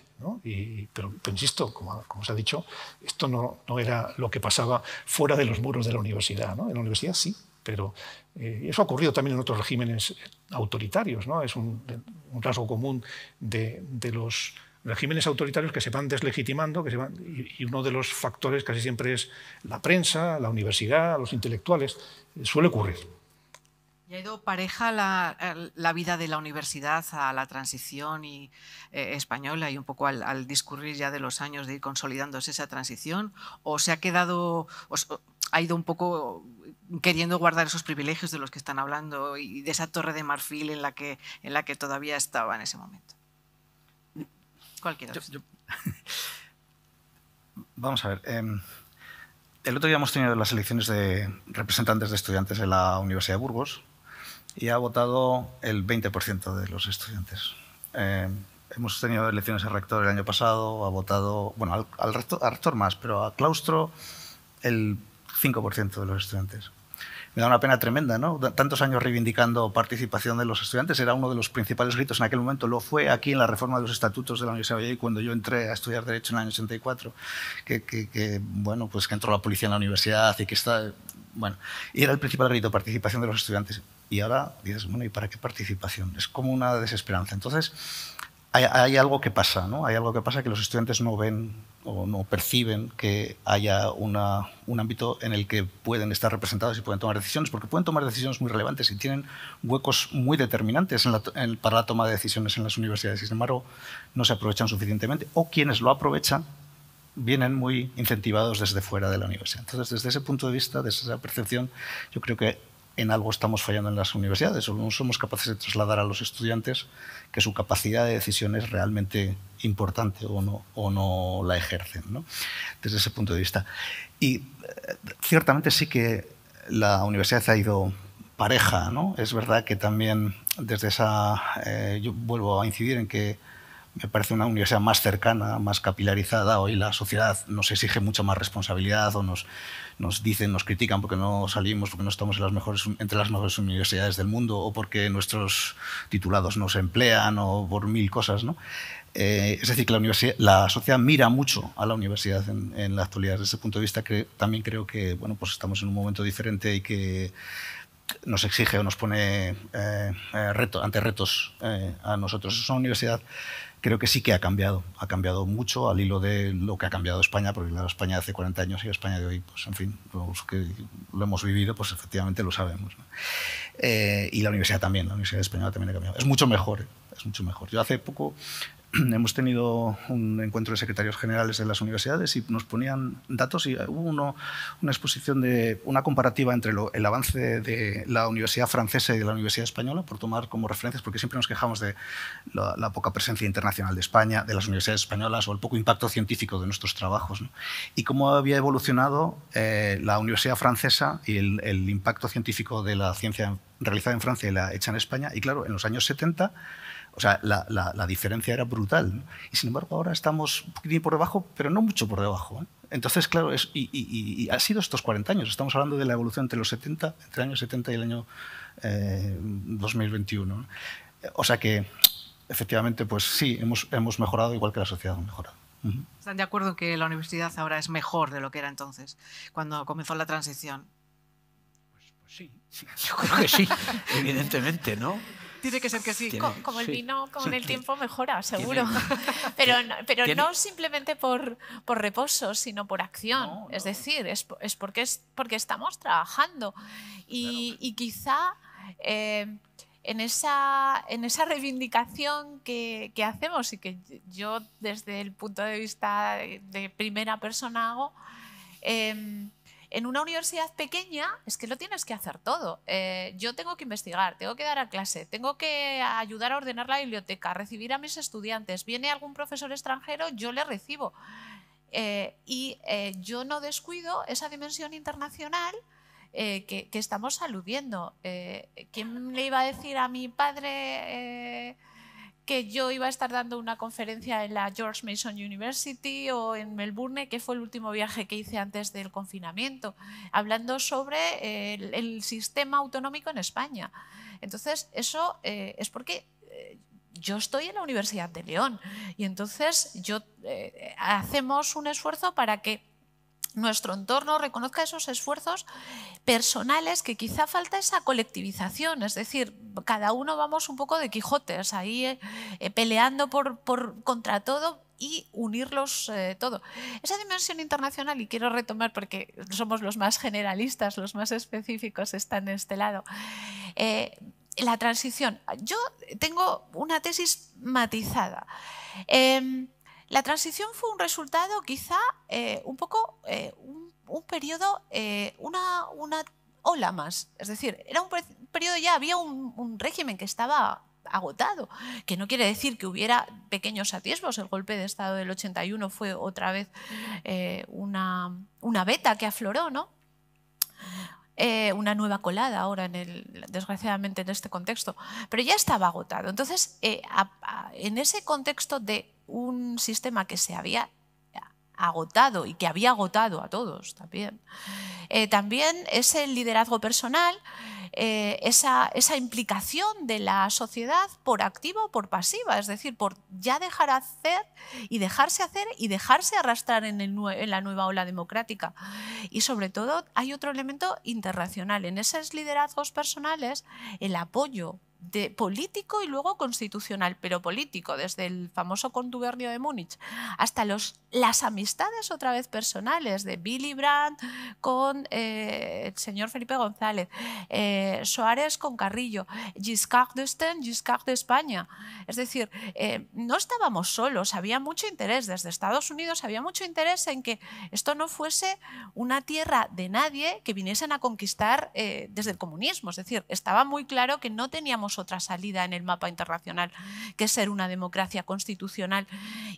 pero, insisto, como, se ha dicho, esto no, no, era lo que pasaba fuera de los muros de la universidad. En la universidad sí, pero eh, eso ha ocurrido también en otros regímenes autoritarios, ¿no? es un, rasgo común de, los regímenes autoritarios que se van deslegitimando, que se van, y, uno de los factores casi siempre es la prensa, la universidad, los intelectuales, eh, suele ocurrir. ¿Y ha ido pareja la, vida de la universidad a la transición eh, española y un poco al, discurrir ya de los años de ir consolidándose esa transición? ¿O se ha quedado, ha ido un poco queriendo guardar esos privilegios de los que están hablando y de esa torre de marfil en la que, en la que todavía estaba en ese momento. Cualquiera. Vamos a ver. Em, el otro día hemos tenido las elecciones de representantes de estudiantes de la Universidad de Burgos y ha votado el 20% de los estudiantes. Em, hemos tenido elecciones a rector el año pasado, ha votado, bueno, al, rector, al rector más, pero a claustro el 5% de los estudiantes. Me da una pena tremenda, ¿no? Tantos años reivindicando participación de los estudiantes, era uno de los principales gritos en aquel momento, lo fue aquí en la reforma de los estatutos de la Universidad de Valladolid cuando yo entré a estudiar Derecho en el año 84, que, bueno, pues que entró la policía en la universidad y que está, bueno, y era el principal grito, participación de los estudiantes. Y ahora dices, bueno, ¿y para qué participación? Es como una desesperanza. Entonces, hay, hay algo que pasa, ¿no? Hay algo que pasa que los estudiantes no ven o no perciben que haya un ámbito en el que pueden estar representados y pueden tomar decisiones, porque pueden tomar decisiones muy relevantes y tienen huecos muy determinantes para la toma de decisiones en las universidades y sin embargo no se aprovechan suficientemente o quienes lo aprovechan vienen muy incentivados desde fuera de la universidad. Entonces, desde ese punto de vista, desde esa percepción, yo creo que en algo estamos fallando en las universidades o no somos capaces de trasladar a los estudiantes que su capacidad de decisión es realmente importante o no, o no la ejercen, desde ese punto de vista. Y eh, ciertamente sí que la universidad ha ido pareja, ¿no? Es verdad que también desde esa... Eh, yo vuelvo a incidir en que me parece una universidad más cercana, más capilarizada. Hoy la sociedad nos exige mucha más responsabilidad o nos, nos dicen, nos critican porque no salimos, porque no estamos en las mejores, entre las mejores universidades del mundo o porque nuestros titulados no se emplean o por mil cosas. ¿no? Eh, es decir, que la, universidad, la sociedad mira mucho a la universidad en, la actualidad. Desde ese punto de vista, también creo que bueno, pues estamos en un momento diferente y que nos exige o nos pone eh, eh, ante retos a nosotros. Es una universidad, creo que sí que ha cambiado, ha cambiado mucho al hilo de lo que ha cambiado España, porque la España de hace 40 años y la España de hoy, pues en fin, los que lo hemos vivido, pues efectivamente lo sabemos. y la universidad también, la Universidad Española también ha cambiado. Es mucho mejor, es mucho mejor. Yo hace poco hemos tenido un encuentro de secretarios generales de las universidades y nos ponían datos y eh, hubo una exposición de una comparativa entre el avance de la universidad francesa y de la universidad española, por tomar como referencias, porque siempre nos quejamos de la, poca presencia internacional de España, de las universidades españolas o el poco impacto científico de nuestros trabajos. Y cómo había evolucionado eh, la universidad francesa y el impacto científico de la ciencia realizada en Francia y la hecha en España. Y claro, en los años 70 o sea, la, diferencia era brutal. Y sin embargo, ahora estamos un poquitín por debajo, pero no mucho por debajo. ¿eh? Entonces, claro, y, y, ha sido estos 40 años. Estamos hablando de la evolución entre los 70, entre el año 70 y el año 2021. Eh, o sea que, efectivamente, pues sí, hemos, mejorado igual que la sociedad ha mejorado. ¿Están de acuerdo que la universidad ahora es mejor de lo que era entonces, cuando comenzó la transición? pues, pues sí, yo creo que sí, evidentemente, ¿no? Tiene que ser que sí. como el vino con el tiempo mejora, seguro. Pero, no, pero no simplemente por, por reposo, sino por acción. Es decir, es, porque es porque estamos trabajando. Y, quizá... Eh, en esa, en esa reivindicación que, hacemos y que yo desde el punto de vista de, primera persona hago, eh, en una universidad pequeña es que lo tienes que hacer todo. Eh, yo tengo que investigar, tengo que dar a clase, tengo que ayudar a ordenar la biblioteca, recibir a mis estudiantes. Viene algún profesor extranjero, yo le recibo. Eh, y eh, yo no descuido esa dimensión internacional que, que, estamos aludiendo. ¿Quién le iba a decir a mi padre que yo iba a estar dando una conferencia en la George Mason University o en Melbourne, que fue el último viaje que hice antes del confinamiento, hablando sobre eh, el, sistema autonómico en España. Entonces, eso eh, es porque eh, yo estoy en la Universidad de León y entonces yo hacemos un esfuerzo para que nuestro entorno reconozca esos esfuerzos personales que quizá falta esa colectivización, es decir, cada uno vamos un poco de Quijotes ahí eh, eh, peleando por, contra todo y unirlos eh, todo. Esa dimensión internacional, y quiero retomar porque somos los más generalistas, los más específicos están en este lado. la transición. Yo tengo una tesis matizada. Em, la transición fue un resultado quizá eh, un poco, eh, un, periodo, eh, una, ola más. Es decir, era un periodo ya, había un, régimen que estaba agotado, que no quiere decir que hubiera pequeños atisbos. El golpe de Estado del 81 fue otra vez una, una beta que afloró, ¿no? Eh, una nueva colada ahora, en el, desgraciadamente, en este contexto, pero ya estaba agotado. Entonces, eh, en ese contexto de un sistema que se había agotado y que había agotado a todos también. Eh, también ese liderazgo personal, eh, esa, implicación de la sociedad por activa o por pasiva, es decir, por ya dejar hacer y dejarse hacer y dejarse arrastrar en, en la nueva ola democrática. Y sobre todo hay otro elemento internacional. En esos liderazgos personales, el apoyo de político y luego constitucional, pero político, desde el famoso contubernio de Múnich hasta los, las amistades otra vez personales de Billy Brandt con eh, el señor Felipe González, eh, Suárez Soares con Carrillo, Giscard d'Estaing, Giscard de España. Es decir, eh, no estábamos solos, había mucho interés desde Estados Unidos, había mucho interés en que esto no fuese una tierra de nadie que viniesen a conquistar desde el comunismo. Es decir, estaba muy claro que no teníamos otra salida en el mapa internacional que ser una democracia constitucional.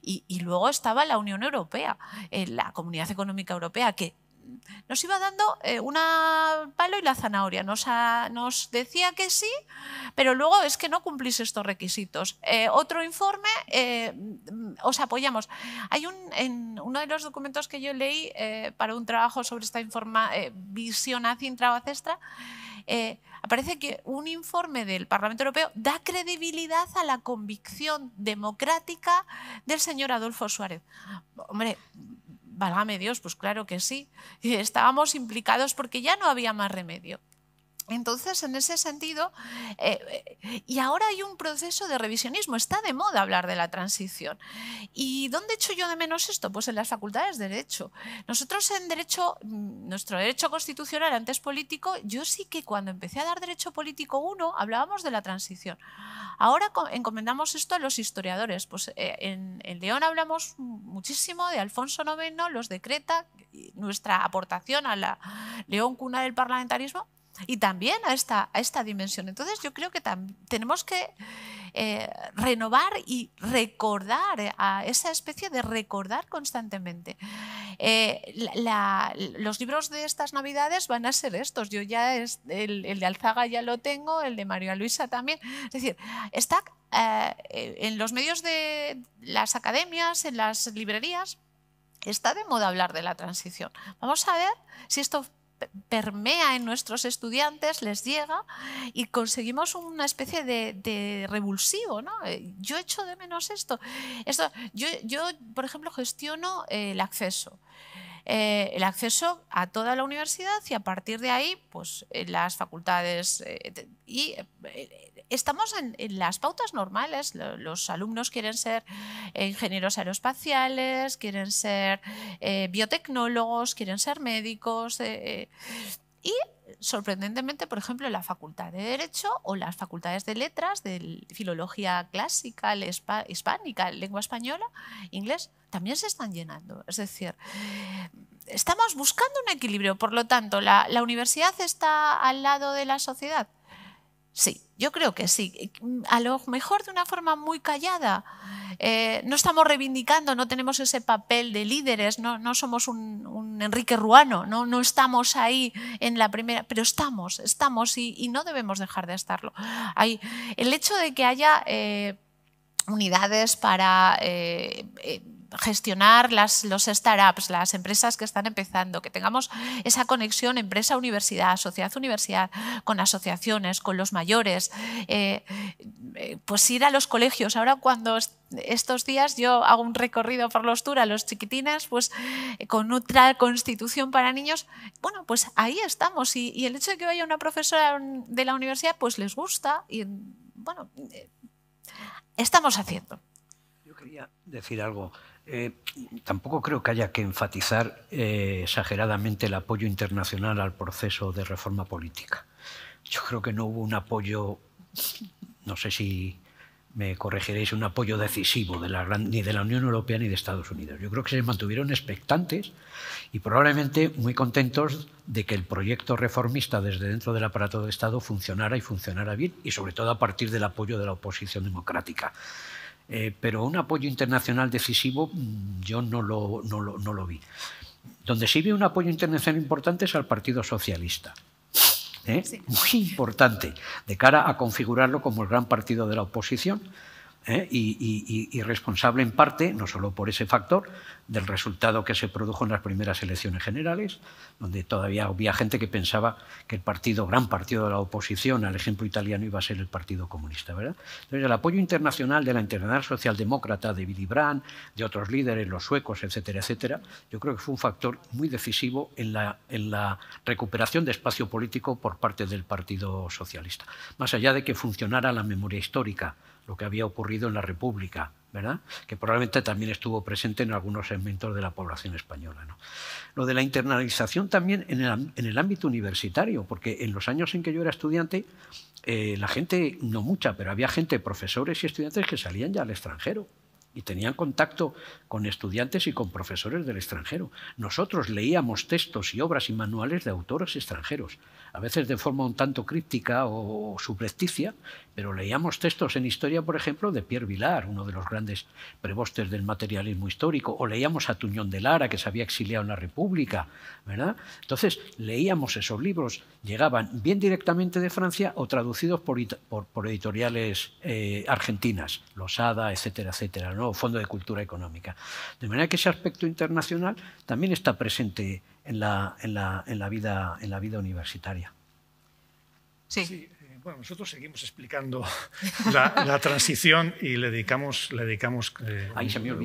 Y, luego estaba la Unión Europea, eh, la Comunidad Económica Europea, que nos iba dando eh, un palo y la zanahoria. Nos, decía que sí, pero luego es que no cumplís estos requisitos. Eh, otro informe, os apoyamos. Hay uno de los documentos que yo leí para un trabajo sobre esta informa, visión hacia aparece que un informe del Parlamento Europeo da credibilidad a la convicción democrática del señor Adolfo Suárez. Hombre, válgame Dios, pues claro que sí. Estábamos implicados porque ya no había más remedio. Entonces, en ese sentido, eh, eh, y ahora hay un proceso de revisionismo, está de moda hablar de la transición. ¿Y dónde echo yo de menos esto? Pues en las facultades de Derecho. Nosotros en Derecho, mm, nuestro Derecho Constitucional antes político, yo sí que cuando empecé a dar Derecho Político uno, hablábamos de la transición. Ahora encomendamos esto a los historiadores. Pues eh, en, León hablamos muchísimo de Alfonso IX, los decreta, nuestra aportación a la León Cuna del Parlamentarismo y también a esta, a esta dimensión. Entonces yo creo que tenemos que eh, renovar y recordar eh, a esa especie de recordar constantemente. Eh, los libros de estas navidades van a ser estos. Yo ya es, el, de Alzaga ya lo tengo, el de María Luisa también. Es decir, está en los medios de las academias, en las librerías, está de moda hablar de la transición. Vamos a ver si esto permea en nuestros estudiantes, les llega y conseguimos una especie de, revulsivo. ¿no? Eh, yo echo de menos esto. esto yo, yo, por ejemplo, gestiono el acceso. Eh, el acceso a toda la universidad y a partir de ahí pues, eh, las facultades. Eh, y estamos en, las pautas normales. Los alumnos quieren ser ingenieros aeroespaciales, quieren ser biotecnólogos, quieren ser médicos. y sorprendentemente, por ejemplo, la Facultad de Derecho o las Facultades de Letras, de Filología Clásica, Hispánica, Lengua Española, Inglés, también se están llenando. Es decir, estamos buscando un equilibrio, por lo tanto, ¿la, la universidad está al lado de la sociedad? Sí, yo creo que sí. Mm, a lo mejor de una forma muy callada. Eh, no estamos reivindicando, no tenemos ese papel de líderes, no, somos un, Enrique Ruano, no, no estamos ahí en la primera, pero estamos, estamos y, no debemos dejar de estarlo. Hay, el hecho de que haya... Eh, unidades para eh, gestionar las, los startups, las empresas que están empezando, que tengamos esa conexión empresa-universidad, sociedad-universidad, con asociaciones, con los mayores, eh, eh, pues ir a los colegios. Ahora cuando estos días yo hago un recorrido por los tours los chiquitines, pues eh, con otra constitución para niños, bueno, pues ahí estamos. y el hecho de que vaya una profesora de la universidad, pues les gusta y bueno, estamos haciendo. Yo quería decir algo. Eh, tampoco creo que haya que enfatizar eh, exageradamente el apoyo internacional al proceso de reforma política. Yo creo que no hubo un apoyo, no sé si me corregiréis, un apoyo decisivo ni de la Unión Europea ni de Estados Unidos. Yo creo que se mantuvieron expectantes y probablemente muy contentos de que el proyecto reformista desde dentro del aparato de Estado funcionara y funcionara bien, y sobre todo a partir del apoyo de la oposición democrática. Eh, pero un apoyo internacional decisivo mm, yo no lo, no, lo, no lo vi. Donde sí vi un apoyo internacional importante es al Partido Socialista. ¿eh? muy importante, de cara a configurarlo como el gran partido de la oposición, ¿eh? y, responsable en parte, no solo por ese factor, del resultado que se produjo en las primeras elecciones generales, donde todavía había gente que pensaba que el partido, gran partido de la oposición, al ejemplo italiano, iba a ser el Partido Comunista. ¿verdad? Entonces, el apoyo internacional de la Internacional Socialdemócrata, de Willy Brandt, de otros líderes, los suecos, etcétera, etcétera, yo creo que fue un factor muy decisivo en la recuperación de espacio político por parte del Partido Socialista. Más allá de que funcionara la memoria histórica, lo que había ocurrido en la República, ¿verdad? que probablemente también estuvo presente en algunos segmentos de la población española. ¿no? Lo de la internalización también en el, ámbito universitario, porque en los años en que yo era estudiante, eh, la gente, no mucha, pero había gente, profesores y estudiantes que salían ya al extranjero y tenían contacto con estudiantes y con profesores del extranjero. Nosotros leíamos textos y obras y manuales de autores extranjeros, a veces de forma un tanto críptica o subrepticia, pero leíamos textos en historia, por ejemplo, de Pierre Vilar, uno de los grandes prebostes del materialismo histórico, o leíamos a Tuñón de Lara, que se había exiliado en la República, ¿verdad? Entonces, leíamos esos libros, llegaban bien directamente de Francia o traducidos por, editoriales eh, argentinas, Losada, etcétera, etcétera, ¿no? Fondo de Cultura Económica. De manera que ese aspecto internacional también está presente en la, vida, universitaria. Sí. Eh, bueno, nosotros seguimos explicando la, transición y le dedicamos, le dedicamos eh,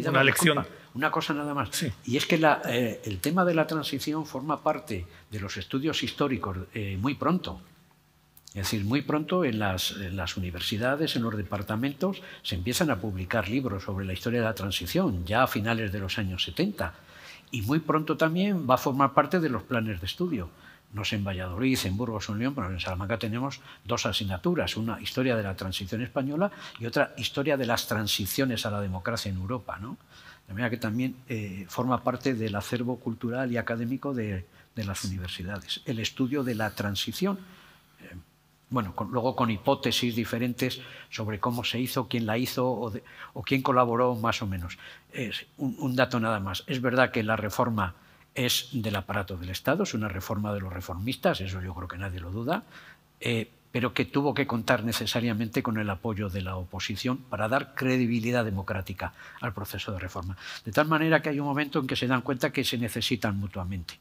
una lección. una cosa nada más. Y es que eh, el tema de la transición forma parte de los estudios históricos muy pronto. Es decir, muy pronto en las, universidades, en los departamentos, se empiezan a publicar libros sobre la historia de la transición, ya a finales de los años 70. Y muy pronto también va a formar parte de los planes de estudio. No sé en Valladolid, en Burgos o en León, pero en Salamanca tenemos dos asignaturas, una historia de la transición española y otra historia de las transiciones a la democracia en Europa. ¿no? De manera que también eh, forma parte del acervo cultural y académico de, de las universidades, el estudio de la transición eh, bueno, luego con hipótesis diferentes sobre cómo se hizo, quién la hizo o, quién colaboró, más o menos. Es un, dato nada más. Es verdad que la reforma es del aparato del Estado, es una reforma de los reformistas, eso yo creo que nadie lo duda, eh, pero que tuvo que contar necesariamente con el apoyo de la oposición para dar credibilidad democrática al proceso de reforma. De tal manera que hay un momento en que se dan cuenta que se necesitan mutuamente.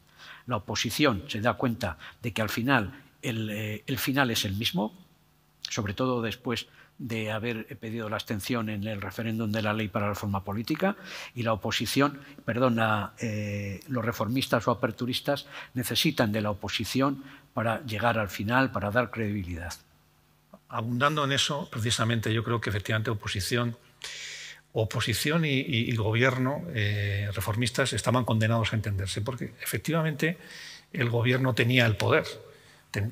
La oposición se da cuenta de que al final eh, el, final es el mismo, sobre todo después de haber pedido la abstención en el referéndum de la ley para la reforma política y la oposición, perdón, eh, los reformistas o aperturistas necesitan de la oposición para llegar al final, para dar credibilidad. Abundando en eso, precisamente yo creo que efectivamente oposición, oposición y, gobierno eh, reformistas estaban condenados a entenderse, porque efectivamente el gobierno tenía el poder,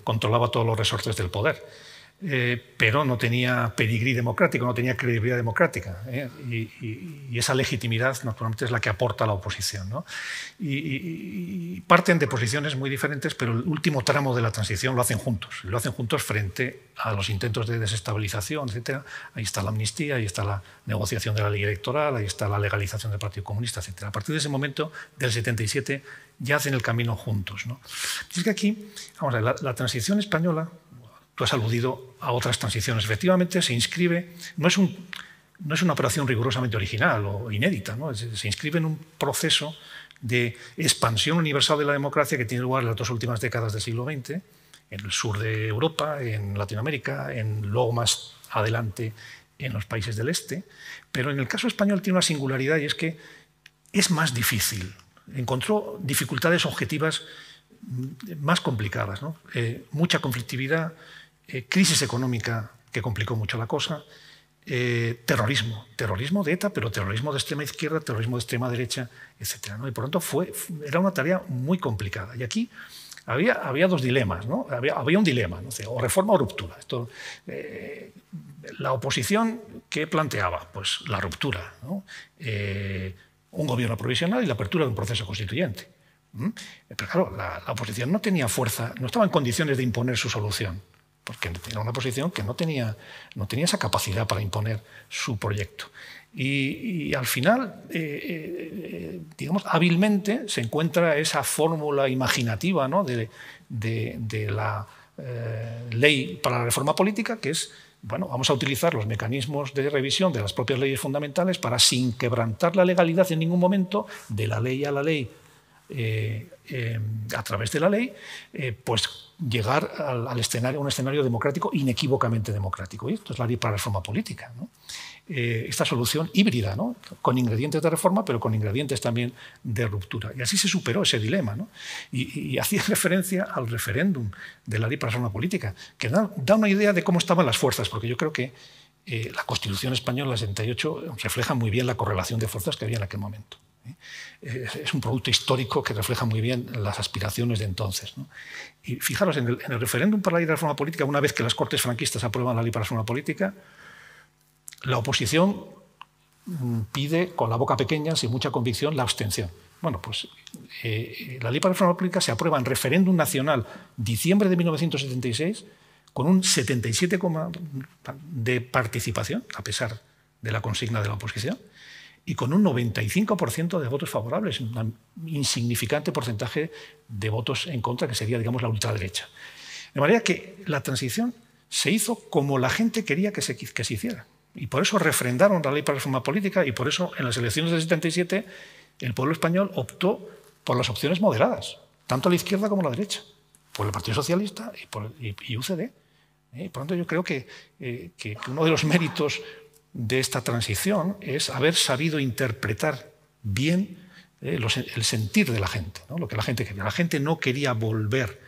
controlaba todos los resortes del poder. Eh, pero no tenía pedigrí democrático, no tenía credibilidad democrática. ¿eh? Y, esa legitimidad naturalmente es la que aporta la oposición. ¿no? Y, y, parten de posiciones muy diferentes, pero el último tramo de la transición lo hacen juntos. Lo hacen juntos frente a los intentos de desestabilización, etc. Ahí está la amnistía, ahí está la negociación de la ley electoral, ahí está la legalización del Partido Comunista, etc. A partir de ese momento, del 77, ya hacen el camino juntos. ¿no? que aquí, vamos a ver, la, transición española, tú has aludido a otras transiciones, efectivamente se inscribe, no es, una operación rigurosamente original o inédita, se, inscribe en un proceso de expansión universal de la democracia que tiene lugar en las dos últimas décadas del siglo XX, en el sur de Europa, en Latinoamérica, en luego más adelante en los países del este, pero en el caso español tiene una singularidad y es que es más difícil encontró dificultades objetivas más complicadas, eh, mucha conflictividad, eh, crisis económica que complicó mucho la cosa, eh, terrorismo, terrorismo de ETA, pero terrorismo de extrema izquierda, terrorismo de extrema derecha, etc. ¿no? Y por lo tanto fue, era una tarea muy complicada. Y aquí había, había dos dilemas, había, un dilema, o, o, reforma o ruptura. Esto, la oposición, que planteaba? Pues la ruptura un gobierno provisional y la apertura de un proceso constituyente. ¿Mm? Eh, pero claro, la, oposición no tenía fuerza, no estaba en condiciones de imponer su solución, porque era una oposición que no tenía, no tenía esa capacidad para imponer su proyecto. Y, al final, eh, eh, digamos, hábilmente se encuentra esa fórmula imaginativa de, la ley para la reforma política, que es bueno, vamos a utilizar los mecanismos de revisión de las propias leyes fundamentales para, sin quebrantar la legalidad en ningún momento, de la ley a la ley, eh, eh, a través de la ley, eh, pues llegar al, escenario, un escenario democrático inequívocamente democrático. Y esto es la ley para la reforma política. Eh, esta solución híbrida, ¿no? con ingredientes de reforma, pero con ingredientes también de ruptura. Y así se superó ese dilema. Y, hacía referencia al referéndum de la ley para la reforma política, que da, una idea de cómo estaban las fuerzas, porque yo creo que eh, la Constitución española del 78 refleja muy bien la correlación de fuerzas que había en aquel momento. ¿eh? Es un producto histórico que refleja muy bien las aspiraciones de entonces. Y fijaros, en el, referéndum para la ley de reforma política, una vez que las Cortes franquistas aprueban la ley para la reforma política, la oposición mm, pide con la boca pequeña, sin mucha convicción, la abstención. Bueno, pues eh, la ley para la reforma pública se aprueba en referéndum nacional diciembre de 1976 con un 77, de participación, a pesar de la consigna de la oposición, y con un 95% de votos favorables, un insignificante porcentaje de votos en contra, que sería, digamos, la ultraderecha. De manera que la transición se hizo como la gente quería que se hiciera. Y por eso refrendaron la ley para la reforma política y por eso en las elecciones del 77 el pueblo español optó por las opciones moderadas, tanto a la izquierda como a la derecha, por el Partido Socialista y, por, y, UCD. ¿eh? Por lo tanto, yo creo eh, que, uno de los méritos de esta transición es haber sabido interpretar bien eh, el sentir de la gente, lo que la gente quería. La gente no quería volver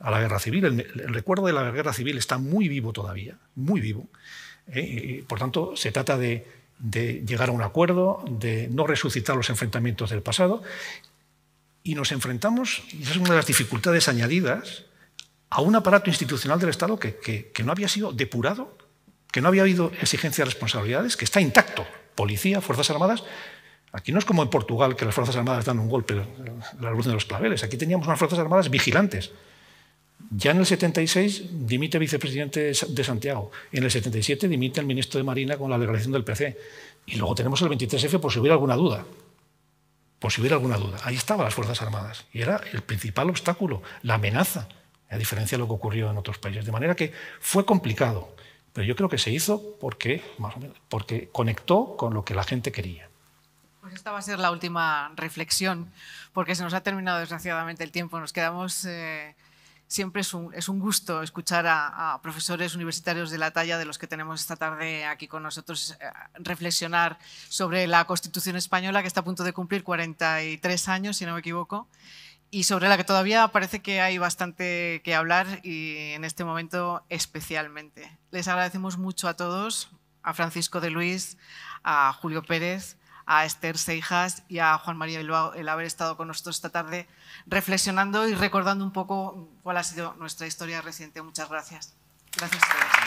a la guerra civil. el, recuerdo de la guerra civil está muy vivo todavía, muy vivo. ¿eh? por tanto, se trata de, llegar a un acuerdo, de no resucitar los enfrentamientos del pasado. Y nos enfrentamos, y esa es una de las dificultades añadidas, a un aparato institucional del Estado que, no había sido depurado, que no había habido exigencia de responsabilidades, que está intacto. Policía, Fuerzas Armadas. Aquí no es como en Portugal, que las Fuerzas Armadas dan un golpe a eh, la luz de los claveles. Aquí teníamos unas Fuerzas Armadas vigilantes ya en el 76 dimite vicepresidente de Santiago. En el 77 dimite el ministro de Marina con la declaración del PC. Y luego tenemos el 23F por si hubiera alguna duda. Por si hubiera alguna duda. Ahí estaban las Fuerzas Armadas. Y era el principal obstáculo, la amenaza, a diferencia de lo que ocurrió en otros países. De manera que fue complicado. Pero yo creo que se hizo porque, conectó con lo que la gente quería. Pues esta va a ser la última reflexión, porque se nos ha terminado desgraciadamente el tiempo. Nos quedamos... Eh, siempre es un, gusto escuchar a, profesores universitarios de la talla de los que tenemos esta tarde aquí con nosotros eh, reflexionar sobre la Constitución española que está a punto de cumplir 43 años, si no me equivoco, y sobre la que todavía parece que hay bastante que hablar y en este momento especialmente. Les agradecemos mucho a todos, a Francisco de Luis, a Julio Pérez, a Esther Seijas y a Juan María Bilbao el haber estado con nosotros esta tarde reflexionando y recordando un poco cuál ha sido nuestra historia reciente. Muchas gracias. Gracias a todos.